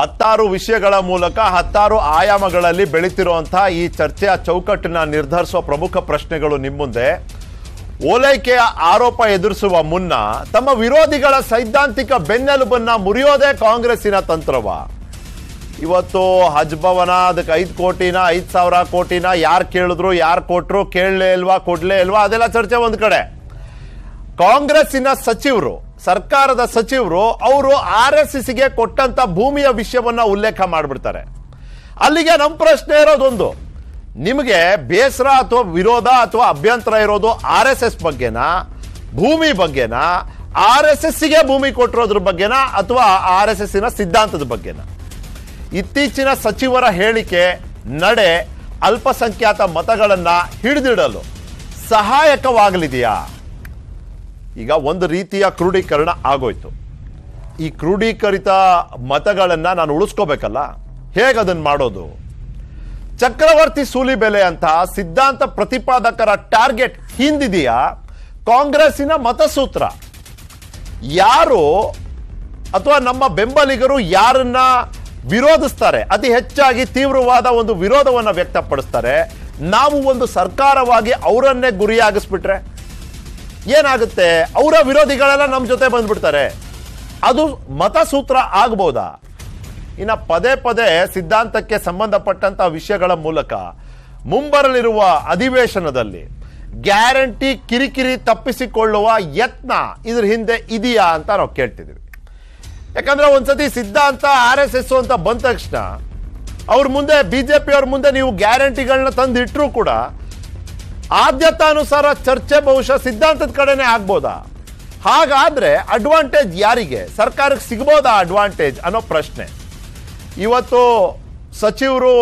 ಹತ್ತಾರು ವಿಷಯಗಳ ಮೂಲಕ ಹತ್ತಾರು ಆಯಾಮಗಳಲ್ಲಿ ಬೆಳೀತಿರುವಂತಹ ಈ ಚರ್ಚೆಯ ಚೌಕಟ್ಟನ್ನು ನಿರ್ಧರಿಸುವ ಪ್ರಮುಖ ಪ್ರಶ್ನೆಗಳು ನಿಮ್ಮ ಮುಂದೆ ಓಲೈಕೆಯ ಆರೋಪ ಎದುರಿಸುವ ಮುನ್ನ ತಮ್ಮ ವಿರೋಧಿಗಳ ಸೈದ್ಧಾಂತಿಕ ಬೆನ್ನೆಲುಬನ್ನ ಮುರಿಯೋದೇ ಕಾಂಗ್ರೆಸ್ಸಿನ ತಂತ್ರವ ಇವತ್ತು ಹಜ್ ಭವನ ಅದಕ್ಕೆ ಐದು ಕೋಟಿನ ಐದು ಸಾವಿರ ಕೋಟಿನ ಯಾರು ಕೇಳಿದ್ರು ಯಾರು ಕೊಟ್ಟರು ಕೇಳಲೇ ಇಲ್ವಾ ಕೊಡಲೇ ಇಲ್ವಾ ಅದೆಲ್ಲ ಚರ್ಚೆ ಒಂದು ಕಡೆ ಕಾಂಗ್ರೆಸ್ಸಿನ ಸಚಿವರು ಸರ್ಕಾರದ ಸಚಿವರು ಅವರು ಆರ್ ಎಸ್ ಎಸ್ಗೆ ಕೊಟ್ಟಂತ ಭೂಮಿಯ ವಿಷಯವನ್ನ ಉಲ್ಲೇಖ ಮಾಡಿಬಿಡ್ತಾರೆ ಅಲ್ಲಿಗೆ ನಮ್ಮ ಪ್ರಶ್ನೆ ಇರೋದೊಂದು ನಿಮಗೆ ಬೇಸರ ಅಥವಾ ವಿರೋಧ ಅಥವಾ ಅಭ್ಯಂತರ ಇರೋದು ಆರ್ ಎಸ್ ಎಸ್ ಬಗ್ಗೆನಾ ಭೂಮಿ ಬಗ್ಗೆನಾ ಆರ್ ಎಸ್ ಎಸ್ಗೆ ಭೂಮಿ ಕೊಟ್ಟಿರೋದ್ರ ಬಗ್ಗೆನಾ ಅಥವಾ ಆರ್ ಎಸ್ ಎಸ್ಸಿನ ಸಿದ್ಧಾಂತದ ಬಗ್ಗೆನಾ ಇತ್ತೀಚಿನ ಸಚಿವರ ಹೇಳಿಕೆ ನಡೆ ಅಲ್ಪಸಂಖ್ಯಾತ ಮತಗಳನ್ನು ಹಿಡಿದಿಡಲು ಸಹಾಯಕವಾಗಲಿದೆಯಾ ಈಗ ಒಂದು ರೀತಿಯ ಕ್ರೋಢೀಕರಣ ಆಗೋಯ್ತು ಈ ಕ್ರೋಢೀಕರಿತ ಮತಗಳನ್ನು ನಾನು ಉಳಿಸ್ಕೋಬೇಕಲ್ಲ ಹೇಗೆ ಅದನ್ನು ಮಾಡೋದು ಚಕ್ರವರ್ತಿ ಸೂಲಿ ಬೆಲೆ ಅಂತ ಸಿದ್ಧಾಂತ ಪ್ರತಿಪಾದಕರ ಟಾರ್ಗೆಟ್ ಹಿಂದಿದೆಯಾ ಕಾಂಗ್ರೆಸ್ಸಿನ ಮತಸೂತ್ರ ಯಾರು ಅಥವಾ ನಮ್ಮ ಬೆಂಬಲಿಗರು ಯಾರನ್ನ ವಿರೋಧಿಸ್ತಾರೆ ಅತಿ ಹೆಚ್ಚಾಗಿ ತೀವ್ರವಾದ ಒಂದು ವಿರೋಧವನ್ನು ವ್ಯಕ್ತಪಡಿಸ್ತಾರೆ ನಾವು ಒಂದು ಸರ್ಕಾರವಾಗಿ ಅವರನ್ನೇ ಗುರಿಯಾಗಿಸ್ಬಿಟ್ರೆ ಏನಾಗುತ್ತೆ ಅವರ ವಿರೋಧಿಗಳೆಲ್ಲ ನಮ್ಮ ಜೊತೆ ಬಂದ್ಬಿಡ್ತಾರೆ ಅದು ಮತಸೂತ್ರ ಆಗ್ಬೋದಾ ಇನ್ನು ಪದೇ ಪದೇ ಸಿದ್ಧಾಂತಕ್ಕೆ ಸಂಬಂಧಪಟ್ಟಂತ ವಿಷಯಗಳ ಮೂಲಕ ಮುಂಬರಲಿರುವ ಅಧಿವೇಶನದಲ್ಲಿ ಗ್ಯಾರಂಟಿ ಕಿರಿಕಿರಿ ತಪ್ಪಿಸಿಕೊಳ್ಳುವ ಯತ್ನ ಇದ್ರ ಹಿಂದೆ ಇದೆಯಾ ಅಂತ ನಾವು ಕೇಳ್ತಿದ್ವಿ ಯಾಕಂದ್ರೆ ಒಂದ್ಸತಿ ಸಿದ್ಧಾಂತ ಆರ್ ಎಸ್ ಎಸ್ ಅಂತ ಬಂದ ತಕ್ಷಣ ಅವ್ರ ಮುಂದೆ ಬಿಜೆಪಿ ಅವ್ರ ಮುಂದೆ ನೀವು ಗ್ಯಾರಂಟಿಗಳನ್ನ ತಂದಿಟ್ರೂ ಕೂಡ ಆದ್ಯತಾನುಸಾರ ಚರ್ಚೆ ಬಹುಶಃ ಸಿದ್ಧಾಂತದ ಕಡೆನೇ ಆಗ್ಬೋದಾ ಹಾಗಾದ್ರೆ ಅಡ್ವಾಂಟೇಜ್ ಯಾರಿಗೆ ಸರ್ಕಾರಕ್ಕೆ ಸಿಗ್ಬೋದಾ ಅಡ್ವಾಂಟೇಜ್ ಅನ್ನೋ ಪ್ರಶ್ನೆ ಇವತ್ತು ಸಚಿವರು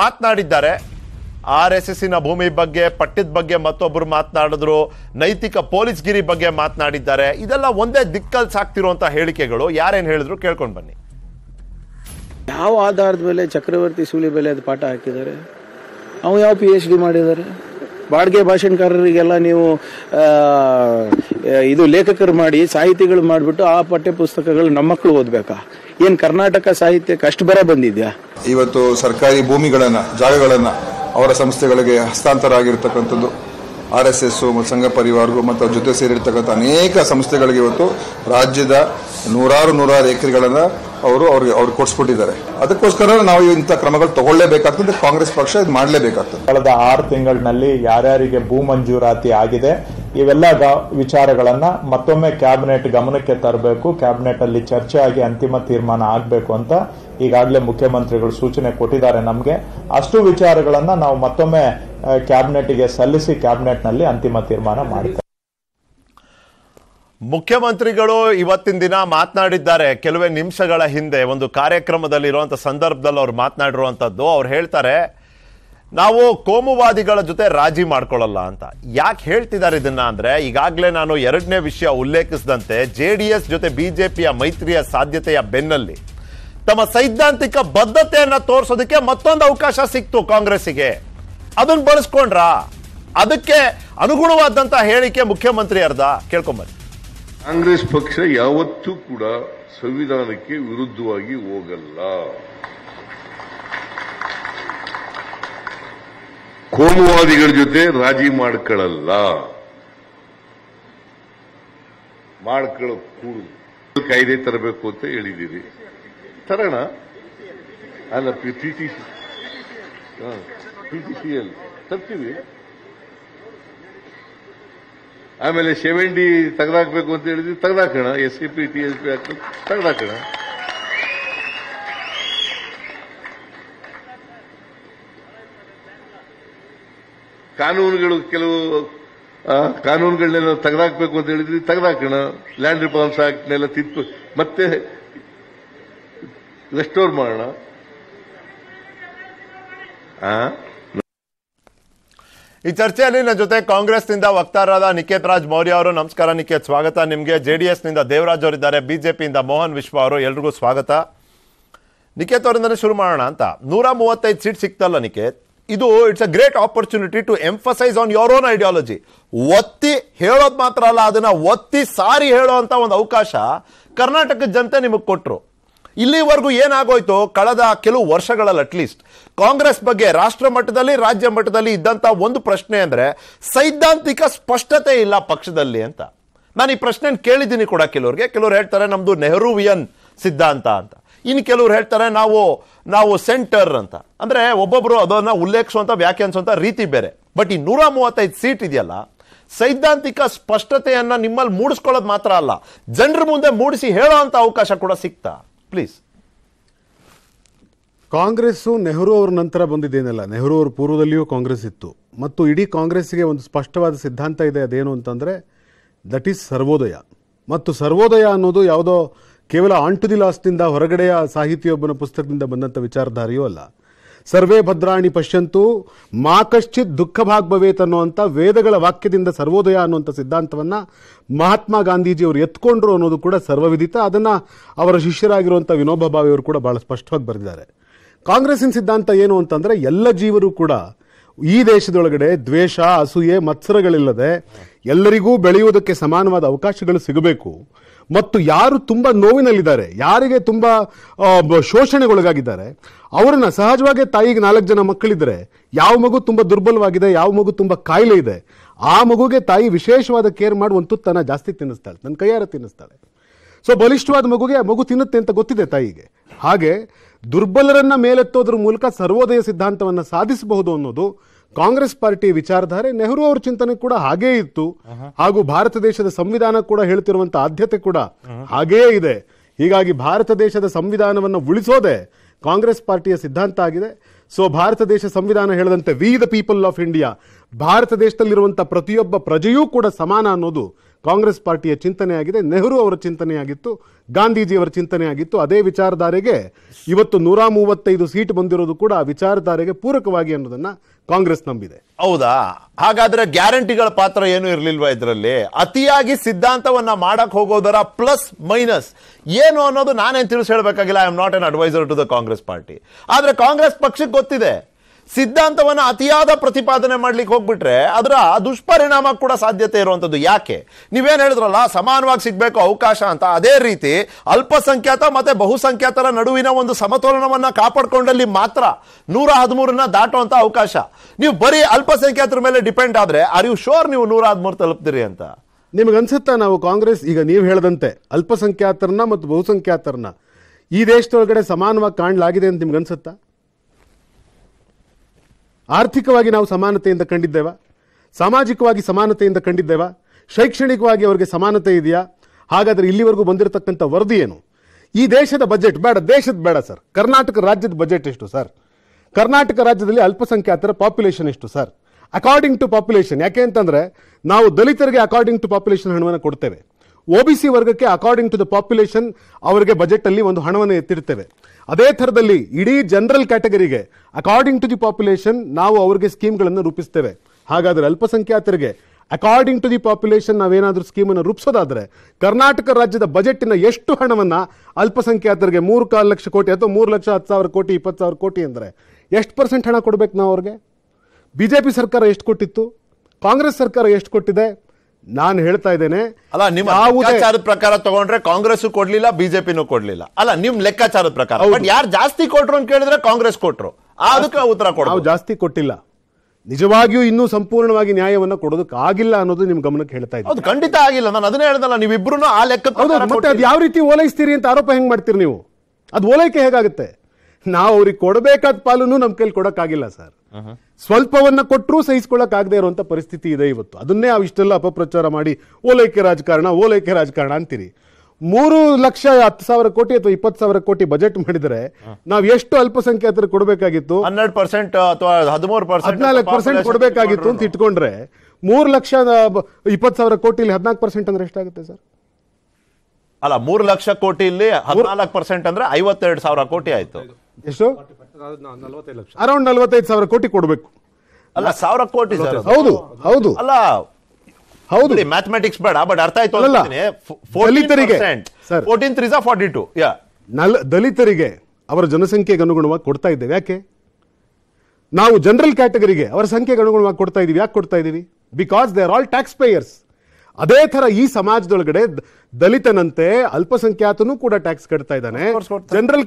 ಮಾತನಾಡಿದ್ದಾರೆ ಆರ್ ಎಸ್ ಎಸ್ಸಿನ ಭೂಮಿ ಬಗ್ಗೆ ಪಟ್ಟಿದ ಬಗ್ಗೆ ಮತ್ತೊಬ್ಬರು ಮಾತನಾಡಿದ್ರು ನೈತಿಕ ಪೊಲೀಸ್ ಗಿರಿ ಬಗ್ಗೆ ಮಾತನಾಡಿದ್ದಾರೆ ಇದೆಲ್ಲ ಒಂದೇ ದಿಕ್ಕಲ್ಲಿ ಸಾಕ್ತಿರುವಂತಹ ಹೇಳಿಕೆಗಳು ಯಾರೇನು ಹೇಳಿದ್ರು ಕೇಳ್ಕೊಂಡು ಬನ್ನಿ ಯಾವ ಆಧಾರದ ಮೇಲೆ ಚಕ್ರವರ್ತಿ ಸೂಲಿ ಬೆಲೆ ಅದು ಪಾಠ ಹಾಕಿದ್ದಾರೆ ಅವು ಯಾವ ಪಿ ಎಚ್ ಡಿ ಮಾಡಿದ್ದಾರೆ ಬಾಡಿಗೆ ಭಾಷಣಕಾರರಿಗೆಲ್ಲ ನೀವು ಇದು ಲೇಖಕರು ಮಾಡಿ ಸಾಹಿತಿಗಳು ಮಾಡಿಬಿಟ್ಟು ಆ ಪಠ್ಯ ಪುಸ್ತಕಗಳು ನಮ್ಮ ಮಕ್ಕಳು ಓದಬೇಕಾ ಏನು ಕರ್ನಾಟಕ ಸಾಹಿತ್ಯಕ್ಕೆ ಅಷ್ಟು ಬರ ಬಂದಿದ್ಯಾ ಇವತ್ತು ಸರ್ಕಾರಿ ಭೂಮಿಗಳನ್ನು ಜಾಗಗಳನ್ನು ಅವರ ಸಂಸ್ಥೆಗಳಿಗೆ ಹಸ್ತಾಂತರ ಆಗಿರ್ತಕ್ಕಂಥದ್ದು ಆರ್ ಎಸ್ ಎಸ್ ಮತ್ತು ಸಂಘ ಪರಿವಾರಗೂ ಮತ್ತು ಅವ್ರ ಜೊತೆ ಸೇರಿರ್ತಕ್ಕಂಥ ಅನೇಕ ಸಂಸ್ಥೆಗಳಿಗೆ ಇವತ್ತು ರಾಜ್ಯದ ನೂರಾರು ನೂರಾರು ಎಕರೆಗಳನ್ನ ಅವರು ಅವ್ರಿಗೆ ಅವ್ರಿಗೆ ಕೊಡಿಸ್ಬಿಟ್ಟಿದ್ದಾರೆ ಅದಕ್ಕೋಸ್ಕರ ನಾವು ಇಂಥ ಕ್ರಮಗಳು ತಗೊಳ್ಳೇಬೇಕಾಗ್ತದೆ ಕಾಂಗ್ರೆಸ್ ಪಕ್ಷ ಇದು ಮಾಡಲೇಬೇಕಾಗ್ತದೆ ಕಳೆದ ಆರು ತಿಂಗಳಿನಲ್ಲಿ ಯಾರ್ಯಾರಿಗೆ ಭೂ ಮಂಜೂರಾತಿ ಆಗಿದೆ ಇವೆಲ್ಲ ವಿಚಾರಗಳನ್ನ ಮತ್ತೊಮ್ಮೆ ಕ್ಯಾಬಿನೆಟ್ ಗಮನಕ್ಕೆ ತರಬೇಕು ಕ್ಯಾಬಿನೆಟ್ ಅಲ್ಲಿ ಚರ್ಚೆ ಆಗಿ ಅಂತಿಮ ತೀರ್ಮಾನ ಆಗಬೇಕು ಅಂತ ಈಗಾಗಲೇ ಮುಖ್ಯಮಂತ್ರಿಗಳು ಸೂಚನೆ ಕೊಟ್ಟಿದ್ದಾರೆ ನಮಗೆ ಅಷ್ಟು ವಿಚಾರಗಳನ್ನ ನಾವು ಮತ್ತೊಮ್ಮೆ ಕ್ಯಾಬಿನೆಟ್ಗೆ ಸಲ್ಲಿಸಿ ಕ್ಯಾಬಿನೆಟ್ನಲ್ಲಿ ಅಂತಿಮ ತೀರ್ಮಾನ ಮಾಡ್ತಾರೆ ಮುಖ್ಯಮಂತ್ರಿಗಳು ಇವತ್ತಿನ ದಿನ ಮಾತನಾಡಿದ್ದಾರೆ ಕೆಲವೇ ನಿಮಿಷಗಳ ಹಿಂದೆ ಒಂದು ಕಾರ್ಯಕ್ರಮದಲ್ಲಿ ಇರುವಂಥ ಸಂದರ್ಭದಲ್ಲಿ ಅವ್ರು ಮಾತನಾಡಿರುವಂಥದ್ದು ಅವ್ರು ಹೇಳ್ತಾರೆ ನಾವು ಕೋಮುವಾದಿಗಳ ಜೊತೆ ರಾಜಿ ಮಾಡ್ಕೊಳ್ಳಲ್ಲ ಅಂತ ಯಾಕೆ ಹೇಳ್ತಿದ್ದಾರೆ ಇದನ್ನ ಅಂದರೆ ಈಗಾಗಲೇ ನಾನು ಎರಡನೇ ವಿಷಯ ಉಲ್ಲೇಖಿಸಿದಂತೆ ಜೆ ಡಿ ಎಸ್ ಜೊತೆ ಬಿ ಮೈತ್ರಿಯ ಸಾಧ್ಯತೆಯ ಬೆನ್ನಲ್ಲಿ ತಮ್ಮ ಸೈದ್ಧಾಂತಿಕ ಬದ್ಧತೆಯನ್ನು ತೋರಿಸೋದಕ್ಕೆ ಮತ್ತೊಂದು ಅವಕಾಶ ಸಿಕ್ತು ಕಾಂಗ್ರೆಸ್ಸಿಗೆ ಅದನ್ನು ಬಳಸ್ಕೊಂಡ್ರ ಅದಕ್ಕೆ ಅನುಗುಣವಾದಂಥ ಹೇಳಿಕೆ ಮುಖ್ಯಮಂತ್ರಿ ಅರ್ಧ ಕೇಳ್ಕೊಂಬನ್ನಿ ಕಾಂಗ್ರೆಸ್ ಪಕ್ಷ ಯಾವತ್ತೂ ಕೂಡ ಸಂವಿಧಾನಕ್ಕೆ ವಿರುದ್ಧವಾಗಿ ಹೋಗಲ್ಲ ಕೋಮುವಾದಿಗಳ ಜೊತೆ ರಾಜಿ ಮಾಡ್ಕೊಳ್ಳಲ್ಲ ಮಾಡ್ಕೊಳ್ಳೋ ಕಾಯ್ದೆ ತರಬೇಕು ಅಂತ ಹೇಳಿದ್ದೀರಿ ತರೋಣ ಅಲ್ಲ T T C P T C ತರ್ತೀವಿ ಆಮೇಲೆ ಸೆವೆಂಟಿ ತೆಗೆದಾಕಬೇಕು ಅಂತ ಹೇಳಿದ್ವಿ ತೆಗೆದಾಕೋಣ S C P T S P ಹಾಕಬೇಕು ತೆಗೆದಾಕೋಣ ಕಾನೂನುಗಳು ಕೆಲವು ಕಾನೂನುಗಳನ್ನೆಲ್ಲ ತೆಗೆದಾಕಬೇಕು ಅಂತ ಹೇಳಿದ್ವಿ ತೆಗೆದಾಕೋಣ ಲ್ಯಾಂಡ್ ರಿಫಾರ್ಮ್ಸ್ ಆಕ್ಟ್ನೆಲ್ಲ ತಿದ್ದು ಮತ್ತೆ ರೆಸ್ಟೋರ್ ಮಾಡೋಣ ಈ ಚರ್ಚೆಯಲ್ಲಿ ನನ್ನ ಜೊತೆ ಕಾಂಗ್ರೆಸ್ನಿಂದ ವಕ್ತಾರರಾದ ನಿಕೇತ್ ರಾಜ್ ಮೌರ್ಯ ಅವರು ನಮಸ್ಕಾರ ನಿಕೇತ್ ಸ್ವಾಗತ ನಿಮಗೆ ಜೆ ಡಿ ಎಸ್ನಿಂದ ದೇವರಾಜ್ ಅವರಿದ್ದಾರೆ ಬಿಜೆಪಿಯಿಂದ ಮೋಹನ್ ವಿಶ್ವ ಅವರು ಎಲ್ರಿಗೂ ಸ್ವಾಗತ ನಿಕೇತ್ ಅವರಿಂದನೇ ಶುರು ಮಾಡೋಣ ಅಂತ ನೂರ ಮೂವತ್ತೈದು ಸೀಟ್ ಸಿಕ್ತಲ್ಲ ನಿಕೇತ್ ಇದು it's a great opportunity to emphasise on your own ideology ಒತ್ತಿ ಹೇಳೋದು ಮಾತ್ರ ಅಲ್ಲ ಅದನ್ನು ಒತ್ತಿ ಸಾರಿ ಹೇಳೋ ಅಂತ ಒಂದು ಅವಕಾಶ ಕರ್ನಾಟಕದ ಜನತೆ ನಿಮಗೆ ಕೊಟ್ಟರು ಇಲ್ಲಿವರೆಗೂ ಏನಾಗೋಯ್ತು ಕಳೆದ ಕೆಲವು ವರ್ಷಗಳಲ್ಲಿ ಅಟ್ಲೀಸ್ಟ್ ಕಾಂಗ್ರೆಸ್ ಬಗ್ಗೆ ರಾಷ್ಟ್ರ ಮಟ್ಟದಲ್ಲಿ ರಾಜ್ಯ ಮಟ್ಟದಲ್ಲಿ ಇದ್ದಂಥ ಒಂದು ಪ್ರಶ್ನೆ ಅಂದರೆ ಸೈದ್ಧಾಂತಿಕ ಸ್ಪಷ್ಟತೆ ಇಲ್ಲ ಪಕ್ಷದಲ್ಲಿ ಅಂತ ನಾನು ಈ ಪ್ರಶ್ನೆ ಕೇಳಿದ್ದೀನಿ ಕೂಡ ಕೆಲವರಿಗೆ ಕೆಲವ್ರು ಹೇಳ್ತಾರೆ ನಮ್ಮದು ನೆಹರೂವಿಯನ್ ಸಿದ್ಧಾಂತ ಅಂತ ಇನ್ನು ಕೆಲವ್ರು ಹೇಳ್ತಾರೆ ನಾವು ನಾವು ಸೆಂಟರ್ ಅಂತ ಅಂದರೆ ಒಬ್ಬೊಬ್ಬರು ಅದನ್ನು ಉಲ್ಲೇಖಿಸುವಂಥ ವ್ಯಾಖ್ಯಾನಿಸುವಂಥ ರೀತಿ ಬೇರೆ ಬಟ್ ಈ ನೂರ ಮೂವತ್ತೈದು ಸೀಟ್ ಇದೆಯಲ್ಲ ಸೈದ್ಧಾಂತಿಕ ಸ್ಪಷ್ಟತೆಯನ್ನು ನಿಮ್ಮಲ್ಲಿ ಮೂಡಿಸ್ಕೊಳ್ಳೋದು ಮಾತ್ರ ಅಲ್ಲ ಜನರ ಮುಂದೆ ಮೂಡಿಸಿ ಹೇಳೋ ಅಂಥ ಅವಕಾಶ ಕೂಡ ಸಿಗ್ತಾ ಪ್ಲೀಸ್ ಕಾಂಗ್ರೆಸ್ಸು ನೆಹರು ಅವ್ರ ನಂತರ ಬಂದಿದ್ದೇನಲ್ಲ ನೆಹರು ಅವ್ರ ಪೂರ್ವದಲ್ಲಿಯೂ ಕಾಂಗ್ರೆಸ್ ಇತ್ತು ಮತ್ತು ಇಡೀ ಕಾಂಗ್ರೆಸ್ಗೆ ಒಂದು ಸ್ಪಷ್ಟವಾದ ಸಿದ್ಧಾಂತ ಇದೆ ಅದೇನು ಅಂತಂದರೆ ದಟ್ ಈಸ್ ಸರ್ವೋದಯ ಮತ್ತು ಸರ್ವೋದಯ ಅನ್ನೋದು ಯಾವುದೋ ಕೇವಲ ಆಂಟು ದಿ ಹೊರಗಡೆಯ ಸಾಹಿತಿಯೊಬ್ಬನ ಪುಸ್ತಕದಿಂದ ಬಂದಂಥ ವಿಚಾರಧಾರೆಯೂ ಅಲ್ಲ ಸರ್ವೇ ಭದ್ರಾಣಿ ಪಶ್ಯಂತು ಮಾ ಕಶ್ಚಿತ್ ದುಃಖ ಭಾಗ್ಭವೇತ್ ಅನ್ನುವಂಥ ವೇದಗಳ ವಾಕ್ಯದಿಂದ ಸರ್ವೋದಯ ಅನ್ನುವಂಥ ಸಿದ್ಧಾಂತವನ್ನು ಮಹಾತ್ಮ ಗಾಂಧೀಜಿಯವರು ಎತ್ಕೊಂಡ್ರು ಅನ್ನೋದು ಕೂಡ ಸರ್ವವಿದಿತ ಅದನ್ನು ಅವರ ಶಿಷ್ಯರಾಗಿರುವಂಥ ವಿನೋಬ ಭಾವಿಯವರು ಕೂಡ ಭಾಳ ಸ್ಪಷ್ಟವಾಗಿ ಬರೆದಿದ್ದಾರೆ ಕಾಂಗ್ರೆಸ್ಸಿನ ಸಿದ್ಧಾಂತ ಏನು ಅಂತಂದರೆ ಎಲ್ಲ ಜೀವರು ಕೂಡ ಈ ದೇಶದೊಳಗಡೆ ದ್ವೇಷ ಅಸೂಯೆ ಮತ್ಸರಗಳಿಲ್ಲದೆ ಎಲ್ಲರಿಗೂ ಬೆಳೆಯುವುದಕ್ಕೆ ಸಮಾನವಾದ ಅವಕಾಶಗಳು ಸಿಗಬೇಕು ಮತ್ತು ಯಾರು ತುಂಬ ನೋವಿನಲ್ಲಿದ್ದಾರೆ ಯಾರಿಗೆ ತುಂಬ ಶೋಷಣೆಗೊಳಗಾಗಿದ್ದಾರೆ ಅವರನ್ನ ಸಹಜವಾಗಿ ತಾಯಿಗೆ ನಾಲ್ಕು ಜನ ಮಕ್ಕಳಿದ್ರೆ ಯಾವ ಮಗು ತುಂಬಾ ದುರ್ಬಲವಾಗಿದೆ ಯಾವ ಮಗು ತುಂಬಾ ಕಾಯಿಲೆ ಇದೆ ಆ ಮಗುಗೆ ತಾಯಿ ವಿಶೇಷವಾದ ಕೇರ್ ಮಾಡಿ ಒಂದು ಜಾಸ್ತಿ ತಿನ್ನಿಸ್ತಾಳೆ ನನ್ನ ಕೈಯಾರ ತಿನ್ನಿಸ್ತಾಳೆ ಸೊ ಬಲಿಷ್ಠವಾದ ಮಗುಗೆ ಆ ಮಗು ತಿನ್ನುತ್ತೆ ಅಂತ ಗೊತ್ತಿದೆ ತಾಯಿಗೆ ಹಾಗೆ ದುರ್ಬಲರನ್ನ ಮೇಲೆತ್ತೋದ್ರ ಮೂಲಕ ಸರ್ವೋದಯ ಸಿದ್ಧಾಂತವನ್ನ ಸಾಧಿಸಬಹುದು ಅನ್ನೋದು ಕಾಂಗ್ರೆಸ್ ಪಾರ್ಟಿ ವಿಚಾರಧಾರೆ ನೆಹರು ಅವರ ಚಿಂತನೆ ಕೂಡ ಹಾಗೇ ಇತ್ತು ಹಾಗೂ ಭಾರತ ದೇಶದ ಸಂವಿಧಾನ ಕೂಡ ಹೇಳ್ತಿರುವಂತಹ ಆದ್ಯತೆ ಕೂಡ ಹಾಗೇ ಇದೆ ಹೀಗಾಗಿ ಭಾರತ ದೇಶದ ಸಂವಿಧಾನವನ್ನು ಉಳಿಸೋದೆ ಕಾಂಗ್ರೆಸ್ ಪಾರ್ಟಿಯ ಸಿದ್ಧಾಂತ ಆಗಿದೆ ಸೊ ಭಾರತ ದೇಶ ಸಂವಿಧಾನ ಹೇಳದಂತೆ we the people of India Bharat ದೇಶದಲ್ಲಿರುವಂಥ ಪ್ರತಿಯೊಬ್ಬ ಪ್ರಜೆಯೂ ಕೂಡ ಸಮಾನ ಅನ್ನೋದು ಕಾಂಗ್ರೆಸ್ ಪಾರ್ಟಿಯ ಚಿಂತನೆಯಾಗಿದೆ ನೆಹರು ಅವರ ಚಿಂತನೆಯಾಗಿತ್ತು ಗಾಂಧೀಜಿಯವರ ಚಿಂತನೆಯಾಗಿತ್ತು ಅದೇ ವಿಚಾರಧಾರೆಗೆ ಇವತ್ತು ನೂರ ಮೂವತ್ತೈದು ಸೀಟ್ ಬಂದಿರೋದು ಕೂಡ ಆ ವಿಚಾರಧಾರೆಗೆ ಪೂರಕವಾಗಿ ಅನ್ನೋದನ್ನ ಕಾಂಗ್ರೆಸ್ ನಂಬಿದೆ ಹೌದಾ ಹಾಗಾದ್ರೆ ಗ್ಯಾರಂಟಿಗಳ ಪಾತ್ರ ಏನು ಇರಲಿಲ್ವಾ ಇದರಲ್ಲಿ ಅತಿಯಾಗಿ ಸಿದ್ಧಾಂತವನ್ನ ಮಾಡಕ್ ಹೋಗೋದರ ಪ್ಲಸ್ ಮೈನಸ್ ಏನು ಅನ್ನೋದು ನಾನೇನು ತಿಳಿಸ್ ಹೇಳಬೇಕಾಗಿಲ್ಲ I am not an adviser to the Congress party ಆದ್ರೆ ಕಾಂಗ್ರೆಸ್ ಪಕ್ಷಕ್ಕೆ ಗೊತ್ತಿದೆ ಸಿದ್ಧಾಂತವನ್ನು ಅತಿಯಾದ ಪ್ರತಿಪಾದನೆ ಮಾಡ್ಲಿಕ್ಕೆ ಹೋಗ್ಬಿಟ್ರೆ ಅದರ ದುಷ್ಪರಿಣಾಮ ಕೂಡ ಸಾಧ್ಯತೆ ಇರುವಂಥದ್ದು ಯಾಕೆ ನೀವೇನು ಹೇಳಿದ್ರಲ್ಲ ಸಮಾನವಾಗಿ ಸಿಗಬೇಕು ಅವಕಾಶ ಅಂತ ಅದೇ ರೀತಿ ಅಲ್ಪಸಂಖ್ಯಾತ ಮತ್ತು ಬಹುಸಂಖ್ಯಾತರ ನಡುವಿನ ಒಂದು ಸಮತೋಲನವನ್ನು ಕಾಪಾಡಿಕೊಂಡಲ್ಲಿ ಮಾತ್ರ ನೂರ ಹದಿಮೂರನ್ನ ದಾಟುವಂಥ ಅವಕಾಶ ನೀವು ಬರೀ ಅಲ್ಪಸಂಖ್ಯಾತರ ಮೇಲೆ ಡಿಪೆಂಡ್ ಆದರೆ ಆರ್ ಯು ಶೋರ್ ನೀವು ನೂರ ಹದಿಮೂರು ತಲುಪ್ತೀರಿ ಅಂತ ನಿಮಗನ್ಸುತ್ತಾ ನಾವು ಕಾಂಗ್ರೆಸ್ ಈಗ ನೀವು ಹೇಳದಂತೆ ಅಲ್ಪಸಂಖ್ಯಾತರನ್ನ ಮತ್ತು ಬಹುಸಂಖ್ಯಾತರನ್ನ ಈ ದೇಶದೊಳಗಡೆ ಸಮಾನವಾಗಿ ಕಾಣಲಾಗಿದೆ ಅಂತ ನಿಮ್ಗೆ ಅನ್ಸುತ್ತಾ ಆರ್ಥಿಕವಾಗಿ ನಾವು ಸಮಾನತೆಯಿಂದ ಕಂಡಿದ್ದೇವ ಸಾಮಾಜಿಕವಾಗಿ ಸಮಾನತೆಯಿಂದ ಕಂಡಿದ್ದೇವ ಶೈಕ್ಷಣಿಕವಾಗಿ ಅವರಿಗೆ ಸಮಾನತೆ ಇದೆಯಾ ಹಾಗಾದರೆ ಇಲ್ಲಿವರೆಗೂ ಬಂದಿರತಕ್ಕಂಥ ವರದಿ ಏನು ಈ ದೇಶದ ಬಜೆಟ್ ಬೇಡ ದೇಶದ ಬೇಡ ಸರ್ ಕರ್ನಾಟಕ ರಾಜ್ಯದ ಬಜೆಟ್ ಎಷ್ಟು ಸರ್ ಕರ್ನಾಟಕ ರಾಜ್ಯದಲ್ಲಿ ಅಲ್ಪಸಂಖ್ಯಾತರ ಪಾಪ್ಯುಲೇಷನ್ ಎಷ್ಟು ಸರ್ ಅಕಾರ್ಡಿಂಗ್ ಟು ಪಾಪ್ಯುಲೇಷನ್ ಯಾಕೆ ಅಂತಂದರೆ ನಾವು ದಲಿತರಿಗೆ ಅಕಾರ್ಡಿಂಗ್ ಟು ಪಾಪ್ಯುಲೇಷನ್ ಹಣವನ್ನು ಕೊಡ್ತೇವೆ ಒ ಬಿ ಸಿ ವರ್ಗಕ್ಕೆ ಅಕಾರ್ಡಿಂಗ್ ಟು ದ ಪಾಪ್ಯುಲೇಷನ್ ಅವರಿಗೆ ಬಜೆಟ್ ಅಲ್ಲಿ ಒಂದು ಹಣವನ್ನು ಎತ್ತಿರ್ತೇವೆ ಅದೇ ಥರದಲ್ಲಿ ಇಡೀ ಜನರಲ್ ಕ್ಯಾಟಗರಿಗೆ ಅಕಾರ್ಡಿಂಗ್ ಟು ದಿ ಪಾಪ್ಯುಲೇಷನ್ ನಾವು ಅವರಿಗೆ ಸ್ಕೀಮ್ಗಳನ್ನು ರೂಪಿಸ್ತೇವೆ ಹಾಗಾದರೆ ಅಲ್ಪಸಂಖ್ಯಾತರಿಗೆ ಅಕಾರ್ಡಿಂಗ್ ಟು ದಿ ಪಾಪ್ಯುಲೇಷನ್ ನಾವೇನಾದರೂ ಸ್ಕೀಮನ್ನು ರೂಪಿಸೋದಾದರೆ ಕರ್ನಾಟಕ ರಾಜ್ಯದ ಬಜೆಟ್ಟಿನ ಎಷ್ಟು ಹಣವನ್ನು ಅಲ್ಪಸಂಖ್ಯಾತರಿಗೆ ಮೂರು ಕಾಲು ಲಕ್ಷ ಕೋಟಿ ಅಥವಾ ಮೂರು ಲಕ್ಷ ಹತ್ತು ಸಾವಿರ ಕೋಟಿ ಇಪ್ಪತ್ತು ಸಾವಿರ ಕೋಟಿ ಅಂದರೆ ಎಷ್ಟು ಪರ್ಸೆಂಟ್ ಹಣ ಕೊಡಬೇಕು ನಾವು ಅವ್ರಿಗೆ ಬಿ ಜೆ ಪಿ ಸರ್ಕಾರ ಎಷ್ಟು ಕೊಟ್ಟಿತ್ತು ಕಾಂಗ್ರೆಸ್ ಸರ್ಕಾರ ಎಷ್ಟು ಕೊಟ್ಟಿದೆ ನಾನು ಹೇಳ್ತಾ ಇದ್ದೇನೆ ಅಲ್ಲ ನಿಮ್ಮ ಲೆಕ್ಕಾಚಾರದ ಪ್ರಕಾರ ತಗೊಂಡ್ರೆ ಕಾಂಗ್ರೆಸ್ ಕೊಡ್ಲಿಲ್ಲ ಬಿಜೆಪಿನೂ ಕೊಡ್ಲಿಲ್ಲ ಅಲ್ಲ ನಿಮ್ ಲೆಕ್ಕಾಚಾರದ ಪ್ರಕಾರ ಬಟ್ ಯಾರು ಜಾಸ್ತಿ ಕೊಟ್ರು ಅಂತ ಕೇಳಿದ್ರೆ ಕಾಂಗ್ರೆಸ್ ಕೊಟ್ರು ಅದಕ್ಕೆ ಉತ್ತರ ಕೊಡ ನಾವು ಜಾಸ್ತಿ ಕೊಟ್ಟಿಲ್ಲ ನಿಜವಾಗಿಯೂ ಇನ್ನೂ ಸಂಪೂರ್ಣವಾಗಿ ನ್ಯಾಯವನ್ನ ಕೊಡೋದಕ್ಕೆ ಆಗಿಲ್ಲ ಅನ್ನೋದು ನಿಮ್ ಗಮನಕ್ಕೆ ಹೇಳ್ತಾ ಇದ್ದೀನಿ ಖಂಡಿತ ಆಗಿಲ್ಲ ನಾನು ಅದನ್ನೇ ಹೇಳ್ದಲ್ಲ ನೀವಿಬ್ರು ಆ ಲೆಕ್ಕ ಮತ್ತೆ ಅದು ಯಾವ ರೀತಿ ಓಲೈಸ್ತೀರಿ ಅಂತ ಆರೋಪ ಹೆಂಗ್ ಮಾಡ್ತೀರಿ ನೀವು ಅದು ಓಲೈಕೆ ಹೇಗಾಗುತ್ತೆ ನಾವು ಅವ್ರಿಗೆ ಕೊಡಬೇಕಾದ ಪಾಲನ್ನು ನಮ್ಮ ಕೈಲಿ ಕೊಡೋಕ್ಕಾಗಿಲ್ಲ ಸರ್ Uh-huh. ಸ್ವಲ್ಪವನ್ನ ಕೊಟ್ಟರೂ ಸಹಿಸ್ಕೊಳ್ಳಕ್ ಆಗದೆ ಇರುವಂತ ಪರಿಸ್ಥಿತಿ ಇದೆ ಇವತ್ತು ಅದನ್ನೇ ಅವಿಷ್ಟೆಲ್ಲ ಇಷ್ಟೆಲ್ಲ ಅಪಪ್ರಚಾರ ಮಾಡಿ ಓಲೈಕೆ ರಾಜಕಾರಣ ಓಲೈಕೆ ರಾಜಕಾರಣ ಅಂತೀರಿ ಮೂರು ಲಕ್ಷ ಹತ್ತು ಸಾವಿರ ಕೋಟಿ ಅಥವಾ ಇಪ್ಪತ್ತು ಸಾವಿರ ಕೋಟಿ ಬಜೆಟ್ ಮಾಡಿದರೆ ನಾವು ಎಷ್ಟು ಅಲ್ಪಸಂಖ್ಯಾತರು ಕೊಡಬೇಕಾಗಿತ್ತು ಹನ್ನೆರಡು ಪರ್ಸೆಂಟ್ ಅಥವಾ ಹದಿಮೂರು ಹದಿನಾಲ್ಕು ಪರ್ಸೆಂಟ್ ಕೊಡಬೇಕಾಗಿತ್ತು ಅಂತ ಇಟ್ಕೊಂಡ್ರೆ ಮೂರು ಲಕ್ಷ ಇಪ್ಪತ್ತು ಸಾವಿರ ಕೋಟಿಲಿ ಹದಿನಾಲ್ಕು ಪರ್ಸೆಂಟ್ ಅಂದ್ರೆ ಎಷ್ಟಾಗುತ್ತೆ ಸರ್ ಅಲ್ಲ ಮೂರು ಲಕ್ಷ ಕೋಟಿಲಿ ಹದಿನಾಲ್ಕು ಪರ್ಸೆಂಟ್ ಅಂದ್ರೆ ಐವತ್ತೆರಡು ಸಾವಿರ ಕೋಟಿ ಆಯ್ತು ಎಷ್ಟು ಅರೌಂಡ್ ನಲವತ್ತೈದು ಸಾವಿರ ಕೋಟಿ ಕೊಡಬೇಕು ಅಲ್ಲ ಸಾವಿರ ಕೋಟಿ ಹೌದು ಹೌದು ಅಲ್ಲ ಹೌದು ಮ್ಯಾಥಮೆಟಿಕ್ಸ್ ಬೇಡ ಬಟ್ ಅರ್ಥ ಆಯ್ತು ಅಲ್ಲ ದಲಿತರಿಗೆ ಫೋರ್ಟೀನ್ ತ್ರೀ ಫಾರ್ಟಿ ಟು ಯಾ ನಲ್ ದಲಿತರಿಗೆ ಅವರ ಜನಸಂಖ್ಯೆಗೆ ಅನುಗುಣವಾಗಿ ಕೊಡ್ತಾ ಇದ್ದೇವೆ ಯಾಕೆ ನಾವು ಜನರಲ್ ಕ್ಯಾಟಗರಿಗೆ ಅವರ ಸಂಖ್ಯೆಗೆ ಅನುಗುಣವಾಗಿ ಕೊಡ್ತಾ ಇದ್ದೀವಿ ಯಾಕೆ ಕೊಡ್ತಾ ಇದ್ದೀವಿ because they are all taxpayers ಅದೇ ತರ ಈ ಸಮಾಜದೊಳಗಡೆ ದಲಿತನಂತೆ ಅಲ್ಪಸಂಖ್ಯಾತನು ಕೂಡ ಟ್ಯಾಕ್ಸ್ ಕಟ್ತಾ ಇದ್ದಾನೆ ಜನರಲ್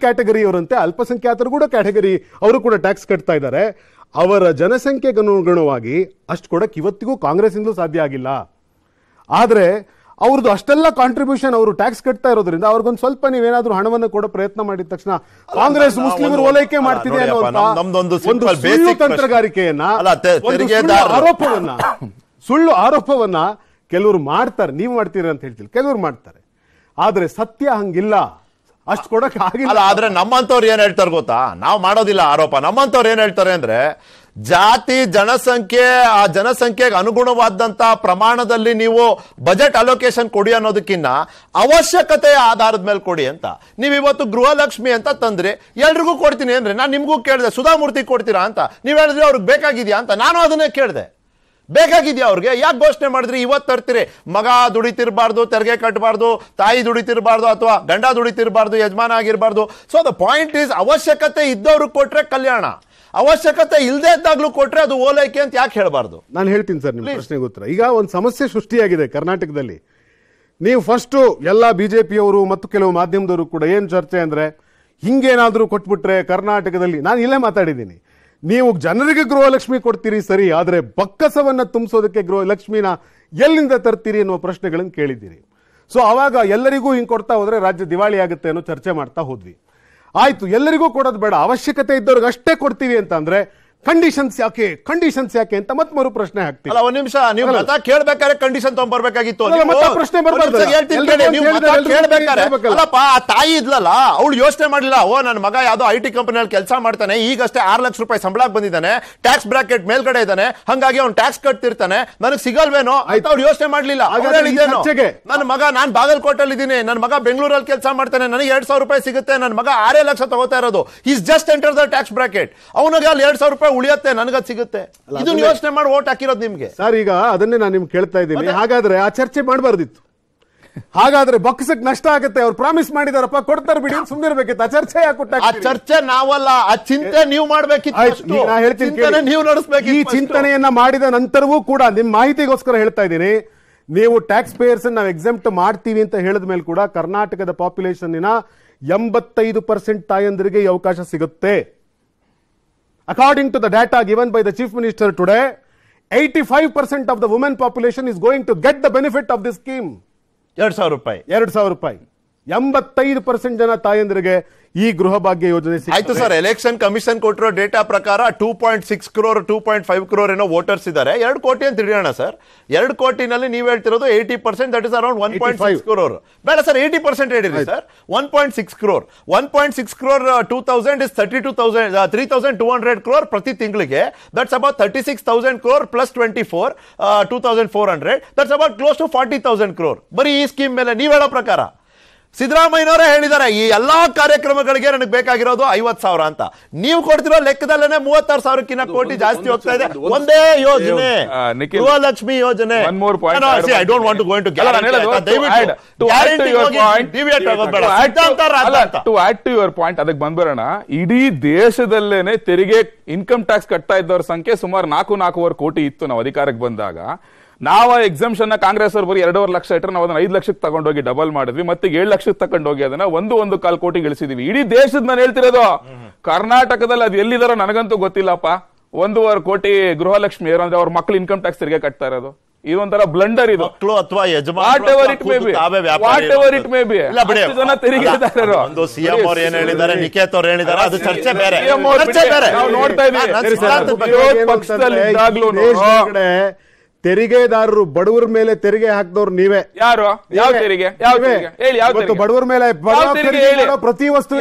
ಅವರಂತೆ ಅಲ್ಪಸಂಖ್ಯಾತರು ಕೂಡ ಕ್ಯಾಟಗರಿ ಅವರು ಕೂಡ ಟ್ಯಾಕ್ಸ್ ಕಟ್ತಾ ಇದ್ದಾರೆ ಅವರ ಜನಸಂಖ್ಯೆಗನುಗುಣವಾಗಿ ಅಷ್ಟು ಕೊಡಕ್ಕೆ ಇವತ್ತಿಗೂ ಕಾಂಗ್ರೆಸ್ ಇಂದಲೂ ಸಾಧ್ಯ ಆಗಿಲ್ಲ ಆದರೆ ಅವ್ರದ್ದು ಅಷ್ಟೆಲ್ಲ ಕಾಂಟ್ರಿಬ್ಯೂಷನ್ ಅವರು ಟ್ಯಾಕ್ಸ್ ಕಟ್ತಾ ಇರೋದ್ರಿಂದ ಅವ್ರಿಗೊಂದು ಸ್ವಲ್ಪ ನೀವೇನಾದ್ರೂ ಹಣವನ್ನು ಕೊಡೋ ಪ್ರಯತ್ನ ಮಾಡಿದ ತಕ್ಷಣ ಕಾಂಗ್ರೆಸ್ ಮುಸ್ಲಿಮರು ಓಲೈಕೆ ಮಾಡ್ತಿದೆ ತಂತ್ರಗಾರಿಕೆಯನ್ನ ಆರೋಪವನ್ನ ಸುಳ್ಳು ಆರೋಪವನ್ನ ಕೆಲವರು ಮಾಡ್ತಾರೆ ನೀವು ಮಾಡ್ತೀರ ಅಂತ ಹೇಳ್ತೀವಿ ಕೆಲವರು ಮಾಡ್ತಾರೆ ಆದರೆ ಸತ್ಯ ಹಂಗಿಲ್ಲ ಅಷ್ಟು ಕೊಡಕ್ ಆಗಿಲ್ಲ ಆದ್ರೆ ನಮ್ಮಂತವ್ರು ಏನ್ ಹೇಳ್ತಾರೆ ಗೊತ್ತಾ ನಾವು ಮಾಡೋದಿಲ್ಲ ಆರೋಪ ನಮ್ಮಂತವ್ರು ಏನ್ ಹೇಳ್ತಾರೆ ಅಂದ್ರೆ ಜಾತಿ ಜನಸಂಖ್ಯೆ ಆ ಜನಸಂಖ್ಯೆಗೆ ಅನುಗುಣವಾದಂತ ಪ್ರಮಾಣದಲ್ಲಿ ನೀವು ಬಜೆಟ್ ಅಲೋಕೇಶನ್ ಕೊಡಿ ಅನ್ನೋದಕ್ಕಿಂತ ಅವಶ್ಯಕತೆಯ ಆಧಾರದ ಮೇಲೆ ಕೊಡಿ ಅಂತ ನೀವು ಇವತ್ತು ಗೃಹಲಕ್ಷ್ಮಿ ಅಂತ ತಂದ್ರೆ ಎಲ್ರಿಗೂ ಕೊಡ್ತೀನಿ ಅಂದ್ರೆ ನಾನು ನಿಮಗೂ ಕೇಳಿದೆ ಸುಧಾಮೂರ್ತಿ ಕೊಡ್ತೀರಾ ಅಂತ ನೀವು ಹೇಳಿದ್ರೆ ಅವ್ರಿಗೆ ಬೇಕಾಗಿದೆಯಾ ಅಂತ ನಾನು ಅದನ್ನೇ ಕೇಳಿದೆ ಬೇಕಾಗಿದೆಯಾ ಅವ್ರಿಗೆ ಯಾಕೆ ಘೋಷಣೆ ಮಾಡಿದ್ರಿ ಇವತ್ತು ತರ್ತೀರಿ ಮಗ ದುಡಿತಿರಬಾರ್ದು ತೆರಿಗೆ ಕಟ್ಟಬಾರ್ದು ತಾಯಿ ದುಡಿತಿರಬಾರ್ದು ಅಥವಾ ಗಂಡ ದುಡಿತಿರಬಾರ್ದು ಯಜಮಾನ ಆಗಿರಬಾರ್ದು ಸೊ ದ ಪಾಯಿಂಟ್ ಈಸ್ ಅವಶ್ಯಕತೆ ಇದ್ದವ್ರಿಗೆ ಕೊಟ್ಟರೆ ಕಲ್ಯಾಣ ಅವಶ್ಯಕತೆ ಇಲ್ಲದೆ ಇದ್ದಾಗಲೂ ಕೊಟ್ಟರೆ ಅದು ಓಲೈಕೆ ಅಂತ ಯಾಕೆ ಹೇಳಬಾರ್ದು ನಾನು ಹೇಳ್ತೀನಿ ಸರ್ ನಿಮ್ಮ ಪ್ರಶ್ನೆಗೆ ಉತ್ತರ ಈಗ ಒಂದು ಸಮಸ್ಯೆ ಸೃಷ್ಟಿಯಾಗಿದೆ ಕರ್ನಾಟಕದಲ್ಲಿ ನೀವು ಫಸ್ಟು ಎಲ್ಲ ಬಿ ಜೆ ಪಿಯವರು ಮತ್ತು ಕೆಲವು ಮಾಧ್ಯಮದವರು ಕೂಡ ಏನು ಚರ್ಚೆ ಅಂದರೆ ಹಿಂಗೇನಾದರೂ ಕೊಟ್ಬಿಟ್ರೆ ಕರ್ನಾಟಕದಲ್ಲಿ ನಾನು ಇಲ್ಲೇ ಮಾತಾಡಿದ್ದೀನಿ ನೀವು ಜನರಿಗೆ ಗೃಹಲಕ್ಷ್ಮಿ ಕೊಡ್ತೀರಿ ಸರಿ ಆದರೆ ಬಕ್ಕಸವನ್ನು ತುಂಬಿಸೋದಕ್ಕೆ ಗೃಹಲಕ್ಷ್ಮಿನ ಎಲ್ಲಿಂದ ತರ್ತೀರಿ ಅನ್ನೋ ಪ್ರಶ್ನೆಗಳನ್ನು ಕೇಳಿದ್ದೀರಿ ಸೊ ಆವಾಗ ಎಲ್ಲರಿಗೂ ಹಿಂಗೆ ಕೊಡ್ತಾ ಹೋದರೆ ರಾಜ್ಯ ದಿವಾಳಿ ಆಗುತ್ತೆ ಅನ್ನೋ ಚರ್ಚೆ ಮಾಡ್ತಾ ಹೋದ್ವಿ ಆಯಿತು ಎಲ್ಲರಿಗೂ ಕೊಡೋದು ಬೇಡ ಅವಶ್ಯಕತೆ ಇದ್ದವ್ರಿಗೆ ಅಷ್ಟೇ ಕೊಡ್ತೀವಿ ಅಂತಂದರೆ ಕಂಡೀಷನ್ಸ್ ಯಾಕೆ ಕಂಡೀಷನ್ಸ್ ಯಾಕೆ ಅಂತ ಮತ್ತೆ ಮರು ಪ್ರಶ್ನೆ ಹಾಕ್ತೀವಿ ಒಂದ್ ನಿಮಿಷ ನೀವು ಕೇಳ್ಬೇಕಾದ್ರೆ ಕಂಡೀಷನ್ ತಗೊಂಡ್ಬರ್ಬೇಕಾಗಿತ್ತು ಪ್ರಶ್ನೆ ಅಲ್ಲಪ್ಪ ಆ ತಾಯಿ ಇದ್ಲಲ್ಲ ಅವಳು ಯೋಚನೆ ಮಾಡಿಲ್ಲ ಓ ನನ್ನ ಮಗ ಯಾವ್ದೋ ಐ ಟಿ ಕಂಪನಿಯಲ್ಲಿ ಕೆಲಸ ಮಾಡ್ತಾನೆ ಈಗಷ್ಟೇ ಆರು ಲಕ್ಷ ರೂಪಾಯಿ ಸಂಬಳ ಬಂದಿದ್ದಾನೆ ಟ್ಯಾಕ್ಸ್ ಬ್ರಾಕೆಟ್ ಮೇಲ್ಗಡೆ ಇದ್ದಾನೆ ಹಂಗಾಗಿ ಅವ್ನು ಟ್ಯಾಕ್ಸ್ ಕಟ್ತಿರ್ತಾನೆ ನನಗ್ ಸಿಗಲ್ವೇನೋ ಆಯ್ತು ಅವ್ಳು ಯೋಚನೆ ಮಾಡ್ಲಿಲ್ಲ ನನ್ನ ಮಗ ನಾನ್ ಬಾಗಲಕೋಟಲ್ಲಿ ಇದ್ದೀನಿ ನನ್ನ ಮಗ ಬೆಂಗಳೂರಲ್ಲಿ ಕೆಲಸ ಮಾಡ್ತಾನೆ ನನಗೆ ಎರಡ್ ಸಾವಿರ ರೂಪಾಯಿ ಸಿಗುತ್ತೆ ನನ್ನ ಮಗ ಆರೇ ಲಕ್ಷ ತಗೋತಾ ಇರೋದು is just enter the tax bracket ಅವನಿಗೆ ಅಲ್ಲಿ ಎರಡ್ ಸಾವಿರ ರೂಪಾಯಿ ಉಳಿಯತ್ತೆ ನನಗ ಸಿಗುತ್ತೆ ಇದನ್ನ ಯೋಚನೆ ಮಾಡಿ ಓಟ್ ಹಾಕಿರೋದು ನಿಮ್ಗೆ ಸರ್ ಈಗ ಅದನ್ನೇ ನಾನು ನಿಮ್ಗೆ ಕೇಳ್ತಾ ಇದ್ದೀನಿ ಹಾಗಾದ್ರೆ ಆ ಚರ್ಚೆ ಮಾಡಬಾರ್ದಿತ್ತು ಹಾಗಾದ್ರೆ ಬಕ್ಸಕ್ ನಷ್ಟ ಆಗುತ್ತೆ ಅವ್ರು ಪ್ರಾಮಿಸ್ ಮಾಡಿದಾರಪ್ಪ ಕೊಡ್ತಾರೆ ಬಿಡಿ ಸುಮ್ಮನೆ ಇರ್ಬೇಕಿತ್ತು ಆ ಚರ್ಚೆ ಯಾಕೆ ಆ ಚರ್ಚೆ ನಾವಲ್ಲ ಆ ಚಿಂತೆ ನೀವು ಮಾಡ್ಬೇಕಿತ್ತು ನಾ ಹೇಳ್ತೀನಿ ನೀವು ನಡೆಸ್ಬೇಕು ಈ ಚಿಂತನೆಯನ್ನ ಮಾಡಿದ ನಂತರವೂ ಕೂಡ ನಿಮ್ ಮಾಹಿತಿಗೋಸ್ಕರ ಹೇಳ್ತಾ ಇದ್ದೀನಿ ನೀವು ಟ್ಯಾಕ್ಸ್ ಪೇಯರ್ಸ್ ನಾವು ಎಕ್ಸೆಂಪ್ಟ್ ಮಾಡ್ತೀವಿ ಅಂತ ಹೇಳಿದ ಮೇಲೆ ಕೂಡ ಕರ್ನಾಟಕದ ಪಾಪ್ಯುಲೇಷನ್ ಎಂಬತ್ತೈದು ಪರ್ಸೆಂಟ್ ತಾಯಂದಿರಿಗೆ ಅವಕಾಶ ಸಿಗುತ್ತೆ According to the data given by the Chief Minister today, 85% of the women population is going to get the benefit of this scheme. ಎರಡು rupees ರೂಪಾಯಿ ಎರಡು ಸಾವಿರ ರೂಪಾಯಿ ಎಂಬತ್ತೈದು ಜನ ತಾಯಂದಿರಿಗೆ ಈ ಗೃಹ ಭಾಗ್ಯ ಯೋಜನೆ ಆಯ್ತು ಸರ್ ಎಲೆಕ್ಷನ್ ಕಮಿಷನ್ ಕೊಟ್ಟಿರೋ ಡೇಟಾ ಪ್ರಕಾರ two point six crore two point five crore ಏನೋ ವೋಟರ್ಸ್ ಇದಾರೆ ಎರಡು ಕೋಟಿ ಅಂತ ತಿಳಿಯೋಣ ಸರ್ ಎರಡು ಕೋಟಿನಲ್ಲಿ ನೀವು ಹೇಳ್ತಿರೋದು eighty percent that is around one point five crore ಬೇಡ ಸರ್ ಏಯ್ಟಿ ಪರ್ಸೆಂಟ್ ಹೇಳಿರಿ sir one point six crore one point six crore two thousand is thirty two thousand three thousand two hundred crore ಪ್ರತಿ ತಿಂಗಳಿಗೆ that's about thirty six thousand crore plus twenty four two thousand four hundred that's about close to forty thousand crore ಬರೀ ಈ scheme ಮೇಲೆ ನೀವು ಹೇಳೋ ಪ್ರಕಾರ ಸಿದ್ದರಾಮಯ್ಯನವರೇ ಹೇಳಿದ್ದಾರೆ ಈ ಎಲ್ಲ ಕಾರ್ಯಕ್ರಮಗಳಿಗೆ ನನಗೆ ಬೇಕಾಗಿರೋದು ಐವತ್ತು ಸಾವಿರ ಅಂತ ನೀವು ಕೊಡ್ತಿರೋ ಲೆಕ್ಕದಲ್ಲೇ ಮೂವತ್ತಾರು ಸಾವಿರಕ್ಕಿಂತ ಕೋಟಿ ಜಾಸ್ತಿ ಹೋಗ್ತಾ ಇದೆ ಒಂದೇ ಯೋಜನೆ ಗೃಹಲಕ್ಷ್ಮಿ ಯೋಜನೆ ಪಾಯಿಂಟ್ ಅದಕ್ಕೆ ಬಂದ್ಬರೋಣ ಇಡೀ ದೇಶದಲ್ಲೇನೆ ತೆರಿಗೆ ಇನ್ಕಮ್ ಟ್ಯಾಕ್ಸ್ ಕಟ್ತಾ ಇದ್ದವ್ರ ಸಂಖ್ಯೆ ಸುಮಾರು ನಾಲ್ಕು ನಾಲ್ಕೂವರೆ ಕೋಟಿ ಇತ್ತು ನಾವು ಅಧಿಕಾರಕ್ಕೆ ಬಂದಾಗ ನಾವು ಎಕ್ಸಾಮ್ಷನ್ನ ಕಾಂಗ್ರೆಸ್ ಅವರು ಬರೀ ಎರಡೂವರೆ ಲಕ್ಷ ಇಟ್ಟರೆ ನಾವು ಅದನ್ನ ಐದು ಲಕ್ಷಕ್ಕೆ ತಗೊಂಡೋಗಿ ಡಬಲ್ ಮಾಡಿದ್ವಿ ಮತ್ತೆ ಏಳು ಲಕ್ಷಕ್ಕೆ ತಗೊಂಡೋಗಿ ಅದನ್ನ ಒಂದು ಒಂದು ಕಾಲ್ ಕೋಟಿ ಗಳಿಸಿದ್ವಿ ಇಡೀ ದೇಶದ ನಾನು ಹೇಳ್ತಿರೋದು ಕರ್ನಾಟಕದಲ್ಲಿ ಅದು ಎಲ್ಲಿದಾರೋ ನನಗಂತೂ ಗೊತ್ತಿಲ್ಲಪ್ಪ ಒಂದೂವರೆ ಕೋಟಿ ಗೃಹಲಕ್ಷ್ಮಿ ಅಂದ್ರೆ ಅವ್ರ ಮಕ್ಳು ಇನ್ಕಮ್ ಟ್ಯಾಕ್ಸ್ ತೆರಿಗೆ ಕಟ್ತಾ ಇರೋದು ಇದೊಂಥರ ಬ್ಲಂಡರ್ ಇದು ಅಥವಾ ತೆರಿಗೆದಾರರು ಬಡವರ ಮೇಲೆ ತೆರಿಗೆ ಹಾಕಿದವ್ರು ನೀವೇ ಯಾರು ಯಾವ ತೆರಿಗೆ ಯಾವ ತೆರಿಗೆ ಹೇಳಿ ಯಾವ ತೆರಿಗೆ ಬಡವರ ಮೇಲೆ ಯಾವ ತೆರಿಗೆ ತೆರಿಗೆ ಪ್ರತಿ ವಸ್ತು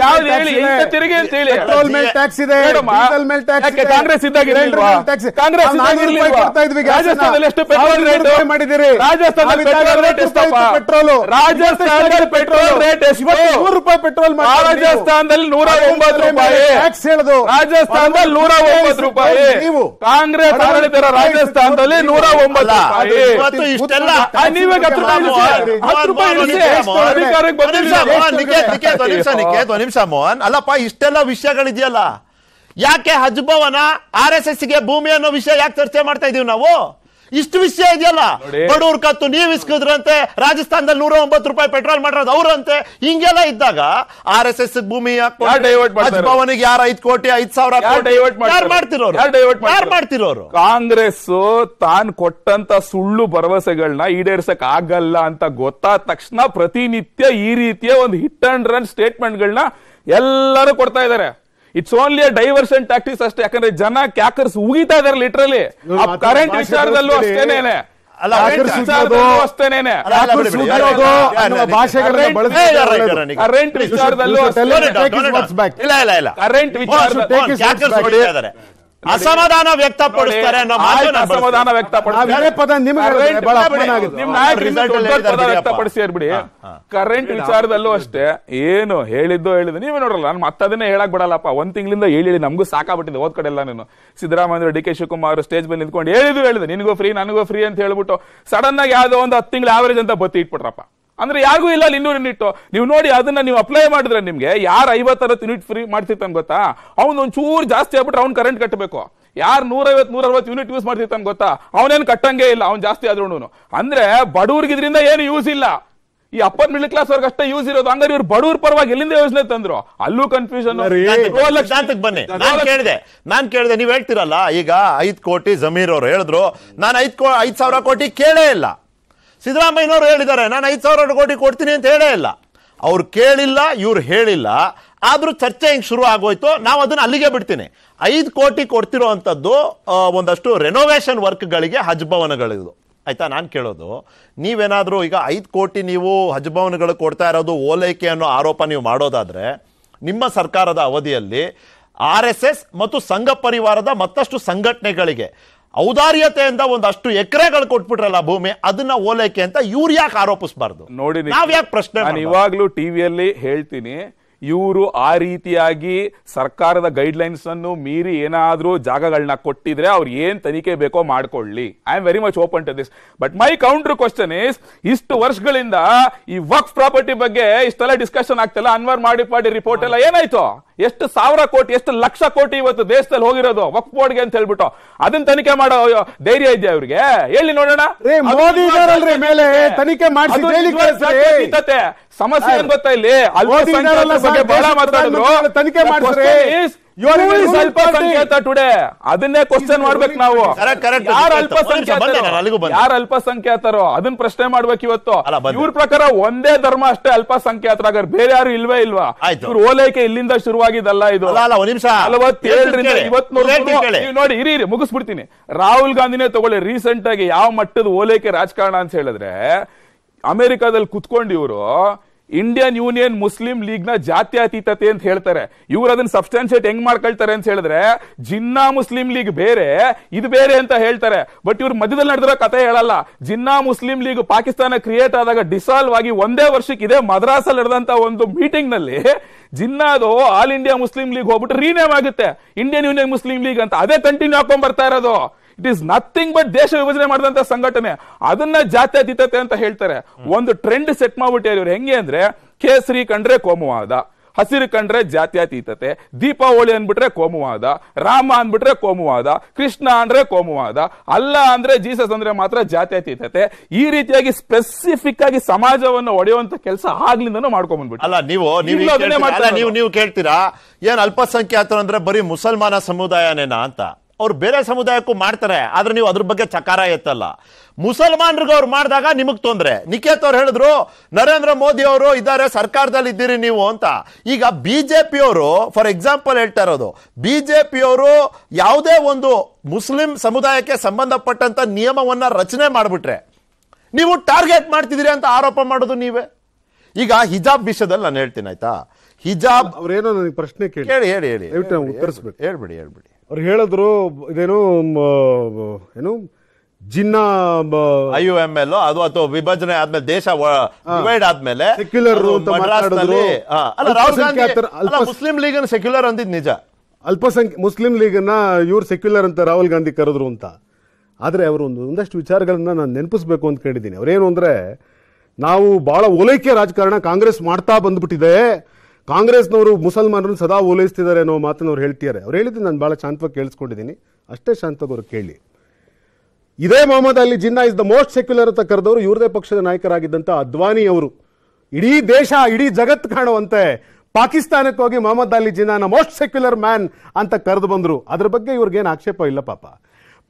ತೆರಿಗೆ ಅಂತ ಹೇಳಿ ಪೆಟ್ರೋಲ್ ಮೇಲೆ ಟ್ಯಾಕ್ಸ್ ಇದೆ ಡೀಸೆಲ್ ಮೇಲೆ ಟ್ಯಾಕ್ಸ್ ಇದೆ ಕಾಂಗ್ರೆಸ್ ಇದ್ದಾಗ ಇರ್ಲಿಲ್ವಾ? ಟ್ಯಾಕ್ಸ್ ಕಾಂಗ್ರೆಸ್ ಇದ್ದಾಗ ಇರ್ಲಿಲ್ವಾ? ಕೊಡ್ತಾ ಇದ್ವಿ ರಾಜಸ್ಥಾನದಲ್ಲಿ ಎಷ್ಟು ಪೆಟ್ರೋಲ್ ರೇಟ್? ಮಾಡಿದಿರಿ ರಾಜಸ್ಥಾನದಲ್ಲಿ ಪೆಟ್ರೋಲ್ ರೇಟ್ ಎಷ್ಟಪ್ಪ? ಪೆಟ್ರೋಲ್ ರಾಜಸ್ಥಾನದಲ್ಲಿ ಪೆಟ್ರೋಲ್ ರೇಟ್ ಎಷ್ಟು? ನೂರು ರೂಪಾಯಿ ಪೆಟ್ರೋಲ್ ರಾಜಸ್ಥಾನದಲ್ಲಿ ನೂರ ಒಂಬತ್ತು ರೂಪಾಯಿ ಟ್ಯಾಕ್ಸ್ ಹೇಳೋದು ರಾಜಸ್ಥಾನದಲ್ಲಿ ನೂರ ಒಂಬತ್ತು ರೂಪಾಯಿ ನೀವು ಕಾಂಗ್ರೆಸ್ ಆಡಳಿತ ರಾಜಸ್ಥಾನದಲ್ಲಿ ನೂರ ನಿಮಿಷ ಮೋಹನ್ ಅಲ್ಲಪ್ಪ ಇಷ್ಟೆಲ್ಲ ವಿಷಯಗಳಿದೆಯಲ್ಲ ಯಾಕೆ ಹಜ್ಭವನ ಆರ್ ಎಸ್ ಎಸ್ ಗೆ ಭೂಮಿ ಅನ್ನೋ ವಿಷಯ ಯಾಕೆ ಚರ್ಚೆ ಮಾಡ್ತಾ ಇದೀವಿ ನಾವು ಇಷ್ಟು ವಿಷಯ ಇದೆಯಲ್ಲ ಬಡವ್ರ ಕತ್ತು ನೀವು ಇಸ್ಕಿದ್ರಂತೆ ರಾಜಸ್ಥಾನದಲ್ಲಿ ನೂರ ಒಂಬತ್ತು ರೂಪಾಯಿ ಪೆಟ್ರೋಲ್ ಮಾಡಿರೋದು ಅವ್ರಂತೆ ಹಿಂಗೆಲ್ಲ ಇದ್ದಾಗ ಆರ್ ಎಸ್ ಎಸ್ ಭೂಮಿ ಭವನಿಗೆ ಯಾರ ಐದು ಕೋಟಿ ಐದ್ ಸಾವಿರ ಮಾಡ್ತಿರೋರು ಯಾರು ಮಾಡ್ತಿರೋರು ಕಾಂಗ್ರೆಸ್ ತಾನ್ ಕೊಟ್ಟಂತ ಸುಳ್ಳು ಭರವಸೆಗಳನ್ನ ಈಡೇರ್ಸಕ್ ಆಗಲ್ಲ ಅಂತ ಗೊತ್ತಾದ ತಕ್ಷಣ ಪ್ರತಿನಿತ್ಯ ಈ ರೀತಿಯ ಒಂದು ಹಿಟ್ ಅಂಡ್ ರನ್ ಸ್ಟೇಟ್ಮೆಂಟ್ ಗಳನ್ನ ಎಲ್ಲರೂ ಕೊಡ್ತಾ ಇದ್ದಾರೆ it's only a diversion tactics ಅಷ್ಟೇ ಯಾಕಂದ್ರೆ ಜನ ಕ್ಯಾಕರ್ಸ್ ಉಗಿತಾ ಇದಾರೆ ಲಿಟ್ರಲಿ ಕರೆಂಟ್ ವಿಚಾರದಲ್ಲೂ ಅಷ್ಟೇನೇನೆ ಕರೆಂಟ್ ವಿಚಾರದಲ್ಲೂ ಕರೆಂಟ್ ವಿಚಾರದಲ್ಲಿ ಅಸಮಾಧಾನ ವ್ಯಕ್ತಪಡಿಸ್ತಾರೆ ಅಸಮಾಧಾನ ವ್ಯಕ್ತಪಡಿಸಿ ಕರೆಂಟ್ ವಿಚಾರದಲ್ಲೂ ಅಷ್ಟೇ ಏನು ಹೇಳಿದ್ದು ಹೇಳಿದ್ದು ನೀವೇ ನೋಡ್ರಲ್ಲ ನಾನು ಮತ್ತದನ್ನೇ ಹೇಳಕ್ ಬಿಡಲ್ಲಪ್ಪ ಒಂದ್ ತಿಂಗಳಿಂದ ಹೇಳಿ ನಮಗೂ ಸಾಕಾಗ್ಬಿಟ್ಟಿದೆ ಓದ್ ಕಡೆ ಎಲ್ಲ ನೀನು Siddaramaiah D K Shivakumar stage ಮೇಲೆ ನಿಂತ್ಕೊಂಡು ಹೇಳಿದ್ದು ಹೇಳಿದ್ದು ನಿನಗೂ ಫ್ರೀ ನನಗೂ ಫ್ರೀ ಅಂತ ಹೇಳ್ಬಿಟ್ಟು ಸಡನ್ ಆಗಿ ಯಾವ್ದೋ ಒಂದು ಹತ್ತು ತಿಂಗಳ ಆವರೇಜ್ ಅಂತ ಬತ್ತಿ ಇಟ್ಬಿಟ್ರಪ್ಪ ಅಂದ್ರೆ ಯಾರಿಗೂ ಇಲ್ಲ ಅಲ್ಲಿ ಇನ್ನೂರು ಯೂನಿಟ್ ನೀವು ನೋಡಿ ಅದನ್ನ ನೀವು ಅಪ್ಲೈ ಮಾಡಿದ್ರೆ ನಿಮ್ಗೆ ಯಾರು ಐವತ್ತರತ್ತು ಯೂನಿಟ್ ಫ್ರೀ ಮಾಡ್ತಿರ್ತಾನೆ ಗೊತ್ತಾ ಅವ್ನು ಒಂಚೂರು ಜಾಸ್ತಿ ಆಗ್ಬಿಟ್ರೆ ಅವ್ನು ಕರೆಂಟ್ ಕಟ್ಟಬೇಕು ಯಾರು ನೂರ ಅರವತ್ತು ಯೂನಿಟ್ ಯೂಸ್ ಮಾಡ್ತಿರ್ತಾನೆ ಗೊತ್ತಾ ಅವನೇನು ಕಟ್ಟಂಗೇ ಇಲ್ಲ ಅವ್ನು ಜಾಸ್ತಿ ಆದ್ರೂ ಅಂದ್ರೆ ಬಡವ್ರಿಗೆ ಇದರಿಂದ ಏನು ಯೂಸ್ ಇಲ್ಲ ಈ ಅಪ್ಪರ್ ಮಿಡಲ್ ಕ್ಲಾಸ್ ಅವ್ರಿಗೆ ಅಷ್ಟೇ ಯೂಸ್ ಇರೋದು ಹಂಗಾರೆ ಇವ್ರು ಬಡವ್ರ ಪರವಾಗಿ ಎಲ್ಲಿಂದ ಯೋಜನೆ ತಂದ್ರು ಅಲ್ಲೂ ಕನ್ಫ್ಯೂಷನ್ ಬನ್ನಿ ನಾನು ಕೇಳಿದೆ ನಾನು ಕೇಳಿದೆ ನೀವು ಹೇಳ್ತಿರಲ್ಲ ಈಗ ಐದ್ ಕೋಟಿ ಜಮೀರ್ ಅವರು ಹೇಳಿದ್ರು ನಾನು ಐದು ಐದು ಸಾವಿರ ಕೋಟಿ ಕೇಳೇ ಇಲ್ಲ ಸಿದ್ದರಾಮಯ್ಯನವರು ಹೇಳಿದ್ದಾರೆ ನಾನು ಐದು ಸಾವಿರ ಕೋಟಿ ಕೊಡ್ತೀನಿ ಅಂತ ಹೇಳೇ ಇಲ್ಲ ಅವ್ರು ಕೇಳಿಲ್ಲ ಇವ್ರು ಹೇಳಿಲ್ಲ ಆದರೂ ಚರ್ಚೆ ಹಿಂಗೆ ಶುರು ಆಗೋಯ್ತು ನಾವು ಅದನ್ನು ಅಲ್ಲಿಗೆ ಬಿಡ್ತೀನಿ ಐದು ಕೋಟಿ ಕೊಡ್ತಿರೋ ಅಂಥದ್ದು ಒಂದಷ್ಟು ರೆನೋವೇಷನ್ ವರ್ಕ್ಗಳಿಗೆ ಭವನಗಳಿದು ಆಯಿತಾ ನಾನು ಕೇಳೋದು ನೀವೇನಾದರೂ ಈಗ ಐದು ಕೋಟಿ ನೀವು ಭವನಗಳು ಕೊಡ್ತಾ ಇರೋದು ಓಲೈಕೆ ಅನ್ನೋ ಆರೋಪ ನೀವು ಮಾಡೋದಾದರೆ ನಿಮ್ಮ ಸರ್ಕಾರದ ಅವಧಿಯಲ್ಲಿ ಆರ್ ಎಸ್ ಎಸ್ ಮತ್ತು ಸಂಘ ಪರಿವಾರದ ಮತ್ತಷ್ಟು ಸಂಘಟನೆಗಳಿಗೆ ಔದಾರ್ಯತೆಯಿಂದ ಒಂದಷ್ಟು ಎಕರೆಗಳು ಕೊಟ್ಬಿಟ್ರಲ್ಲ ಭೂಮಿ ಅದನ್ನ ಓಲೈಕೆ ಅಂತ ಇವ್ರು ಯಾಕೆ ಆರೋಪಿಸಬಾರ್ದು ನೋಡಿ ನಾವ್ ಪ್ರಶ್ನೆ ಇವಾಗ್ಲೂ ಟಿವಿಯಲ್ಲಿ ಹೇಳ್ತೀನಿ ಇವರು ಆ ರೀತಿಯಾಗಿ ಸರ್ಕಾರದ ಗೈಡ್ ಲೈನ್ಸ್ ಅನ್ನು ಮೀರಿ ಏನಾದರೂ ಜಾಗಗಳನ್ನ ಕೊಟ್ಟಿದ್ರೆ ಅವ್ರು ಏನ್ ತನಿಖೆ ಬೇಕೋ ಮಾಡ್ಕೊಳ್ಳಿ I am very much open to this but my counter question is ಇಷ್ಟು ವರ್ಷಗಳಿಂದ ಈ ವಕ್ ಪ್ರಾಪರ್ಟಿ ಬಗ್ಗೆ ಇಷ್ಟೆಲ್ಲ ಡಿಸ್ಕಷನ್ ಆಗ್ತಲ್ಲ ಅನ್ವರ್ ಮಾಡಿ ಪಾಡಿ ರಿಪೋರ್ಟ್ ಎಲ್ಲ ಏನಾಯ್ತು ಎಷ್ಟು ಸಾವಿರ ಕೋಟಿ ಎಷ್ಟು ಲಕ್ಷ ಕೋಟಿ ಇವತ್ತು ದೇಶದಲ್ಲಿ ಹೋಗಿರೋದು ವಕ್ಫ್ ಅಂತ ಹೇಳ್ಬಿಟ್ಟು ಅದನ್ನ ತನಿಖೆ ಮಾಡೋ ಧೈರ್ಯ ಇದೆ ಅವ್ರಿಗೆ ಹೇಳಿ ನೋಡೋಣ ಮೇಲೆ ತನಿಖೆ ಸಮಸ್ಯೆ ಏನ್ ಗೊತ್ತಾ ಇಲ್ಲಿ ಬಗ್ಗೆ ಮಾತಾಡಿದ್ರು ತನಿಖೆ ಮಾಡಿದ್ರೆ ಟುಡೇ ಅದನ್ನೇ ಕ್ವಶನ್ ಮಾಡ್ಬೇಕು ನಾವು ಯಾರು ಅಲ್ಪಸಂಖ್ಯಾತರು ಯಾರು ಅಲ್ಪಸಂಖ್ಯಾತರು ಅದನ್ನ ಪ್ರಶ್ನೆ ಮಾಡ್ಬೇಕು ಇವತ್ತು ಇವ್ರ ಪ್ರಕಾರ ಒಂದೇ ಧರ್ಮ ಅಷ್ಟೇ ಅಲ್ಪಸಂಖ್ಯಾತರ ಬೇರೆ ಯಾರು ಇಲ್ವೇ ಇಲ್ವಾ ಇವ್ರ ಓಲೈಕೆ ಇಲ್ಲಿಂದ ಶುರುವಾಗಿದ್ದಲ್ಲ ಇದು ನೋಡಿ ಇರಿ ಇರಿ ಮುಗಿಸ್ಬಿಡ್ತೀನಿ ರಾಹುಲ್ ಗಾಂಧಿನೇ ತಗೊಳ್ಳಿ ರೀಸೆಂಟ್ ಆಗಿ ಯಾವ ಮಟ್ಟದ ಓಲೈಕೆ ರಾಜಕಾರಣ ಅಂತ ಹೇಳಿದ್ರೆ ಅಮೆರಿಕಾದಲ್ಲಿ ಕುತ್ಕೊಂಡು ಇಂಡಿಯನ್ ಯೂನಿಯನ್ ಮುಸ್ಲಿಂ ಲೀಗ್ ನ ಜಾತ್ಯತೀತತೆ ಅಂತ ಹೇಳ್ತಾರೆ ಇವರು ಅದನ್ನ ಸಬ್ಸ್ಟಾನ್ಶಿಯೇಟ್ ಹೆಂಗ್ ಮಾಡ್ಕೊಳ್ತಾರೆ ಅಂತ ಹೇಳಿದ್ರೆ ಜಿನ್ನಾ ಮುಸ್ಲಿಂ ಲೀಗ್ ಬೇರೆ ಇದು ಬೇರೆ ಅಂತ ಹೇಳ್ತಾರೆ ಬಟ್ ಇವ್ರ ಮಧ್ಯದಲ್ಲಿ ನಡೆದಿರೋ ಕತೆ ಹೇಳಲ್ಲ Jinnah Muslim League Pakistan create ಆದಾಗ ಡಿಸಾಲ್ವ್ ಆಗಿ ಒಂದೇ ವರ್ಷಕ್ಕೆ ಇದೆ ಅಲ್ಲಿ ನಡೆದಂತ ಒಂದು ಮೀಟಿಂಗ್ ನಲ್ಲಿ ಜಿನ್ನಾದು ಆಲ್ ಇಂಡಿಯಾ ಮುಸ್ಲಿಂ ಲೀಗ್ ಹೋಗ್ಬಿಟ್ಟು ರೀನೇಮ್ ಆಗುತ್ತೆ ಇಂಡಿಯನ್ ಯೂನಿಯನ್ ಮುಸ್ಲಿಂ ಲೀಗ್ ಅಂತ ಅದೇ ಕಂಟಿನ್ಯೂ ಹಾಕೊಂಡ್ ಬರ್ತಾ ಇರೋದು ಇಟ್ ಈಸ್ ನಥಿಂಗ್ ಬಟ್ ದೇಶ ವಿಭಜನೆ ಮಾಡಿದಂತ ಸಂಘಟನೆ ಅದನ್ನ ಜಾತ್ಯತೀತತೆ ಅಂತ ಹೇಳ್ತಾರೆ ಒಂದು ಟ್ರೆಂಡ್ ಸೆಟ್ ಮಾಡ್ಬಿಟ್ಟಿ ಇವ್ರು ಹೆಂಗೆ ಅಂದ್ರೆ ಕೇಸರಿ ಕಂಡ್ರೆ ಕೋಮುವಾದ ಹಸಿರು ಕಂಡ್ರೆ ಜಾತ್ಯತೀತತೆ ದೀಪಾವಳಿ ಅಂದ್ಬಿಟ್ರೆ ಕೋಮುವಾದ ರಾಮ ಅಂದ್ಬಿಟ್ರೆ ಕೋಮುವಾದ ಕೃಷ್ಣ ಅಂದ್ರೆ ಕೋಮುವಾದ ಅಲ್ಲ ಅಂದ್ರೆ ಜೀಸಸ್ ಅಂದ್ರೆ ಮಾತ್ರ ಜಾತ್ಯತೀತತೆ ಈ ರೀತಿಯಾಗಿ ಸ್ಪೆಸಿಫಿಕ್ ಆಗಿ ಸಮಾಜವನ್ನು ಒಡೆಯುವಂತ ಕೆಲಸ ಆಗ್ಲಿಂದನೂ ಮಾಡ್ಕೊಂಡ್ಬಿಟ್ಟು ಅಲ್ಲ ನೀವು ನೀವು ನೀವು ಕೇಳ್ತೀರಾ ಏನ್ ಅಲ್ಪಸಂಖ್ಯಾತರು ಅಂದ್ರೆ ಬರೀ ಮುಸಲ್ಮಾನ ಸಮುದಾಯನೇನಾ ಅಂತ ಅವ್ರು ಬೇರೆ ಸಮುದಾಯಕ್ಕೂ ಮಾಡ್ತಾರೆ ಆದ್ರೆ ನೀವು ಅದ್ರ ಬಗ್ಗೆ ಚಕಾರ ಎತ್ತಲ್ಲ ಮುಸಲ್ಮಾನರಿಗೆ ಅವ್ರು ಮಾಡಿದಾಗ ನಿಮಗೆ ತೊಂದ್ರೆ ನಿಖೇತ್ ಅವ್ರು ಹೇಳಿದ್ರು ನರೇಂದ್ರ ಮೋದಿ ಅವರು ಇದ್ದಾರೆ ಸರ್ಕಾರದಲ್ಲಿ ಇದ್ದೀರಿ ನೀವು ಅಂತ ಈಗ ಬಿ ಜೆ ಅವರು ಫಾರ್ ಎಕ್ಸಾಂಪಲ್ ಹೇಳ್ತಾ ಇರೋದು ಬಿ ಜೆ ಅವರು ಯಾವುದೇ ಒಂದು ಮುಸ್ಲಿಂ ಸಮುದಾಯಕ್ಕೆ ಸಂಬಂಧಪಟ್ಟಂತ ನಿಯಮವನ್ನ ರಚನೆ ಮಾಡಿಬಿಟ್ರೆ ನೀವು ಟಾರ್ಗೆಟ್ ಮಾಡ್ತಿದ್ದೀರಿ ಅಂತ ಆರೋಪ ಮಾಡೋದು ನೀವೇ ಈಗ ಹಿಜಾಬ್ ವಿಷಯದಲ್ಲಿ ನಾನು ಹೇಳ್ತೀನಿ ಆಯ್ತಾ ಹಿಜಾಬ್ ಅವ್ರೇನೋ ನನಗೆ ಪ್ರಶ್ನೆ ಕೇಳಿ ಹೇಳಿ ಹೇಳಿ ಹೇಳಿ ಹೇಳ್ಬಿಡಿ ಹೇಳ್ಬಿಡಿ ಅವ್ರು ಹೇಳಿದ್ರು ಇದೇನು ಏನು ಜಿನ್ನ ಐ ಎಂ ಎಲ್ ಅದು ಅಥವಾ ವಿಭಜನೆ ಆದ್ಮೇಲೆ ದೇಶ ಡಿವೈಡ್ ಆದ್ಮೇಲೆ ಸೆಕ್ಯುಲರ್ ಮುಸ್ಲಿಂ ಲೀಗ್ ಸೆಕ್ಯುಲರ್ ಅಂದಿದ್ ನಿಜ ಅಲ್ಪಸಂಖ್ಯೆ ಮುಸ್ಲಿಂ ಲೀಗನ್ನ ಇವ್ರು ಸೆಕ್ಯುಲರ್ ಅಂತ ರಾಹುಲ್ ಗಾಂಧಿ ಕರೆದ್ರು ಅಂತ ಆದ್ರೆ ಅವರು ಒಂದು ಒಂದಷ್ಟು ವಿಚಾರಗಳನ್ನ ನಾನು ನೆನಪಿಸ್ಬೇಕು ಅಂತ ಕೇಳಿದ್ದೀನಿ ಅವ್ರೇನು ಅಂದ್ರೆ ನಾವು ಬಹಳ ಓಲೈಕೆ ರಾಜಕಾರಣ ಕಾಂಗ್ರೆಸ್ ಮಾಡ್ತಾ ಬಂದ್ಬಿಟ್ಟಿದೆ ಕಾಂಗ್ರೆಸ್ನವರು ಮುಸಲ್ಮಾನರನ್ನು ಸದಾ ಓಲೈಸ್ತಿದ್ದಾರೆ ಅನ್ನೋ ಮಾತನ್ನು ಅವ್ರು ಹೇಳ್ತಿದ್ದಾರೆ ಅವ್ರು ಹೇಳಿದ್ರೆ ನಾನು ಭಾಳ ಶಾಂತವಾಗಿ ಕೇಳಿಸ್ಕೊಂಡಿದ್ದೀನಿ ಅಷ್ಟೇ ಶಾಂತವಾಗಿ ಅವರು ಕೇಳಿ ಇದೇ Mohammed Ali Jinnah is the most secular ಅಂತ ಕರೆದವರು ಇವ್ರದೇ ಪಕ್ಷದ ನಾಯಕರಾಗಿದ್ದಂಥ ಅದ್ವಾನಿ ಅವರು ಇಡೀ ದೇಶ ಇಡೀ ಜಗತ್ತು ಕಾಣುವಂತೆ ಪಾಕಿಸ್ತಾನಕ್ಕೆ ಹೋಗಿ ಮೊಹಮ್ಮದ್ ಅಲಿ ಜಿನ್ನಾನ ಮೋಸ್ಟ್ ಸೆಕ್ಯುಲರ್ ಮ್ಯಾನ್ ಅಂತ ಕರೆದು ಬಂದರು ಅದ್ರ ಬಗ್ಗೆ ಇವ್ರಿಗೇನು ಆಕ್ಷೇಪ ಇಲ್ಲ ಪಾಪ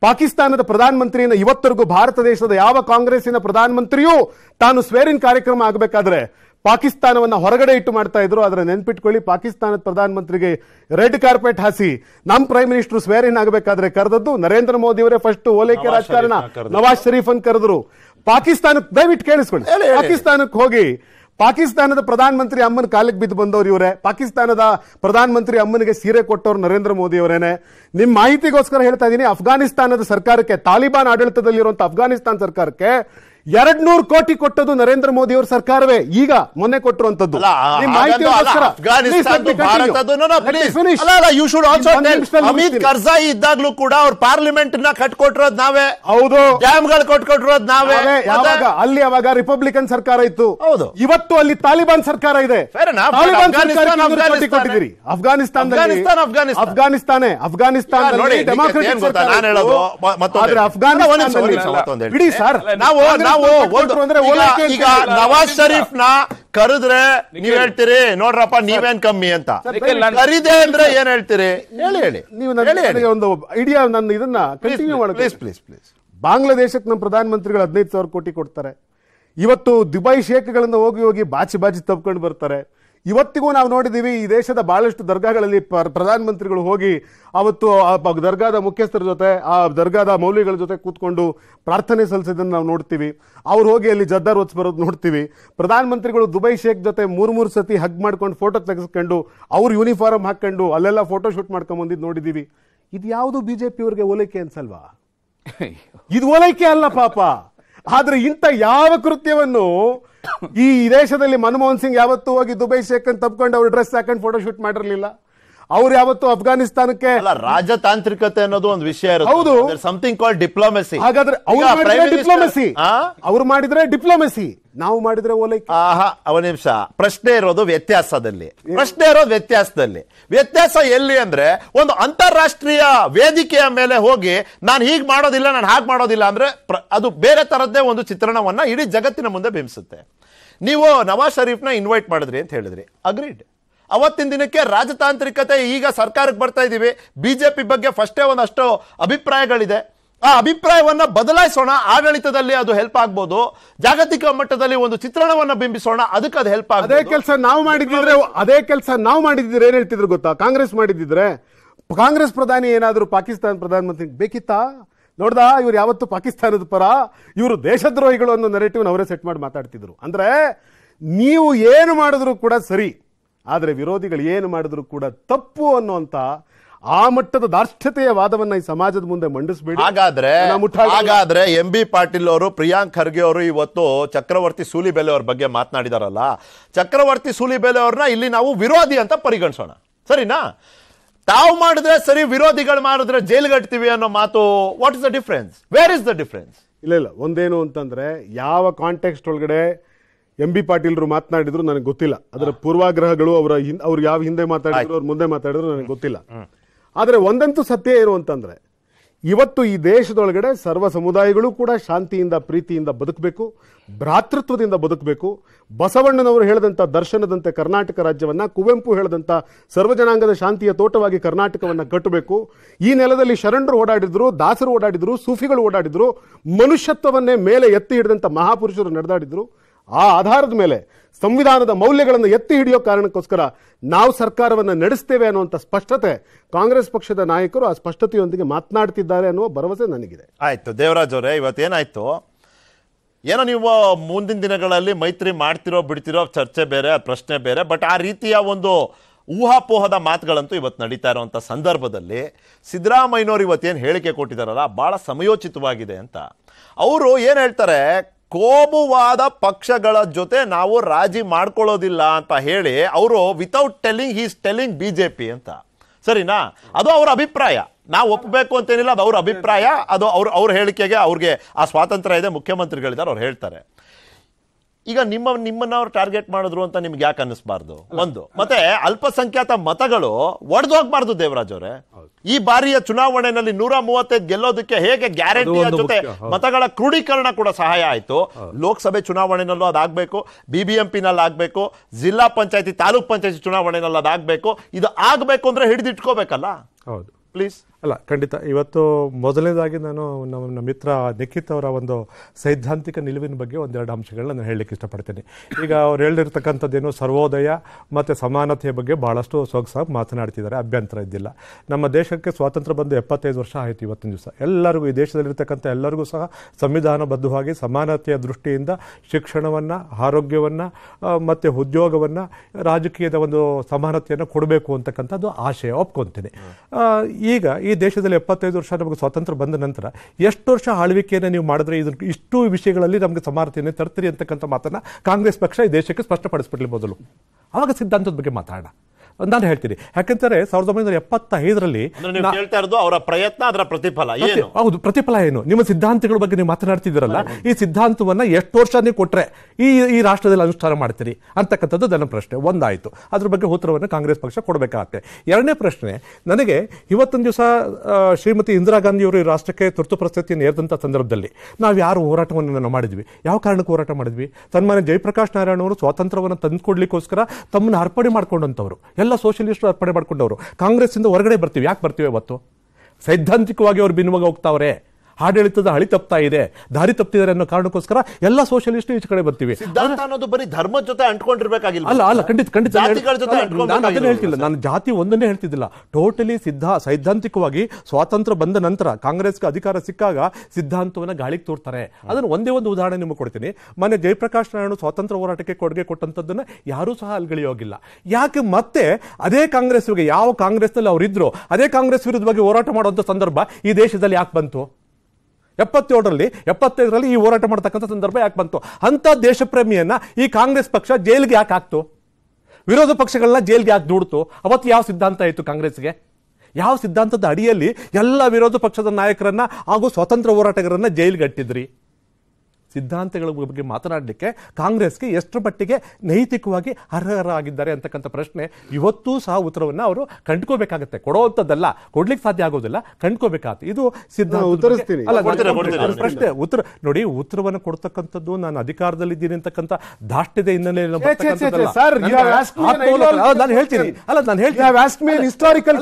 ಪಾಕಿಸ್ತಾನದ ಪ್ರಧಾನಮಂತ್ರಿಯನ್ನು ಇವತ್ತರೆಗೂ ಭಾರತ ದೇಶದ ಯಾವ ಕಾಂಗ್ರೆಸ್ಸಿನ ಪ್ರಧಾನಮಂತ್ರಿಯೂ ತಾನು ಸ್ವೇರಿನ್ ಕಾರ್ಯಕ್ರಮ ಆಗಬೇಕಾದ್ರೆ ಪಾಕಿಸ್ತಾನವನ್ನು ಹೊರಗಡೆ ಇಟ್ಟು ಮಾಡ್ತಾ ಇದ್ರು ಆದರೆ ನೆನ್ಪಿಟ್ಕೊಳ್ಳಿ ಪಾಕಿಸ್ತಾನದ ಪ್ರಧಾನಮಂತ್ರಿಗೆ ರೆಡ್ ಕಾರ್ಪೆಟ್ ಹಾಸಿ ನಮ್ಮ ಪ್ರೈಮ್ ಮಿನಿಸ್ಟರ್ ಸ್ವೇರ್ ಇನ್ ಆಗಬೇಕಾದ್ರೆ ಕರೆದದ್ದು ನರೇಂದ್ರ ಮೋದಿ ಅವರೇ ಫಸ್ಟ್ ಓಲೈಕೆ ರಾಜಕಾರಣ ನವಾಜ್ ಶರೀಫ್ ಅನ್ ಕರೆದ್ರು ಪಾಕಿಸ್ತಾನಕ್ಕೆ ದಯವಿಟ್ಟು ಕೇಳಿಸ್ಕೊಳ್ಳಿ ಪಾಕಿಸ್ತಾನಕ್ಕೆ ಹೋಗಿ ಪಾಕಿಸ್ತಾನದ ಪ್ರಧಾನಮಂತ್ರಿ ಅಮ್ಮನ ಕಾಲಿಗೆ ಬಿದ್ದು ಬಂದವರು ಇವರೇ ಪಾಕಿಸ್ತಾನದ ಪ್ರಧಾನಮಂತ್ರಿ ಅಮ್ಮನಿಗೆ ಸೀರೆ ಕೊಟ್ಟವ್ರು ನರೇಂದ್ರ ಮೋದಿ ಅವರೇನೆ ನಿಮ್ಮ ಮಾಹಿತಿಗೋಸ್ಕರ ಹೇಳ್ತಾ ಇದ್ದೀನಿ ಅಫ್ಘಾನಿಸ್ತಾನದ ಸರ್ಕಾರಕ್ಕೆ ತಾಲಿಬಾನ್ ಆಡಳಿತದಲ್ಲಿರುವಂತಹ ಅಫ್ಘಾನಿಸ್ತಾನ ಸರ್ಕಾರಕ್ಕೆ ಎರಡ್ ನೂರು ಕೋಟಿ ಕೊಟ್ಟದು ನರೇಂದ್ರ ಮೋದಿ ಅವರ ಸರ್ಕಾರವೇ ಈಗ ಮೊನ್ನೆ ಕೊಟ್ಟಿರುವಂತದ್ದು ಅಮಿತ್ ಕರ್ಜಾಯಿ ಇದ್ದಾಗ್ಲೂ ಕೂಡ ಅವ್ರ ಪಾರ್ಲಿಮೆಂಟ್ ನ ಕಟ್ಕೊಟ್ಟಿರೋದ್ ನಾವೇ ಹೌದು ಡ್ಯಾಮ್ ಗಳು ಕೊಟ್ಕೊಟ್ಟಿರೋದ್ ನಾವೇ ಅಲ್ಲಿ ಅವಾಗ ರಿಪಬ್ಲಿಕನ್ ಸರ್ಕಾರ ಇತ್ತು ಹೌದು ಇವತ್ತು ಅಲ್ಲಿ ತಾಲಿಬಾನ್ ಸರ್ಕಾರ ಇದೆ ಅಫ್ಘಾನಿಸ್ತಾನ ಅಫ್ಘಾನಿಸ್ತಾನ ಅಫ್ಘಾನಿಸ್ತಾನ ಡೆಮಾಕ್ರೆಟಿಕ್ ಅಫ್ಘಾನಿಸ್ತಾನ ಇಡೀ ಸರ್ ನಾವು ನಾವು ಈಗ ನವಾಜ್ ಶರೀಫ್ ನ ಕರೆದ್ರೆ ನೀವ್ ಹೇಳ್ತೀರಿ ನೋಡ್ರಪ್ಪ ನೀವೇನ್ ಕಮ್ಮಿ ಅಂತ ಕರಿದೆ ಅಂದ್ರೆ ಏನ್ ಹೇಳ್ತೀರಿ ಹೇಳಿ ಹೇಳಿ ನೀವು ನನಗೆ ಒಂದು ಐಡಿಯಾ ನನ್ನ ಇದನ್ನ ಕಂಟಿನ್ಯೂ ಮಾಡಿ ಪ್ಲೀಸ್ ಪ್ಲೀಸ್ ಪ್ಲೀಸ್ ಬಾಂಗ್ಲಾದೇಶಕ್ಕೆ ನಮ್ಮ ಪ್ರಧಾನಮಂತ್ರಿಗಳು ಹದಿನೈದು ಸಾವಿರ ಕೋಟಿ ಕೊಡ್ತಾರೆ ಇವತ್ತು ದುಬೈ ಶೇಖ್ಗಳಿಂದ ಹೋಗಿ ಹೋಗಿ ಬಾಚಿ ಬಾಚಿ ತಪ್ಕೊಂಡು ಬರ್ತಾರೆ ಇವತ್ತಿಗೂ ನಾವು ನೋಡಿದ್ದೀವಿ ಈ ದೇಶದ ಬಹಳಷ್ಟು ದರ್ಗಾಗಳಲ್ಲಿ ಪ್ರಧಾನಮಂತ್ರಿಗಳು ಹೋಗಿ ಅವತ್ತು ಆ ದರ್ಗಾದ ಮುಖ್ಯಸ್ಥರ ಜೊತೆ ಆ ದರ್ಗಾದ ಮೌಲ್ಯಗಳ ಜೊತೆ ಕೂತ್ಕೊಂಡು ಪ್ರಾರ್ಥನೆ ಸಲ್ಲಿಸಿದ್ದನ್ನು ನಾವು ನೋಡ್ತೀವಿ ಅವ್ರು ಹೋಗಿ ಅಲ್ಲಿ ಜದ್ದಾರ್ ಹೊತ್ಸ್ ಬರೋದು ನೋಡ್ತೀವಿ ಪ್ರಧಾನಮಂತ್ರಿಗಳು ದುಬೈ ಶೇಖ್ ಜೊತೆ ಮೂರು ಮೂರು ಸತಿ ಹಗ್ ಮಾಡ್ಕೊಂಡು ಫೋಟೋ ತೆಗೆಸ್ಕೊಂಡು ಅವ್ರ ಯೂನಿಫಾರ್ಮ್ ಹಾಕ್ಕೊಂಡು ಅಲ್ಲೆಲ್ಲ ಫೋಟೋ ಶೂಟ್ ಮಾಡ್ಕೊಂಬಂದಿದ್ದು ನೋಡಿದ್ದೀವಿ ಇದು ಯಾವುದು ಬಿ ಜೆ ಪಿ ಅವ್ರಿಗೆ ಓಲೈಕೆ ಅನ್ಸಲ್ವಾ ಇದು ಓಲೈಕೆ ಅಲ್ಲ ಪಾಪ ಆದ್ರೆ ಇಂಥ ಯಾವ ಕೃತ್ಯವನ್ನು ಈ ದೇಶದಲ್ಲಿ ಮನಮೋಹನ್ ಸಿಂಗ್ ಯಾವತ್ತೂ ಹೋಗಿ ದುಬೈ ಸೇಕೊಂಡು ಅಂತ ತಪ್ಕೊಂಡು ಅವ್ರು ಡ್ರೆಸ್ ಹಾಕೊಂಡು ಫೋಟೋ ಶೂಟ್ ಮಾಡಿರಲಿಲ್ಲ ಅವ್ರು ಯಾವತ್ತು ಅಫ್ಘಾನಿಸ್ತಾನಕ್ಕೆ ರಾಜತಾಂತ್ರಿಕತೆ ಅನ್ನೋದು ಒಂದು ವಿಷಯ ಹೌದು ಸಮಥಿಂಗ್ ಕಾಲ್ ಡಿಪ್ಲೊಮಸಿ ಹಾಗಾದ್ರೆ ಮಾಡಿದ್ರೆ ಡಿಪ್ಲೊಮಸಿ ಅವ್ರು ಮಾಡಿದ್ರೆ ಡಿಪ್ಲೊಮಸಿ ನಾವು ಮಾಡಿದ್ರೆ ಓಲೈಕೆ ಆಹಾ ನಿಮಿಷ ಪ್ರಶ್ನೆ ಇರೋದು ವ್ಯತ್ಯಾಸದಲ್ಲಿ ಪ್ರಶ್ನೆ ಇರೋದು ವ್ಯತ್ಯಾಸದಲ್ಲಿ ವ್ಯತ್ಯಾಸ ಎಲ್ಲಿ ಅಂದ್ರೆ ಒಂದು ಅಂತಾರಾಷ್ಟ್ರೀಯ ವೇದಿಕೆಯ ಮೇಲೆ ಹೋಗಿ ನಾನು ಹೀಗೆ ಮಾಡೋದಿಲ್ಲ ನಾನು ಹಾಗೆ ಮಾಡೋದಿಲ್ಲ ಅಂದ್ರೆ ಅದು ಬೇರೆ ತರದ್ದೇ ಒಂದು ಚಿತ್ರಣವನ್ನ ಇಡೀ ಜಗತ್ತಿನ ಮುಂದೆ ಬಿಂಬಿಸುತ್ತೆ ನೀವು ನವಾಜ್ ಶರೀಫ್ನ ಇನ್ವೈಟ್ ಮಾಡಿದ್ರಿ ಅಂತ ಹೇಳಿದ್ರಿ ಅಗ್ರೀಡ್ ಅವತ್ತಿನ ದಿನಕ್ಕೆ ರಾಜತಾಂತ್ರಿಕತೆ ಈಗ ಸರ್ಕಾರಕ್ಕೆ ಬರ್ತಾ ಇದ್ದೀವಿ ಬಿ ಜೆ ಪಿ ಬಗ್ಗೆ ಫಸ್ಟೇ ಒಂದಷ್ಟು ಅಭಿಪ್ರಾಯಗಳಿದೆ ಆ ಅಭಿಪ್ರಾಯವನ್ನು ಬದಲಾಯಿಸೋಣ ಆಡಳಿತದಲ್ಲಿ ಅದು ಹೆಲ್ಪ್ ಆಗ್ಬೋದು ಜಾಗತಿಕ ಮಟ್ಟದಲ್ಲಿ ಒಂದು ಚಿತ್ರಣವನ್ನು ಬಿಂಬಿಸೋಣ ಅದಕ್ಕೆ ಅದು ಹೆಲ್ಪ್ ಅದೇ ಕೆಲಸ ನಾವು ಮಾಡಿದ್ರೆ ಅದೇ ಕೆಲಸ ನಾವು ಮಾಡಿದ್ರೆ ಏನು ಹೇಳ್ತಿದ್ರು ಗೊತ್ತಾ ಕಾಂಗ್ರೆಸ್ ಮಾಡಿದ್ರೆ ಕಾಂಗ್ರೆಸ್ ಪ್ರಧಾನಿ ಏನಾದರೂ ಪಾಕಿಸ್ತಾನ ಪ್ರಧಾನಮಂತ್ರಿ ಬೇಕಿತ್ತಾ ನೋಡ್ದಾ ಇವ್ರು ಯಾವತ್ತು ಪಾಕಿಸ್ತಾನದ ಪರ ಇವರು ದೇಶದ್ರೋಹಿಗಳು ಅನ್ನೋ ನೆರೆಟಿವ್ನ ಅವರೇ ಸೆಟ್ ಮಾಡಿ ಮಾತಾಡ್ತಿದ್ರು ಅಂದ್ರೆ ನೀವು ಏನು ಮಾಡಿದ್ರು ಕೂಡ ಸರಿ ಆದರೆ ವಿರೋಧಿಗಳು ಏನು ಮಾಡಿದ್ರು ಕೂಡ ತಪ್ಪು ಅನ್ನುವಂಥ ಆ ಮಟ್ಟದ ದಾರ್ಷ್ಟ್ಯತೆಯ ವಾದವನ್ನ ಈ ಸಮಾಜದ ಮುಂದೆ ಮಂಡಿಸಬೇಡಿ ಹಾಗಾದ್ರೆ ಹಾಗಾದ್ರೆ ಎಂ ಬಿ ಪಾಟೀಲ್ ಅವರು ಪ್ರಿಯಾಂಕ್ ಖರ್ಗೆ ಅವರು ಇವತ್ತು ಚಕ್ರವರ್ತಿ ಸೂಲಿಬೆಲೆ ಅವ್ರ ಬಗ್ಗೆ ಮಾತನಾಡಿದಾರಲ್ಲ ಚಕ್ರವರ್ತಿ ಸೂಲಿಬೆಲೆ ಅವ್ರನ್ನ ಇಲ್ಲಿ ನಾವು ವಿರೋಧಿ ಅಂತ ಪರಿಗಣಿಸೋಣ ಸರಿನಾ ತಾವು ಮಾಡಿದ್ರೆ ಸರಿ ವಿರೋಧಿಗಳು ಮಾಡಿದ್ರೆ ಜೈಲ್ ಗಟ್ತೀವಿ ಅನ್ನೋ ಮಾತು what is the difference where is the difference ಇಲ್ಲ ಇಲ್ಲ ಒಂದೇನು ಅಂತಂದ್ರೆ ಯಾವ ಕಾಂಟೆಕ್ಸ್ಟ್ ಒಳಗಡೆ ಎಂ ಬಿ ಪಾಟೀಲ್ರು ಮಾತನಾಡಿದ್ರು ನನಗೆ ಗೊತ್ತಿಲ್ಲ ಅದರ ಪೂರ್ವಾಗ್ರಹಗಳು ಅವರ ಅವ್ರು ಯಾವ ಹಿಂದೆ ಮಾತಾಡಿದ್ರು ಅವ್ರು ಮುಂದೆ ಮಾತಾಡಿದ್ರು ನನಗೆ ಗೊತ್ತಿಲ್ಲ ಆದರೆ ಒಂದಂತೂ ಸತ್ಯ ಏನು ಅಂತಂದ್ರೆ ಇವತ್ತು ಈ ದೇಶದೊಳಗಡೆ ಸರ್ವ ಸಮುದಾಯಗಳು ಕೂಡ ಶಾಂತಿಯಿಂದ ಪ್ರೀತಿಯಿಂದ ಬದುಕಬೇಕು ಭ್ರಾತೃತ್ವದಿಂದ ಬದುಕಬೇಕು ಬಸವಣ್ಣನವರು ಹೇಳದಂಥ ದರ್ಶನದಂತೆ ಕರ್ನಾಟಕ ರಾಜ್ಯವನ್ನು ಕುವೆಂಪು ಹೇಳಿದಂಥ ಸರ್ವಜನಾಂಗದ ಶಾಂತಿಯ ತೋಟವಾಗಿ ಕರ್ನಾಟಕವನ್ನು ಕಟ್ಟಬೇಕು ಈ ನೆಲದಲ್ಲಿ ಶರಣರು ಓಡಾಡಿದ್ರು ದಾಸರು ಓಡಾಡಿದ್ರು ಸೂಫಿಗಳು ಓಡಾಡಿದ್ರು ಮನುಷ್ಯತ್ವವನ್ನೇ ಮೇಲೆ ಎತ್ತಿ ಹಿಡಿದಂಥ ಮಹಾಪುರುಷರು ನಡೆದಾಡಿದ್ರು ಆ ಆಧಾರದ ಮೇಲೆ ಸಂವಿಧಾನದ ಮೌಲ್ಯಗಳನ್ನು ಎತ್ತಿ ಹಿಡಿಯೋ ಕಾರಣಕ್ಕೋಸ್ಕರ ನಾವು ಸರ್ಕಾರವನ್ನು ನಡೆಸ್ತೇವೆ ಅನ್ನುವಂಥ ಸ್ಪಷ್ಟತೆ ಕಾಂಗ್ರೆಸ್ ಪಕ್ಷದ ನಾಯಕರು ಆ ಸ್ಪಷ್ಟತೆಯೊಂದಿಗೆ ಮಾತನಾಡ್ತಿದ್ದಾರೆ ಅನ್ನುವ ಭರವಸೆ ನನಗಿದೆ ಆಯಿತು ದೇವರಾಜ್ ಅವರೇ ಇವತ್ತೇನಾಯಿತು ಏನೋ ನೀವು ಮುಂದಿನ ದಿನಗಳಲ್ಲಿ ಮೈತ್ರಿ ಮಾಡ್ತಿರೋ ಬಿಡ್ತಿರೋ ಚರ್ಚೆ ಬೇರೆ ಪ್ರಶ್ನೆ ಬೇರೆ ಬಟ್ ಆ ರೀತಿಯ ಒಂದು ಊಹಾಪೋಹದ ಮಾತುಗಳಂತೂ ಇವತ್ತು ನಡೀತಾ ಇರೋವಂಥ ಸಂದರ್ಭದಲ್ಲಿ ಸಿದ್ದರಾಮಯ್ಯನವರು ಇವತ್ತೇನು ಹೇಳಿಕೆ ಕೊಟ್ಟಿದ್ದಾರಲ್ಲ ಭಾಳ ಸಮಯೋಚಿತವಾಗಿದೆ ಅಂತ ಅವರು ಏನು ಹೇಳ್ತಾರೆ ಕೋಮುವಾದ ಪಕ್ಷಗಳ ಜೊತೆ ನಾವು ರಾಜಿ ಮಾಡ್ಕೊಳ್ಳೋದಿಲ್ಲ ಅಂತ ಹೇಳಿ ಅವರು without telling is telling B J P ಅಂತ ಸರಿನಾ ಅದು ಅವರ ಅಭಿಪ್ರಾಯ ನಾವು ಒಪ್ಪಬೇಕು ಅಂತೇನಿಲ್ಲ ಅದು ಅವ್ರ ಅಭಿಪ್ರಾಯ ಅದು ಅವ್ರ ಅವ್ರ ಹೇಳಿಕೆಗೆ ಅವ್ರಿಗೆ ಆ ಸ್ವಾತಂತ್ರ್ಯ ಇದೆ ಮುಖ್ಯಮಂತ್ರಿಗಳಿದ್ದಾರೆ ಅವ್ರು ಹೇಳ್ತಾರೆ ಈಗ ನಿಮ್ಮ ನಿಮ್ಮನ್ನ ಅವ್ರು ಟಾರ್ಗೆಟ್ ಮಾಡಿದ್ರು ಅಂತ ನಿಮ್ಗೆ ಯಾಕೆ ಅನ್ನಿಸ್ಬಾರ್ದು ಒಂದು ಮತ್ತೆ ಅಲ್ಪಸಂಖ್ಯಾತ ಮತಗಳು ಹೋಗ್ಬಾರ್ದು ದೇವರಾಜ್ ಅವರೇ ಈ ಬಾರಿಯ ಚುನಾವಣೆಯಲ್ಲಿ ನೂರ ಮೂವತ್ತೈದು ಗೆಲ್ಲೋದಕ್ಕೆ ಹೇಗೆ ಗ್ಯಾರಂಟಿ ಜೊತೆ ಮತಗಳ ಕ್ರೋಢೀಕರಣ ಕೂಡ ಸಹಾಯ ಆಯಿತು ಲೋಕಸಭೆ ಚುನಾವಣೆಯಲ್ಲೂ ಅದಾಗಬೇಕು ಬಿ ಬಿ ಎಂ ಪಿನಲ್ಲಿ ಜಿಲ್ಲಾ ಪಂಚಾಯತಿ ತಾಲೂಕ್ ಪಂಚಾಯತಿ ಚುನಾವಣೆಯಲ್ಲಿ ಅದಾಗಬೇಕು ಇದು ಆಗಬೇಕು ಅಂದ್ರೆ ಹಿಡಿದಿಟ್ಕೋಬೇಕಲ್ಲ ಪ್ಲೀಸ್ ಅಲ್ಲ ಖಂಡಿತ ಇವತ್ತು ಮೊದಲನೇದಾಗಿ ನಾನು ನಮ್ಮ ಮಿತ್ರ ನಿಖಿತ್ ಅವರ ಒಂದು ಸೈದ್ಧಾಂತಿಕ ನಿಲುವಿನ ಬಗ್ಗೆ ಒಂದೆರಡು ಅಂಶಗಳನ್ನ ನಾನು ಹೇಳಲಿಕ್ಕೆ ಇಷ್ಟಪಡ್ತೀನಿ ಈಗ ಅವ್ರು ಹೇಳಿರ್ತಕ್ಕಂಥದ್ದೇನು ಸರ್ವೋದಯ ಮತ್ತು ಸಮಾನತೆಯ ಬಗ್ಗೆ ಭಾಳಷ್ಟು ಸೊಗಸಾಗಿ ಮಾತನಾಡ್ತಿದ್ದಾರೆ ಅಭ್ಯಂತರ ಇದ್ದಿಲ್ಲ ನಮ್ಮ ದೇಶಕ್ಕೆ ಸ್ವಾತಂತ್ರ್ಯ ಬಂದು ಎಪ್ಪತ್ತೈದು ವರ್ಷ ಆಯಿತು ಇವತ್ತಿನ ದಿವಸ ಎಲ್ಲರಿಗೂ ಈ ದೇಶದಲ್ಲಿರ್ತಕ್ಕಂಥ ಎಲ್ಲರಿಗೂ ಸಹ ಸಂವಿಧಾನಬದ್ಧವಾಗಿ ಸಮಾನತೆಯ ದೃಷ್ಟಿಯಿಂದ ಶಿಕ್ಷಣವನ್ನು ಆರೋಗ್ಯವನ್ನು ಮತ್ತು ಉದ್ಯೋಗವನ್ನು ರಾಜಕೀಯದ ಒಂದು ಸಮಾನತೆಯನ್ನು ಕೊಡಬೇಕು ಅಂತಕ್ಕಂಥದ್ದು ಆಶಯ ಒಪ್ಕೊತೀನಿ ಈಗ ಈ ಈ ದೇಶದಲ್ಲಿ ಎಪ್ಪತ್ತೈದು ವರ್ಷ ನಮಗೆ ಸ್ವಾತಂತ್ರ್ಯ ಬಂದ ನಂತರ ಎಷ್ಟು ವರ್ಷ ಆಳ್ವಿಕೆಯನ್ನು ನೀವು ಮಾಡಿದ್ರೆ ಇದನ್ನು ಇಷ್ಟು ವಿಷಯಗಳಲ್ಲಿ ನಮಗೆ ಸಮಾನತೆಯನ್ನು ತರ್ತೀರಿ ಅಂತಕ್ಕಂಥ ಮಾತನ್ನು ಕಾಂಗ್ರೆಸ್ ಪಕ್ಷ ಈ ದೇಶಕ್ಕೆ ಸ್ಪಷ್ಟಪಡಿಸ್ಬಿಡ್ಲಿ ಮೊದಲು ಆವಾಗ ಸಿದ್ಧಾಂತದ ಬಗ್ಗೆ ಮಾತಾಡೋಣ ನಾನು ಹೇಳ್ತೀನಿ ಯಾಕಂತಾರೆ ಸಾವಿರದ ಒಂಬೈನೂರ ಎಪ್ಪತ್ತೈದರಲ್ಲಿ ಹೇಳ್ತಾ ಅವರ ಪ್ರಯತ್ನ ಅದರ ಪ್ರತಿಫಲ ಏನು ಹೌದು ಪ್ರತಿಫಲ ಏನು ನಿಮ್ಮ ಸಿದ್ಧಾಂತಗಳ ಬಗ್ಗೆ ನೀವು ಮಾತನಾಡ್ತಿದ್ದೀರಲ್ಲ ಈ ಸಿದ್ಧಾಂತವನ್ನ ಎಷ್ಟು ವರ್ಷ ನೀವು ಕೊಟ್ರೆ ಈ ಈ ರಾಷ್ಟ್ರದಲ್ಲಿ ಅನುಷ್ಠಾನ ಮಾಡ್ತೀರಿ ಅಂತಕ್ಕಂಥದ್ದು ನನ್ನ ಪ್ರಶ್ನೆ ಒಂದಾಯಿತು ಅದ್ರ ಬಗ್ಗೆ ಉತ್ತರವನ್ನು ಕಾಂಗ್ರೆಸ್ ಪಕ್ಷ ಕೊಡಬೇಕಾಗತ್ತೆ ಎರಡನೇ ಪ್ರಶ್ನೆ ನನಗೆ ಇವತ್ತೊಂದು ದಿವಸ ಶ್ರೀಮತಿ ಇಂದಿರಾ ಗಾಂಧಿಯವರು ಈ ರಾಷ್ಟ್ರಕ್ಕೆ ತುರ್ತು ಪರಿಸ್ಥಿತಿಯನ್ನು ಏರಿದಂಥ ಸಂದರ್ಭದಲ್ಲಿ ನಾವು ಯಾರು ಹೋರಾಟವನ್ನು ನಾವು ಮಾಡಿದ್ವಿ ಯಾವ ಕಾರಣಕ್ಕೆ ಹೋರಾಟ ಮಾಡಿದ್ವಿ ತನ್ಮಾನ ಜಯಪ್ರಕಾಶ್ ನಾರಾಯಣ ಅವರು ಸ್ವಾತಂತ್ರ್ಯವನ್ನು ತಂದುಕೊಡ್ಲಿಕ್ಕೋಸ್ಕರ ತಮ್ಮನ್ನು ಅರ್ಪಣೆ ಮಾಡ್ಕೊಂಡಂಥವ್ರು ಎಲ್ಲ ಸೋಷಿಯಲಿಸ್ಟ್ ಅರ್ಪಣೆ ಮಾಡಿಕೊಂಡವರು ಕಾಂಗ್ರೆಸ್ಸಿಂದ ಹೊರಗಡೆ ಬರ್ತೀವಿ ಯಾಕೆ ಬರ್ತೀವಿ ಇವತ್ತು ಸೈದ್ಧಾಂತಿಕವಾಗಿ ಅವ್ರು ಬಿನ್ನುವಾಗ ಹೋಗ್ತಾವ್ರೆ ಆಡಳಿತದ ಹಳಿ ತಪ್ತಾ ಇದೆ ದಾರಿ ತಪ್ಪಿದ್ದಾರೆ ಅನ್ನೋ ಕಾರಣಕ್ಕೋಸ್ಕರ ಎಲ್ಲ ಸೋಷಿಯಲಿಸ್ಟ್ ಈಚೆ ಕಡೆ ಬರ್ತೀವಿ ಸಿದ್ಧಾಂತ ಅನ್ನೋದು ಬರೀ ಧರ್ಮ ಜೊತೆ ಅಂಟ್ಕೊಂಡಿರ್ಬೇಕಾಗಿಲ್ಲ ಅಲ್ಲ ಅಲ್ಲ ಖಂಡಿತ ಖಂಡಿತ ನಾನು ಅದನ್ನ ಹೇಳ್ತಿಲ್ಲ ನಾನು ಜಾತಿ ಒಂದನ್ನೇ ಹೇಳ್ತಿದ್ದಿಲ್ಲ ಟೋಟಲಿ ಸಿದ್ಧ ಸೈದ್ಧಾಂತಿಕವಾಗಿ ಸ್ವಾತಂತ್ರ್ಯ ಬಂದ ನಂತರ ಕಾಂಗ್ರೆಸ್ಗೆ ಅಧಿಕಾರ ಸಿಕ್ಕಾಗ ಸಿದ್ಧಾಂತವನ್ನ ಗಾಳಿಗೆ ತೋರ್ತಾರೆ ಅದನ್ನು ಒಂದೇ ಒಂದು ಉದಾಹರಣೆ ನಿಮಗೆ ಕೊಡ್ತೀನಿ ಮನೆ ಜಯಪ್ರಕಾಶ್ ನಾರಾಯಣ ಸ್ವಾತಂತ್ರ್ಯ ಹೋರಾಟಕ್ಕೆ ಕೊಡುಗೆ ಕೊಟ್ಟಂತದ್ದನ್ನ ಯಾರೂ ಸಹ ಅಲ್ಗಳಿಯೋಗಿಲ್ಲ ಯಾಕೆ ಮತ್ತೆ ಅದೇ ಕಾಂಗ್ರೆಸ್ಗೆ ಯಾವ ಕಾಂಗ್ರೆಸ್ನಲ್ಲಿ ಅವರಿದ್ರು ಅದೇ ಕಾಂಗ್ರೆಸ್ ವಿರುದ್ಧವಾಗಿ ಹೋರಾಟ ಮಾಡುವಂಥ ಸಂದರ್ಭ ಈ ದೇಶದಲ್ಲಿ ಯಾಕೆ ಬಂತು ಎಪ್ಪತ್ತೇಳರಲ್ಲಿ ಎಪ್ಪತ್ತೈದರಲ್ಲಿ ಈ ಹೋರಾಟ ಮಾಡತಕ್ಕಂಥ ಸಂದರ್ಭ ಯಾಕೆ ಬಂತು ಅಂಥ ದೇಶಪ್ರೇಮಿಯನ್ನು ಈ ಕಾಂಗ್ರೆಸ್ ಪಕ್ಷ ಜೈಲಿಗೆ ಯಾಕೆ ಹಾಕ್ತು ವಿರೋಧ ಪಕ್ಷಗಳನ್ನ ಜೈಲಿಗೆ ಯಾಕೆ ದೂಡ್ತು ಅವತ್ತು ಯಾವ ಸಿದ್ಧಾಂತ ಇತ್ತು ಕಾಂಗ್ರೆಸ್ಗೆ ಯಾವ ಸಿದ್ಧಾಂತದ ಅಡಿಯಲ್ಲಿ ಎಲ್ಲ ವಿರೋಧ ಪಕ್ಷದ ನಾಯಕರನ್ನ ಹಾಗೂ ಸ್ವಾತಂತ್ರ್ಯ ಹೋರಾಟಗಾರರನ್ನ ಜೈಲಿಗೆ ಅಟ್ಟಿದ್ರಿ ಸಿದ್ಧಾಂತಗಳ ಬಗ್ಗೆ ಮಾತನಾಡಲಿಕ್ಕೆ ಕಾಂಗ್ರೆಸ್ಗೆ ಎಷ್ಟು ಮಟ್ಟಿಗೆ ನೈತಿಕವಾಗಿ ಅರ್ಹರಾಗಿದ್ದಾರೆ ಅಂತಕ್ಕಂಥ ಪ್ರಶ್ನೆ ಇವತ್ತೂ ಸಹ ಉತ್ತರವನ್ನು ಅವರು ಕಂಡುಕೋಬೇಕಾಗತ್ತೆ ಕೊಡುವಂಥದ್ದಲ್ಲ ಕೊಡ್ಲಿಕ್ಕೆ ಸಾಧ್ಯ ಆಗೋದಿಲ್ಲ ಕಂಡುಕೋಬೇಕಾಗುತ್ತೆ ಇದು ಸಿದ್ಧಾಂತ ಪ್ರಶ್ನೆ ಉತ್ತರ ನೋಡಿ ಉತ್ತರವನ್ನು ಕೊಡ್ತಕ್ಕಂಥದ್ದು ನಾನು ಅಧಿಕಾರದಲ್ಲಿದ್ದೀನಿ ಅಂತಕ್ಕಂಥ ದಾಷ್ಟ್ಯದ ಹಿನ್ನೆಲೆಯಲ್ಲಿ ನಾನು ಹೇಳ್ತೀನಿ ಅಲ್ಲ ನಾನು ಹೇಳ್ತೀನಿ ಹಿಸ್ಟಾರಿಕಲ್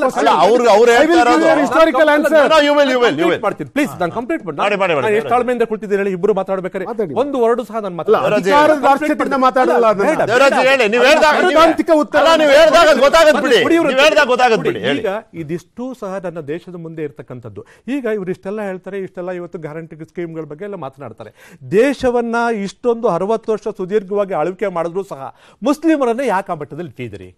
ಪ್ಲೀಸ್ ನಾನು ಕಂಪ್ಲೀಟ್ ಮಾಡಿ ಇಬ್ಬರು ಮಾತಾಡಬೇಕು ಮಾತಾಡ್ತಾರೆ ಒಂದು ವರ್ಡ್ ಸಹ ನಾನು ಈಗ ಇದಿಷ್ಟು ಸಹ ನನ್ನ ದೇಶದ ಮುಂದೆ ಇರ್ತಕ್ಕಂಥದ್ದು ಈಗ ಇವರು ಇಷ್ಟೆಲ್ಲ ಹೇಳ್ತಾರೆ ಇಷ್ಟೆಲ್ಲ ಇವತ್ತು ಗ್ಯಾರಂಟಿ ಸ್ಕೀಮ್ಗಳ ಬಗ್ಗೆ ಎಲ್ಲ ಮಾತನಾಡ್ತಾರೆ ದೇಶವನ್ನ ಇಷ್ಟೊಂದು ಅರವತ್ತು ವರ್ಷ ಸುದೀರ್ಘವಾಗಿ ಆಳ್ವಿಕೆ ಮಾಡಿದ್ರು ಸಹ ಮುಸ್ಲಿಮರನ್ನ ಯಾಕೆ ಆ ಮಟ್ಟದಲ್ಲಿ ಇಟ್ಟಿದ್ದೀರಿ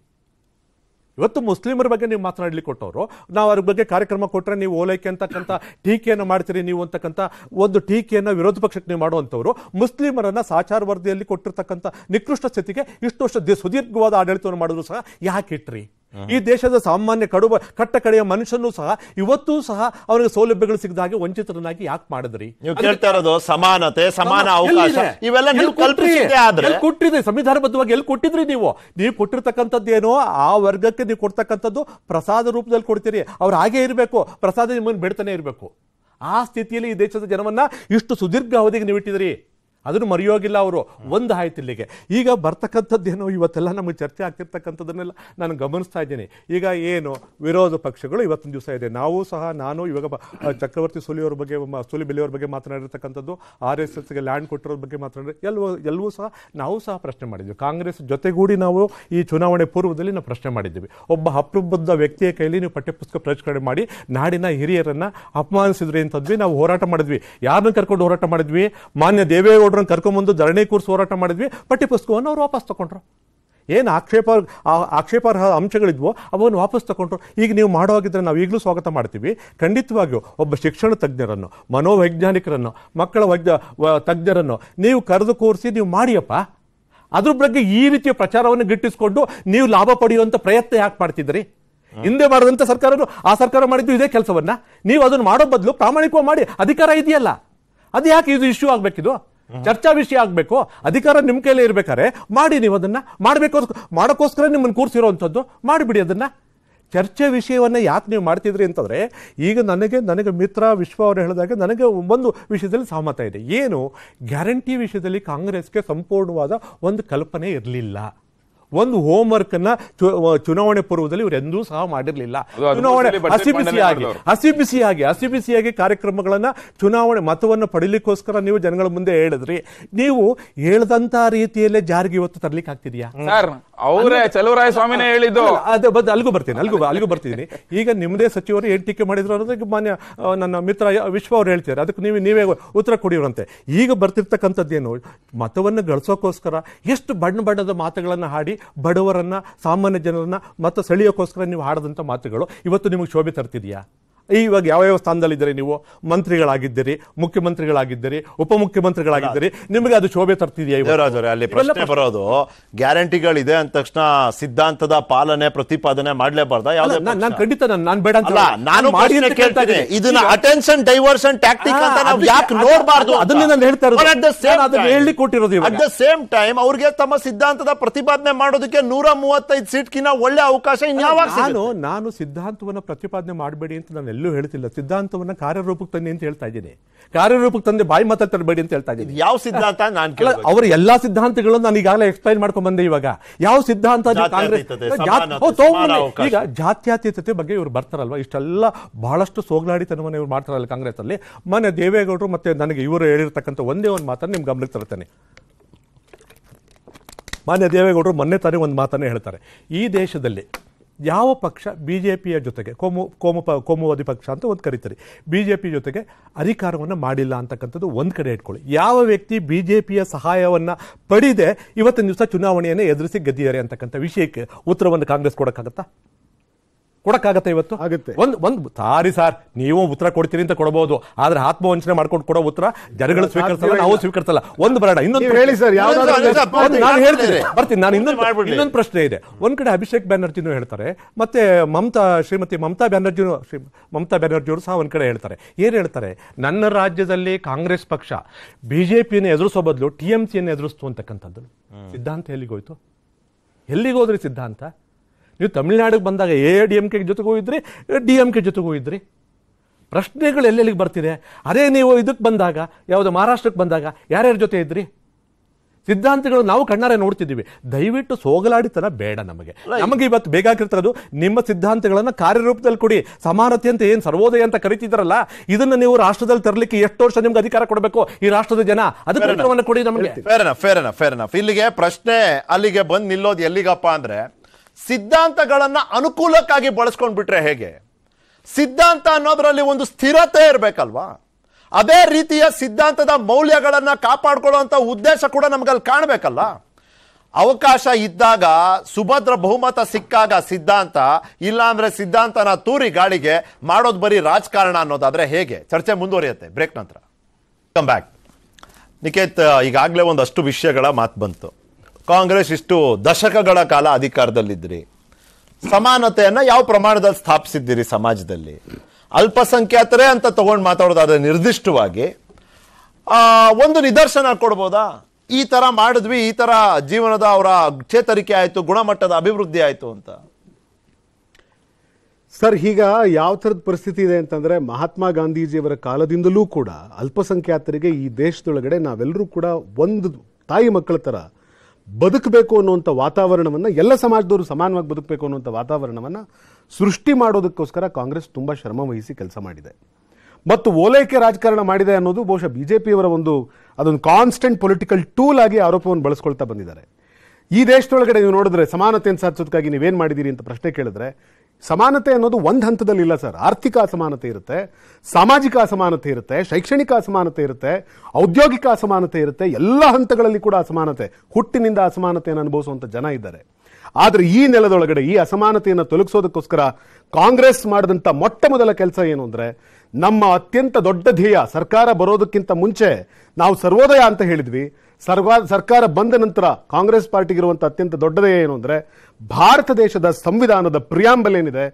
ಇವತ್ತು ಮುಸ್ಲಿಮರ ಬಗ್ಗೆ ನೀವು ಮಾತನಾಡಲಿಕ್ಕೆ ಕೊಟ್ಟವರು ನಾವು ಅವ್ರ ಬಗ್ಗೆ ಕಾರ್ಯಕ್ರಮ ಕೊಟ್ಟರೆ ನೀವು ಓಲೈಕೆ ಅಂತಕ್ಕಂಥ ಟೀಕೆಯನ್ನು ಮಾಡ್ತೀರಿ ನೀವು ಅಂತಕ್ಕಂಥ ಒಂದು ಟೀಕೆಯನ್ನು ವಿರೋಧ ಪಕ್ಷಕ್ಕೆ ನೀವು ಮಾಡುವಂಥವ್ರು ಮುಸ್ಲಿಮರನ್ನು ಸಾಚಾರ ವರದಿಯಲ್ಲಿ ಕೊಟ್ಟಿರ್ತಕ್ಕಂಥ ನಿಕೃಷ್ಟ ಸ್ಥಿತಿಗೆ ಇಷ್ಟು ವರ್ಷ ಸುದೀರ್ಘವಾದ ಆಡಳಿತವನ್ನು ಮಾಡಿದ್ರು ಸಹ ಯಾಕೆ ಇಟ್ರಿ ಈ ದೇಶದ ಸಾಮಾನ್ಯ ಕಡುಬ ಕಟ್ಟ ಕಡೆಯ ಮನುಷ್ಯನು ಸಹ ಇವತ್ತೂ ಸಹ ಅವನಿಗೆ ಸೌಲಭ್ಯಗಳು ಸಿಗದ ಹಾಗೆ ವಂಚಿತರನ್ನಾಗಿ ಯಾಕೆ ಮಾಡಿದ್ರಿ ನೀವು ಕೇಳ್ತಾ ಇರೋದು ಸಮಾನತೆ ಸಮಾನ ಅವಕಾಶ ಇವೆಲ್ಲ ನೀವು ಕೊಟ್ಟಿದ್ರಿ ಸಂವಿಧಾನ ಸಂವಿಧಾನಬದ್ಧವಾಗಿ ಎಲ್ಲಿ ಕೊಟ್ಟಿದ್ರಿ ನೀವು ನೀವು ಏನು ಆ ವರ್ಗಕ್ಕೆ ನೀವು ಕೊಡ್ತಕ್ಕಂಥದ್ದು ಪ್ರಸಾದ ರೂಪದಲ್ಲಿ ಕೊಡ್ತೀರಿ ಅವ್ರು ಹಾಗೆ ಇರಬೇಕು ಪ್ರಸಾದ ನಿಮ್ಮನ್ನು ಬಿಡ್ತಾನೆ ಇರಬೇಕು ಆ ಸ್ಥಿತಿಯಲ್ಲಿ ಈ ದೇಶದ ಜನವನ್ನ ಇಷ್ಟು ಸುದೀರ್ಘ ಅವಧಿಗೆ ನೀವು ಇಟ್ಟಿದ್ರಿ ಅದನ್ನು ಮರೆಯೋಗಿಲ್ಲ ಅವರು ಒಂದು ಆಯ್ತು ಇಲ್ಲಿಗೆ ಈಗ ಬರ್ತಕ್ಕಂಥದ್ದೇನೋ ಇವತ್ತೆಲ್ಲ ನಮಗೆ ಚರ್ಚೆ ಆಗ್ತಿರ್ತಕ್ಕಂಥದ್ದನ್ನೆಲ್ಲ ನಾನು ಗಮನಿಸ್ತಾ ಇದ್ದೀನಿ ಈಗ ಏನು ವಿರೋಧ ಪಕ್ಷಗಳು ಇವತ್ತಿನ ದಿವಸ ಇದೆ ನಾವು ಸಹ ನಾನು ಇವಾಗ ಚಕ್ರವರ್ತಿ ಸೋಲಿಯವ್ರ ಬಗ್ಗೆ ಸೋಲಿ ಬೆಲೆಯವ್ರ ಬಗ್ಗೆ ಮಾತನಾಡಿರ್ತಕ್ಕಂಥದ್ದು ಆರ್ ಎಸ್ ಎಸ್ಗೆ ಲ್ಯಾಂಡ್ ಕೊಟ್ಟಿರೋ ಬಗ್ಗೆ ಮಾತನಾಡಿ ಎಲ್ಲವೂ ಎಲ್ಲವೂ ಸಹ ನಾವು ಸಹ ಪ್ರಶ್ನೆ ಮಾಡಿದ್ವಿ ಕಾಂಗ್ರೆಸ್ ಜೊತೆಗೂಡಿ ನಾವು ಈ ಚುನಾವಣೆ ಪೂರ್ವದಲ್ಲಿ ನಾವು ಪ್ರಶ್ನೆ ಮಾಡಿದ್ದೀವಿ ಒಬ್ಬ ಅಪ್ರಬದ್ಧ ವ್ಯಕ್ತಿಯ ಕೈಲಿ ನೀವು ಪಠ್ಯಪುಸ್ತಕ ಪ್ರಚಾರ ಮಾಡಿ ನಾಡಿನ ಹಿರಿಯರನ್ನು ಅಪಮಾನಿಸಿದ್ರಿ ಅಂತದ್ವಿ ನಾವು ಹೋರಾಟ ಮಾಡಿದ್ವಿ ಯಾರನ್ನ ಕರ್ಕೊಂಡು ಹೋರಾಟ ಮಾಡಿದ್ವಿ ಮಾನ್ಯ ದೇವೇಗೌಡ ಗೌಡ್ರನ್ನ ಕರ್ಕೊಂಬಂದು ಧರಣಿ ಕೂರಿಸಿ ಹೋರಾಟ ಮಾಡಿದ್ವಿ ಪಠ್ಯ ಪುಸ್ತಕವನ್ನು ಅವ್ರು ವಾಪಸ್ ತೊಗೊಂಡ್ರು ಏನು ಆಕ್ಷೇಪ ಆಕ್ಷೇಪಾರ್ಹ ಅಂಶಗಳಿದ್ವು ಅವನ್ನು ವಾಪಸ್ ತಗೊಂಡ್ರು ಈಗ ನೀವು ಮಾಡೋ ಹಾಗಿದ್ರೆ ನಾವು ಈಗಲೂ ಸ್ವಾಗತ ಮಾಡ್ತೀವಿ ಖಂಡಿತವಾಗಿಯೂ ಒಬ್ಬ ಶಿಕ್ಷಣ ತಜ್ಞರನ್ನು ಮನೋವೈಜ್ಞಾನಿಕರನ್ನು ಮಕ್ಕಳ ವೈಜ್ಞ ತಜ್ಞರನ್ನು ನೀವು ಕರೆದು ಕೂರಿಸಿ ನೀವು ಮಾಡಿಯಪ್ಪ ಅದ್ರ ಬಗ್ಗೆ ಈ ರೀತಿಯ ಪ್ರಚಾರವನ್ನು ಗಿಟ್ಟಿಸಿಕೊಂಡು ನೀವು ಲಾಭ ಪಡೆಯುವಂಥ ಪ್ರಯತ್ನ ಯಾಕೆ ಮಾಡ್ತಿದ್ದೀರಿ ಹಿಂದೆ ಮಾಡಿದಂಥ ಸರ್ಕಾರನು ಆ ಸರ್ಕಾರ ಮಾಡಿದ್ದು ಇದೇ ಕೆಲಸವನ್ನ ನೀವು ಅದನ್ನು ಮಾಡೋ ಬದಲು ಪ್ರಾಮಾಣಿಕವಾಗಿ ಮಾಡಿ ಅಧಿಕಾರ ಇದೆಯಲ್ಲ ಅದು ಯಾಕೆ ಇದು ಇಶ್ಯೂ ಆಗಬೇಕಿದು ಚರ್ಚಾ ವಿಷಯ ಆಗಬೇಕು ಅಧಿಕಾರ ನಿಮ್ಮ ಕೈಲೇ ಇರಬೇಕಾರೆ ಮಾಡಿ ನೀವು ಅದನ್ನ ಮಾಡಬೇಕು ಮಾಡೋಕ್ಕೋಸ್ಕರ ನಿಮ್ಮನ್ನು ಕೂರಿಸಿರೋವಂಥದ್ದು ಮಾಡಿಬಿಡಿ ಅದನ್ನ ಚರ್ಚೆ ವಿಷಯವನ್ನು ಯಾಕೆ ನೀವು ಮಾಡ್ತಿದ್ರಿ ಅಂತಂದರೆ ಈಗ ನನಗೆ ನನಗೆ ಮಿತ್ರ ವಿಶ್ವ ಅವರು ಹೇಳಿದಾಗ ನನಗೆ ಒಂದು ವಿಷಯದಲ್ಲಿ ಸಹಮತ ಇದೆ ಏನು ಗ್ಯಾರಂಟಿ ವಿಷಯದಲ್ಲಿ ಕಾಂಗ್ರೆಸ್ಗೆ ಸಂಪೂರ್ಣವಾದ ಒಂದು ಕಲ್ಪನೆ ಇರಲಿಲ್ಲ ಒಂದು ವರ್ಕ್ ಅನ್ನ ಚುನಾವಣೆ ಪೂರ್ವದಲ್ಲಿ ಇವರು ಎಂದೂ ಸಹ ಮಾಡಿರಲಿಲ್ಲ ಚುನಾವಣೆ ಹಸಿ ಬಿಸಿಯಾಗಿ ಹಸಿ ಬಿಸಿಯಾಗಿ ಹಸಿ ಕಾರ್ಯಕ್ರಮಗಳನ್ನ ಚುನಾವಣೆ ಮತವನ್ನು ಪಡೀಲಿಕ್ಕೋಸ್ಕರ ನೀವು ಜನಗಳ ಮುಂದೆ ಹೇಳಿದ್ರಿ ನೀವು ಹೇಳದಂತ ರೀತಿಯಲ್ಲೇ ಜಾರಿಗೆ ಇವತ್ತು ತರ್ಲಿಕ್ಕೆ ಆಗ್ತಿದೆಯಾ ಅವರೇ ಚಲುವರಾಯ ಸ್ವಾಮಿನೇ ಹೇಳಿದ್ದು ಅದೇ ಬದ್ ಅಲ್ಗೂ ಬರ್ತೀನಿ ಅಲ್ಲಿಗೂ ಅಲ್ಲಿಗೂ ಬರ್ತಿದ್ದೀನಿ ಈಗ ನಿಮ್ದೇ ಸಚಿವರು ಏನ್ ಟೀಕೆ ಮಾಡಿದ್ರು ಅನ್ನೋದಕ್ಕೆ ಮಾನ್ಯ ನನ್ನ ಮಿತ್ರ ವಿಶ್ವ ಅವ್ರು ಹೇಳ್ತಿದ್ದಾರೆ ಅದಕ್ಕೆ ನೀವು ನೀವೇ ಉತ್ತರ ಕೊಡಿರಂತೆ ಈಗ ಬರ್ತಿರ್ತಕ್ಕಂಥದ್ದೇನು ಮತವನ್ನು ಗಳಿಸೋಕೋಸ್ಕರ ಎಷ್ಟು ಬಣ್ಣ ಬಣ್ಣದ ಮಾತುಗಳನ್ನು ಹಾಡಿ ಬಡವರನ್ನ ಸಾಮಾನ್ಯ ಜನರನ್ನ ಮತ್ತು ಸೆಳೆಯೋಕ್ಕೋಸ್ಕರ ನೀವು ಹಾಡದಂಥ ಮಾತುಗಳು ಇವತ್ತು ನಿಮಗೆ ಶೋಭೆ ತರ್ತಿದೆಯಾ ಇವಾಗ ಯಾವ ಯಾವ ಸ್ಥಾನದಲ್ಲಿದ್ದೀರಿ ನೀವು ಮಂತ್ರಿಗಳಾಗಿದ್ದೀರಿ ಮುಖ್ಯಮಂತ್ರಿಗಳಾಗಿದ್ದೀರಿ ಉಪಮುಖ್ಯಮಂತ್ರಿಗಳಾಗಿದ್ದೀರಿ ನಿಮಗೆ ಅದು ಶೋಭೆ ತರ್ತಿದೆಯಾ ಅಲ್ಲಿ ಪ್ರಶ್ನೆ ಬರೋದು ಗ್ಯಾರಂಟಿಗಳಿದೆ ಅಂದ ತಕ್ಷಣ ಸಿದ್ಧಾಂತದ ಪಾಲನೆ ಪ್ರತಿಪಾದನೆ ಮಾಡ್ಲೇಬಾರ್ದ ನಾನು ಖಂಡಿತ ನಾನು ಬೇಡ ಅಂತ ನಾನು ಇದನ್ನ ಅಟೆನ್ಷನ್ ಡೈವರ್ಷನ್ ಟ್ಯಾಕ್ಟಿಕ್ ಅಂತ ನಾವು ಯಾಕೆ ನೋಡಬಾರ್ದು ಅದನ್ನೇ ನಾನು ಹೇಳ್ತಾ ಇರೋದು ಅಟ್ ದ ಸೇಮ್ ಅದನ್ನ ಹೇಳಿ ಕೊಟ್ಟಿರೋದು ಅಟ್ ದ ಸೇಮ್ ಟೈಮ್ ಅವ್ರಿಗೆ ತಮ್ಮ ಸಿದ್ಧಾಂತದ ಪ್ರತಿಪಾದನೆ ಮಾಡೋದಕ್ಕೆ ನೂರ ಮೂವತ್ತೈದು ಸೀಟ್ಕಿನ ಒಳ್ಳೆ ಅವಕಾಶ ಇನ್ಯಾವಾಗ ನಾನು ನಾನು ಸಿದ್ಧಾಂತವನ್ನು ಪ್ರತಿಪಾದನೆ ಮಾಡಬೇಡಿ ಅಂತ ನಾನು ಎಲ್ಲೂ ಹೇಳ್ತಿಲ್ಲ ಸಿದ್ಧಾಂತವನ್ನ ಕಾರ್ಯರೂಪಕ್ಕೆ ತನ್ನಿ ಅಂತ ಹೇಳ್ತಾ ಇದ್ದೀನಿ ಕಾರ್ಯರೂಪಕ್ಕೆ ತಂದೆ ಬಾಯಿ ತರಬೇಡಿ ಅಂತ ಹೇಳ್ತಾ ಇದ್ದೀನಿ ಯಾವ ಸಿದ್ಧಾಂತ ನಾನು ಅವರ ಎಲ್ಲಾ ಸಿದ್ಧಾಂತಗಳನ್ನು ನಾನು ಈಗಾಗಲೇ ಎಕ್ಸ್ಪ್ಲೈನ್ ಮಾಡ್ಕೊಂಡ್ ಬಂದೆ ಇವಾಗ ಯಾವ ಸಿದ್ಧಾಂತ ಈಗ ಜಾತ್ಯತೀತತೆ ಬಗ್ಗೆ ಇವರು ಬರ್ತಾರಲ್ವಾ ಇಷ್ಟೆಲ್ಲ ಬಹಳಷ್ಟು ಸೋಗ್ಲಾಡಿತನವನ್ನು ಇವ್ರು ಮಾಡ್ತಾರಲ್ಲ ಕಾಂಗ್ರೆಸ್ ಅಲ್ಲಿ ಮನೆ ದೇವೇಗೌಡರು ಮತ್ತೆ ನನಗೆ ಇವರು ಹೇಳಿರ್ತಕ್ಕಂಥ ಒಂದೇ ಒಂದು ಮಾತನ್ನು ನಿಮ್ಗೆ ಗಮನಕ್ಕೆ ತರ್ತಾನೆ ಮಾನ್ಯ ದೇವೇಗೌಡರು ಮೊನ್ನೆ ತಾನೇ ಒಂದು ಮಾತನ್ನೇ ಹೇಳ್ತಾರೆ ಈ ದೇಶದಲ್ಲಿ ಯಾವ ಪಕ್ಷ ಬಿ ಜೆ ಪಿಯ ಜೊತೆಗೆ ಕೋಮು ಕೋಮು ಪ ಕೋಮುವಾದಿ ಪಕ್ಷ ಅಂತ ಒಂದು ಕರೀತಾರೆ ಬಿ ಜೆ ಪಿ ಜೊತೆಗೆ ಅಧಿಕಾರವನ್ನು ಮಾಡಿಲ್ಲ ಅಂತಕ್ಕಂಥದ್ದು ಒಂದು ಕಡೆ ಇಟ್ಕೊಳ್ಳಿ ಯಾವ ವ್ಯಕ್ತಿ ಬಿ ಜೆ ಪಿಯ ಸಹಾಯವನ್ನು ಪಡೆದೇ ಇವತ್ತಿನ ದಿವಸ ಚುನಾವಣೆಯನ್ನು ಎದುರಿಸಿ ಗೆದ್ದಿದ್ದಾರೆ ಅಂತಕ್ಕಂಥ ವಿಷಯಕ್ಕೆ ಉತ್ತರವನ್ನು ಕಾಂಗ್ರೆಸ್ ಕೊಡೋಕ್ಕಾಗತ್ತಾ ಕೊಡಕ್ಕಾಗತ್ತೆ ಇವತ್ತು ಆಗುತ್ತೆ ಒಂದು ಒಂದು ಸಾರಿ ಸರ್ ನೀವು ಉತ್ತರ ಕೊಡ್ತೀರಿ ಅಂತ ಕೊಡಬಹುದು ಆದ್ರೆ ಆತ್ಮವಂಚನೆ ಮಾಡ್ಕೊಂಡು ಕೊಡೋ ಉತ್ತರ ಜನಗಳು ಸ್ವೀಕರಿಸಲ್ಲ ನಾವು ಸ್ವೀಕರಿಸಲ್ಲ ಒಂದು ಬರಡ ಇನ್ನೊಂದು ಹೇಳಿ ಸರ್ ನಾನು ಹೇಳ್ತೀನಿ ಬರ್ತೀನಿ ನಾನು ಇನ್ನೊಂದು ಇನ್ನೊಂದು ಪ್ರಶ್ನೆ ಇದೆ ಒಂದ್ ಕಡೆ ಅಭಿಷೇಕ್ ಬ್ಯಾನರ್ಜಿನೂ ಹೇಳ್ತಾರೆ ಮತ್ತೆ ಮಮತಾ ಶ್ರೀಮತಿ ಮಮತಾ ಬ್ಯಾನರ್ಜಿನೂ ಮಮತಾ ಬ್ಯಾನರ್ಜಿ ಸಹ ಒಂದ್ ಕಡೆ ಹೇಳ್ತಾರೆ ಏನ್ ಹೇಳ್ತಾರೆ ನನ್ನ ರಾಜ್ಯದಲ್ಲಿ ಕಾಂಗ್ರೆಸ್ ಪಕ್ಷ ಬಿಜೆಪಿಯನ್ನು ಎದುರಿಸೋ ಬದಲು ಟಿ ಎಂ ಎದುರಿಸ್ತು ಅಂತಕ್ಕಂಥದ್ದು ಸಿದ್ಧಾಂತ ಎಲ್ಲಿಗೋಯ್ತು ಎಲ್ಲಿಗೋದ್ರಿ ಸಿದ್ಧಾಂತ ನೀವು ತಮಿಳ್ನಾಡಿಗೆ ಬಂದಾಗ ಎ ಡಿ ಎಂ ಕೆ ಜೊತೆಗೂ ಇದ್ರಿ ಡಿ ಎಂ ಕೆ ಜೊತೆಗೆ ಹೋಗಿದ್ರಿ ಪ್ರಶ್ನೆಗಳು ಎಲ್ಲೆಲ್ಲಿಗೆ ಬರ್ತಿದೆ ಅದೇ ನೀವು ಇದಕ್ಕೆ ಬಂದಾಗ ಯಾವುದೋ ಮಹಾರಾಷ್ಟ್ರಕ್ಕೆ ಬಂದಾಗ ಯಾರ್ಯಾರ ಜೊತೆ ಇದ್ರಿ ಸಿದ್ಧಾಂತಗಳು ನಾವು ಕಣ್ಣಾರೆ ನೋಡ್ತಿದ್ದೀವಿ ದಯವಿಟ್ಟು ಸೋಗಲಾಡಿತನ ಬೇಡ ನಮಗೆ ನಮಗೆ ಇವತ್ತು ಬೇಕಾಗಿರ್ತಾರದು ನಿಮ್ಮ ಸಿದ್ಧಾಂತಗಳನ್ನು ಕಾರ್ಯರೂಪದಲ್ಲಿ ಕೊಡಿ ಸಮಾನತೆ ಅಂತ ಏನು ಸರ್ವೋದಯ ಅಂತ ಕರಿತಿದ್ದಾರಲ್ಲ ಇದನ್ನು ನೀವು ರಾಷ್ಟ್ರದಲ್ಲಿ ತರಲಿಕ್ಕೆ ಎಷ್ಟು ವರ್ಷ ನಿಮ್ಗೆ ಅಧಿಕಾರ ಕೊಡಬೇಕು ಈ ರಾಷ್ಟ್ರದ ಜನ ಅದಕ್ಕೆ ಕೊಡಿ ನಮಗೆ ಫೇರ್ ಫೇರ್ ಫೇರ್ ಇಲ್ಲಿಗೆ ಪ್ರಶ್ನೆ ಅಲ್ಲಿಗೆ ಬಂದು ನಿಲ್ಲೋದು ಎಲ್ಲಿಗಪ್ಪ ಅಂದ್ರೆ ಸಿದ್ಧಾಂತಗಳನ್ನು ಅನುಕೂಲಕ್ಕಾಗಿ ಬಿಟ್ರೆ ಹೇಗೆ ಸಿದ್ಧಾಂತ ಅನ್ನೋದರಲ್ಲಿ ಒಂದು ಸ್ಥಿರತೆ ಇರಬೇಕಲ್ವಾ ಅದೇ ರೀತಿಯ ಸಿದ್ಧಾಂತದ ಮೌಲ್ಯಗಳನ್ನು ಕಾಪಾಡ್ಕೊಳ್ಳುವಂಥ ಉದ್ದೇಶ ಕೂಡ ನಮಗಲ್ಲಿ ಕಾಣಬೇಕಲ್ಲ ಅವಕಾಶ ಇದ್ದಾಗ ಸುಭದ್ರ ಬಹುಮತ ಸಿಕ್ಕಾಗ ಸಿದ್ಧಾಂತ ಇಲ್ಲಾಂದರೆ ಸಿದ್ಧಾಂತನ ತೂರಿ ಗಾಳಿಗೆ ಮಾಡೋದು ಬರೀ ರಾಜಕಾರಣ ಅನ್ನೋದಾದರೆ ಹೇಗೆ ಚರ್ಚೆ ಮುಂದುವರಿಯುತ್ತೆ ಬ್ರೇಕ್ ನಂತರ ಕಮ್ ಬ್ಯಾಕ್ ನಿಖೇತ್ ಈಗಾಗಲೇ ಒಂದಷ್ಟು ವಿಷಯಗಳ ಮಾತು ಬಂತು ಕಾಂಗ್ರೆಸ್ ಇಷ್ಟು ದಶಕಗಳ ಕಾಲ ಅಧಿಕಾರದಲ್ಲಿದ್ರಿ ಸಮಾನತೆಯನ್ನು ಯಾವ ಪ್ರಮಾಣದಲ್ಲಿ ಸ್ಥಾಪಿಸಿದ್ದೀರಿ ಸಮಾಜದಲ್ಲಿ ಅಲ್ಪಸಂಖ್ಯಾತರೇ ಅಂತ ತಗೊಂಡು ಮಾತಾಡೋದಾದ್ರೆ ನಿರ್ದಿಷ್ಟವಾಗಿ ಒಂದು ನಿದರ್ಶನ ಕೊಡ್ಬೋದಾ ಈ ಥರ ಮಾಡಿದ್ವಿ ಈ ಥರ ಜೀವನದ ಅವರ ಚೇತರಿಕೆ ಆಯಿತು ಗುಣಮಟ್ಟದ ಅಭಿವೃದ್ಧಿ ಆಯಿತು ಅಂತ ಸರ್ ಈಗ ಯಾವ ಥರದ ಪರಿಸ್ಥಿತಿ ಇದೆ ಅಂತಂದರೆ ಮಹಾತ್ಮ ಗಾಂಧೀಜಿಯವರ ಕಾಲದಿಂದಲೂ ಕೂಡ ಅಲ್ಪಸಂಖ್ಯಾತರಿಗೆ ಈ ದೇಶದೊಳಗಡೆ ನಾವೆಲ್ಲರೂ ಕೂಡ ಒಂದು ತಾಯಿ ಮಕ್ಕಳ ಥರ ಬದುಕಬೇಕು ಅನ್ನುವಂಥ ವಾತಾವರಣವನ್ನು ಎಲ್ಲ ಸಮಾಜದವರು ಸಮಾನವಾಗಿ ಬದುಕಬೇಕು ಅನ್ನುವಂಥ ವಾತಾವರಣವನ್ನು ಸೃಷ್ಟಿ ಮಾಡೋದಕ್ಕೋಸ್ಕರ ಕಾಂಗ್ರೆಸ್ ತುಂಬ ಶ್ರಮ ವಹಿಸಿ ಕೆಲಸ ಮಾಡಿದೆ ಮತ್ತು ಓಲೈಕೆ ರಾಜಕಾರಣ ಮಾಡಿದೆ ಅನ್ನೋದು ಬಹುಶಃ ಬಿ ಜೆ ಪಿಯವರ ಒಂದು ಅದೊಂದು ಕಾನ್ಸ್ಟೆಂಟ್ ಪೊಲಿಟಿಕಲ್ ಟೂಲ್ ಆಗಿ ಆರೋಪವನ್ನು ಬಳಸ್ಕೊಳ್ತಾ ಬಂದಿದ್ದಾರೆ ಈ ದೇಶದೊಳಗಡೆ ನೀವು ನೋಡಿದ್ರೆ ಸಮಾನತೆಯನ್ನು ಸಾಧಿಸೋದಕ್ಕಾಗಿ ನೀವೇನು ಮಾಡಿದ್ದೀರಿ ಅಂತ ಪ್ರಶ್ನೆ ಕೇಳಿದ್ರೆ ಸಮಾನತೆ ಅನ್ನೋದು ಒಂದು ಹಂತದಲ್ಲಿ ಇಲ್ಲ ಸರ್ ಆರ್ಥಿಕ ಅಸಮಾನತೆ ಇರುತ್ತೆ ಸಾಮಾಜಿಕ ಅಸಮಾನತೆ ಇರುತ್ತೆ ಶೈಕ್ಷಣಿಕ ಅಸಮಾನತೆ ಇರುತ್ತೆ ಔದ್ಯೋಗಿಕ ಅಸಮಾನತೆ ಇರುತ್ತೆ ಎಲ್ಲ ಹಂತಗಳಲ್ಲಿ ಕೂಡ ಅಸಮಾನತೆ ಹುಟ್ಟಿನಿಂದ ಅಸಮಾನತೆಯನ್ನು ಅನುಭವಿಸುವಂಥ ಜನ ಇದ್ದಾರೆ ಆದರೆ ಈ ನೆಲದೊಳಗಡೆ ಈ ಅಸಮಾನತೆಯನ್ನು ತೊಲಗಿಸೋದಕ್ಕೋಸ್ಕರ ಕಾಂಗ್ರೆಸ್ ಮಾಡಿದಂಥ ಮೊಟ್ಟ ಮೊದಲ ಕೆಲಸ ಏನು ಅಂದರೆ ನಮ್ಮ ಅತ್ಯಂತ ದೊಡ್ಡ ಧ್ಯೇಯ ಸರ್ಕಾರ ಬರೋದಕ್ಕಿಂತ ಮುಂಚೆ ನಾವು ಸರ್ವೋದಯ ಅಂತ ಹೇಳಿದ್ವಿ ಸರ್ವಾ ಸರ್ಕಾರ ಬಂದ ನಂತರ ಕಾಂಗ್ರೆಸ್ ಪಾರ್ಟಿಗಿರುವಂಥ ಅತ್ಯಂತ ದೊಡ್ಡದೇ ಏನು ಅಂದರೆ ಭಾರತ ದೇಶದ ಸಂವಿಧಾನದ ಪ್ರಿಯಾಂಬಲ್ ಏನಿದೆ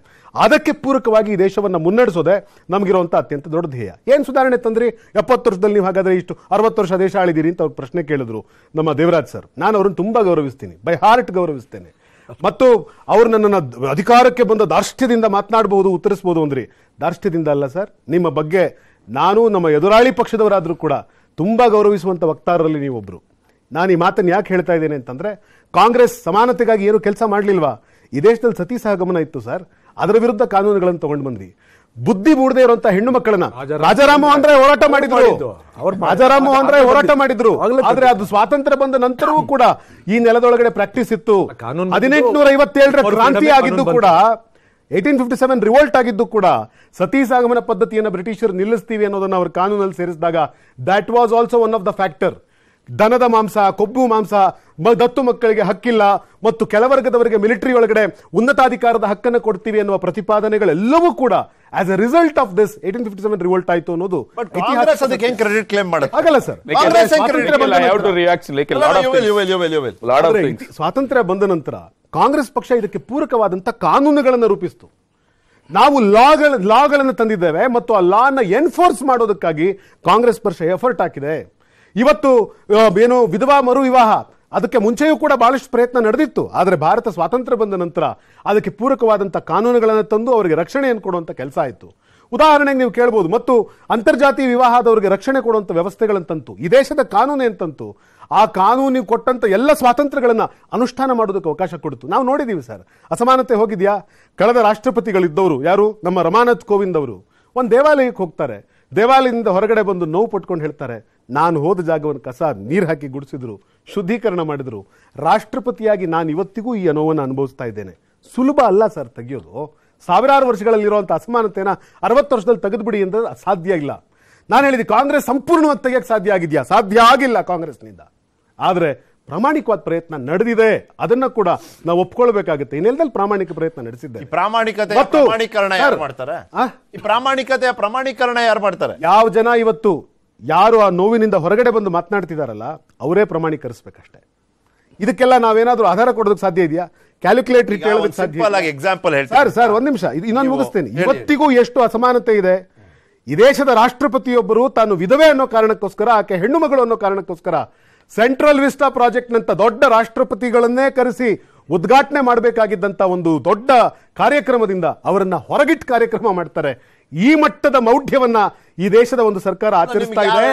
ಅದಕ್ಕೆ ಪೂರಕವಾಗಿ ಈ ದೇಶವನ್ನು ಮುನ್ನಡೆಸೋದೆ ನಮಗಿರುವಂಥ ಅತ್ಯಂತ ದೊಡ್ಡ ಧ್ಯೇಯ ಏನು ಸುಧಾರಣೆ ತಂದ್ರಿ ಎಪ್ಪತ್ತು ವರ್ಷದಲ್ಲಿ ನೀವು ಹಾಗಾದರೆ ಇಷ್ಟು ಅರವತ್ತು ವರ್ಷ ದೇಶ ಆಳಿದ್ದೀರಿ ಅಂತ ಅವ್ರು ಪ್ರಶ್ನೆ ಕೇಳಿದ್ರು ನಮ್ಮ ದೇವರಾಜ್ ಸರ್ ನಾನು ಅವ್ರನ್ನ ತುಂಬ ಗೌರವಿಸ್ತೀನಿ ಬೈ ಹಾರ್ಟ್ ಗೌರವಿಸ್ತೇನೆ ಮತ್ತು ಅವರು ನನ್ನನ್ನು ಅಧಿಕಾರಕ್ಕೆ ಬಂದ ದಾರ್ಷ್ಟ್ಯದಿಂದ ಮಾತನಾಡಬಹುದು ಉತ್ತರಿಸಬಹುದು ಅಂದ್ರಿ ದಾರ್ಷ್ಟ್ಯದಿಂದ ಅಲ್ಲ ಸರ್ ನಿಮ್ಮ ಬಗ್ಗೆ ನಾನು ನಮ್ಮ ಎದುರಾಳಿ ಪಕ್ಷದವರಾದರೂ ಕೂಡ ತುಂಬ ಗೌರವಿಸುವಂಥ ವಕ್ತಾರರಲ್ಲಿ ನೀವೊಬ್ಬರು ನಾನು ಈ ಮಾತನ್ನು ಯಾಕೆ ಹೇಳ್ತಾ ಇದ್ದೇನೆ ಅಂತಂದರೆ ಕಾಂಗ್ರೆಸ್ ಸಮಾನತೆಗಾಗಿ ಏನು ಕೆಲಸ ಮಾಡಲಿಲ್ವಾ ಈ ದೇಶದಲ್ಲಿ ಸತಿ ಸಹಗಮನ ಇತ್ತು ಸರ್ ಅದರ ವಿರುದ್ಧ ಕಾನೂನುಗಳನ್ನು ತಗೊಂಡು ಬಂದ್ವಿ ಬುದ್ಧಿ ಮೂಡದೇ ಇರುವಂತ ಹೆಣ್ಣು ಮಕ್ಕಳನ್ನ ರಾಜಾರಾಮ ಅಂದ್ರೆ ಹೋರಾಟ ಮಾಡಿದ್ರು ರಾಜಾರಾಮ ಅಂದ್ರೆ ಹೋರಾಟ ಮಾಡಿದ್ರು ಆದ್ರೆ ಅದು ಸ್ವಾತಂತ್ರ್ಯ ಬಂದ ನಂತರವೂ ಕೂಡ ಈ ನೆಲದೊಳಗಡೆ ಪ್ರಾಕ್ಟೀಸ್ ಇತ್ತು ಹದಿನೆಂಟುನೂರ ಐವತ್ತೇಳರ ಕ್ರಾಂತಿ ಆಗಿದ್ದು ಕೂಡ ಏಯ್ಟೀನ್ ಫಿಫ್ಟಿ ಸೆವೆನ್ ರಿವೋಲ್ಟ್ ಆಗಿದ್ದು ಕೂಡ ಸತಿ ಸಾಗಮನ ಪದ್ಧತಿಯನ್ನು ಬ್ರಿಟಿಷರು ನಿಲ್ಲಿಸ್ತೀವಿ ಅನ್ನೋದನ್ನು ಅವರು ಕಾನೂನಲ್ಲಿ ಸೇರಿಸಿದಾಗ that was also one of the factor ದನದ ಮಾಂಸ ಕೊಬ್ಬು ಮಾಂಸ ದತ್ತು ಮಕ್ಕಳಿಗೆ ಹಕ್ಕಿಲ್ಲ ಮತ್ತು ಕೆಲವರ್ಗದವರಿಗೆ ಮಿಲಿಟರಿ ಒಳಗಡೆ ಉನ್ನತಾಧಿಕಾರದ ಹಕ್ಕನ್ನು ಕೊಡ್ತೀವಿ ಎನ್ನುವ ಪ್ರತಿಪಾದನೆಗಳೆಲ್ಲವೂ ಕೂಡ as a result of this eighteen fifty seven revolt ಆಯ್ತು ಅನ್ನೋದು ಕ್ರೆಡಿಟ್ ಕ್ಲೇಮ್ ಸರ್ ಸ್ವಾತಂತ್ರ್ಯ ಬಂದ ನಂತರ ಕಾಂಗ್ರೆಸ್ ಪಕ್ಷ ಇದಕ್ಕೆ ಪೂರಕವಾದಂಥ ಕಾನೂನುಗಳನ್ನು ರೂಪಿಸಿತು ನಾವು ಲಾಗಳ ಲಾಗಳನ್ನು ತಂದಿದ್ದೇವೆ ಮತ್ತು ಆ ಲಾನ ಎನ್ಫೋರ್ಸ್ ಮಾಡೋದಕ್ಕಾಗಿ ಕಾಂಗ್ರೆಸ್ ಪಕ್ಷ ಎಫರ್ಟ್ ಹಾಕಿದೆ ಇವತ್ತು ಏನು ವಿಧವಾ ಮರು ವಿವಾಹ ಅದಕ್ಕೆ ಮುಂಚೆಯೂ ಕೂಡ ಬಹಳಷ್ಟು ಪ್ರಯತ್ನ ನಡೆದಿತ್ತು ಆದರೆ ಭಾರತ ಸ್ವಾತಂತ್ರ್ಯ ಬಂದ ನಂತರ ಅದಕ್ಕೆ ಪೂರಕವಾದಂಥ ಕಾನೂನುಗಳನ್ನು ತಂದು ಅವರಿಗೆ ರಕ್ಷಣೆಯನ್ನು ಕೊಡುವಂಥ ಕೆಲಸ ಆಯಿತು ಉದಾಹರಣೆಗೆ ನೀವು ಕೇಳ್ಬೋದು ಮತ್ತು ಅಂತರ್ಜಾತಿ ವಿವಾಹದವರಿಗೆ ರಕ್ಷಣೆ ಕೊಡುವಂಥ ವ್ಯವಸ್ಥೆಗಳನ್ನು ತಂತು ಈ ದೇಶದ ಕಾನೂನು ತಂತು ಆ ಕಾನೂನಿಗೆ ಕೊಟ್ಟಂಥ ಎಲ್ಲ ಸ್ವಾತಂತ್ರ್ಯಗಳನ್ನು ಅನುಷ್ಠಾನ ಮಾಡೋದಕ್ಕೆ ಅವಕಾಶ ಕೊಡ್ತು ನಾವು ನೋಡಿದ್ದೀವಿ ಸರ್ ಅಸಮಾನತೆ ಹೋಗಿದೆಯಾ ಕಳೆದ ರಾಷ್ಟ್ರಪತಿಗಳಿದ್ದವರು ಯಾರು ನಮ್ಮ ರಮಾನಾಥ್ ಕೋವಿಂದ್ ಅವರು ಒಂದು ದೇವಾಲಯಕ್ಕೆ ಹೋಗ್ತಾರೆ ದೇವಾಲಯದಿಂದ ಹೊರಗಡೆ ಬಂದು ನೋವು ಪಟ್ಕೊಂಡು ಹೇಳ್ತಾರೆ ನಾನು ಹೋದ ಜಾಗವನ್ನು ಕಸ ನೀರು ಹಾಕಿ ಗುಡಿಸಿದ್ರು ಶುದ್ಧೀಕರಣ ಮಾಡಿದರು ರಾಷ್ಟ್ರಪತಿಯಾಗಿ ನಾನು ಇವತ್ತಿಗೂ ಈ ಅನೋವನ್ನು ಅನುಭವಿಸ್ತಾ ಇದ್ದೇನೆ ಸುಲಭ ಅಲ್ಲ ಸರ್ ತೆಗೆಯೋದು ಸಾವಿರಾರು ವರ್ಷಗಳಲ್ಲಿರುವಂಥ ಅಸಮಾನತೆನ ಅರವತ್ತು ವರ್ಷದಲ್ಲಿ ತೆಗೆದುಬಿಡಿ ಅಂತ ಸಾಧ್ಯ ಇಲ್ಲ ನಾನು ಹೇಳಿದೆ ಕಾಂಗ್ರೆಸ್ ಸಂಪೂರ್ಣವಾಗಿ ತೆಗೆಯಕ್ಕೆ ಸಾಧ್ಯ ಆಗಿದೆಯಾ ಸಾಧ್ಯ ಆಗಿಲ್ಲ ಕಾಂಗ್ರೆಸ್ನಿಂದ ಆದರೆ ಪ್ರಾಮಾಣಿಕವಾದ ಪ್ರಯತ್ನ ನಡೆದಿದೆ ಅದನ್ನ ಕೂಡ ನಾವು ಒಪ್ಕೊಳ್ಬೇಕಾಗುತ್ತೆ ಇನ್ನೆಲ್ಲದಲ್ಲಿ ಪ್ರಾಮಾಣಿಕ ಪ್ರಯತ್ನ ನಡೆಸಿದ್ದೆ ಪ್ರಾಮಾಣಿಕತೆ ಪ್ರಾಮಾಣೀಕರಣ ಯಾರು ಮಾಡ್ತಾರೆ ಈ ಪ್ರಾಮಾಣಿಕತೆ ಪ್ರಾಮಾಣೀಕರಣ ಯಾರು ಮಾಡ್ತಾರೆ ಯಾವ ಜನ ಇವತ್ತು ಯಾರು ಆ ನೋವಿನಿಂದ ಹೊರಗಡೆ ಬಂದು ಮಾತನಾಡ್ತಿದಾರಲ್ಲ ಅವರೇ ಪ್ರಮಾಣೀಕರಿಸ್ಬೇಕಷ್ಟೇ ಇದಕ್ಕೆಲ್ಲ ನಾವೇನಾದ್ರೂ ಆಧಾರ ಕೊಡೋದಕ್ಕೆ ಸಾಧ್ಯ ಇದೆಯಾ ಕ್ಯಾಲ್ಕುಲೇಟರ್ ಕೇಳೋದಕ್ಕೆ ಸಾಧ್ಯ ಎಕ್ಸಾಂಪಲ್ ಸರ್ ಸರ್ ಒಂದ್ ನಿಮಿಷ ಇನ್ನೊಂದು ಮುಗಿಸ್ತೇನೆ ಇವತ್ತಿಗೂ ಎಷ್ಟು ಅಸಮಾನತೆ ಇದೆ ಈ ದೇಶದ ರಾಷ್ಟ್ರಪತಿಯೊಬ್ಬರು ತಾನು ವಿಧವೆ ಅನ್ನೋ ಕಾರಣಕ್ಕೋಸ್ಕರ ಆಕೆ ಹೆಣ್ಣು ಮಗಳು ಅನ್ನೋ ಕಾರಣಕ್ಕೋಸ್ಕರ ಸೆಂಟ್ರಲ್ ವಿಸ್ಟಾ ನಂತ ದೊಡ್ಡ ರಾಷ್ಟ್ರಪತಿಗಳನ್ನೇ ಕರೆಸಿ ಉದ್ಘಾಟನೆ ಮಾಡಬೇಕಾಗಿದ್ದಂತ ಒಂದು ದೊಡ್ಡ ಕಾರ್ಯಕ್ರಮದಿಂದ ಅವರನ್ನ ಹೊರಗಿಟ್ಟು ಕಾರ್ಯಕ್ರಮ ಮಾಡ್ತಾರೆ ಈ ಮಟ್ಟದ ಮೌಢ್ಯವನ್ನ ಈ ದೇಶದ ಒಂದು ಸರ್ಕಾರ ಆಚರಿಸ್ತಾ ಇದೆ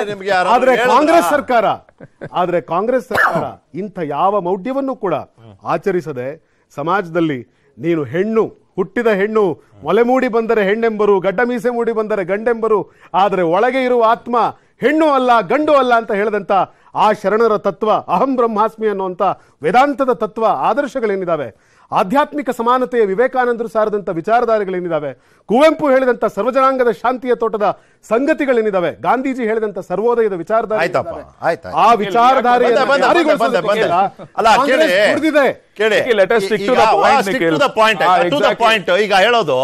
ಆದ್ರೆ ಕಾಂಗ್ರೆಸ್ ಸರ್ಕಾರ ಆದ್ರೆ ಕಾಂಗ್ರೆಸ್ ಸರ್ಕಾರ ಇಂಥ ಯಾವ ಮೌಢ್ಯವನ್ನು ಕೂಡ ಆಚರಿಸದೆ ಸಮಾಜದಲ್ಲಿ ನೀನು ಹೆಣ್ಣು ಹುಟ್ಟಿದ ಹೆಣ್ಣು ಮೊಲೆ ಮೂಡಿ ಬಂದರೆ ಹೆಣ್ಣೆಂಬರು ಗಡ್ಡ ಮೀಸೆ ಮೂಡಿ ಬಂದರೆ ಗಂಡೆಂಬರು ಆದರೆ ಒಳಗೆ ಇರುವ ಆತ್ಮ ಹೆಣ್ಣು ಅಲ್ಲ ಗಂಡು ಅಲ್ಲ ಅಂತ ಹೇಳದಂತ ಆ ಶರಣರ ತತ್ವ ಅಹಂ ಬ್ರಹ್ಮಾಸ್ಮಿ ಅನ್ನುವಂಥ ವೇದಾಂತದ ತತ್ವ ಆದರ್ಶಗಳೇನಿದ್ದಾವೆ ಆಧ್ಯಾತ್ಮಿಕ ಸಮಾನತೆಯ ವಿವೇಕಾನಂದರು ಸಾರದಂಥ ವಿಚಾರಧಾರೆಗಳೇನಿದ್ದಾವೆ ಕುವೆಂಪು ಹೇಳಿದಂಥ ಸರ್ವಜನಾಂಗದ ಶಾಂತಿಯ ತೋಟದ ಸಂಗತಿಗಳೇನಿದ್ದಾವೆ ಗಾಂಧೀಜಿ ಹೇಳಿದಂಥ ಸರ್ವೋದಯದ ವಿಚಾರಧಾರೆ ಆ ವಿಚಾರಧಾರೆ ah, ಈಗ ಹೇಳೋದು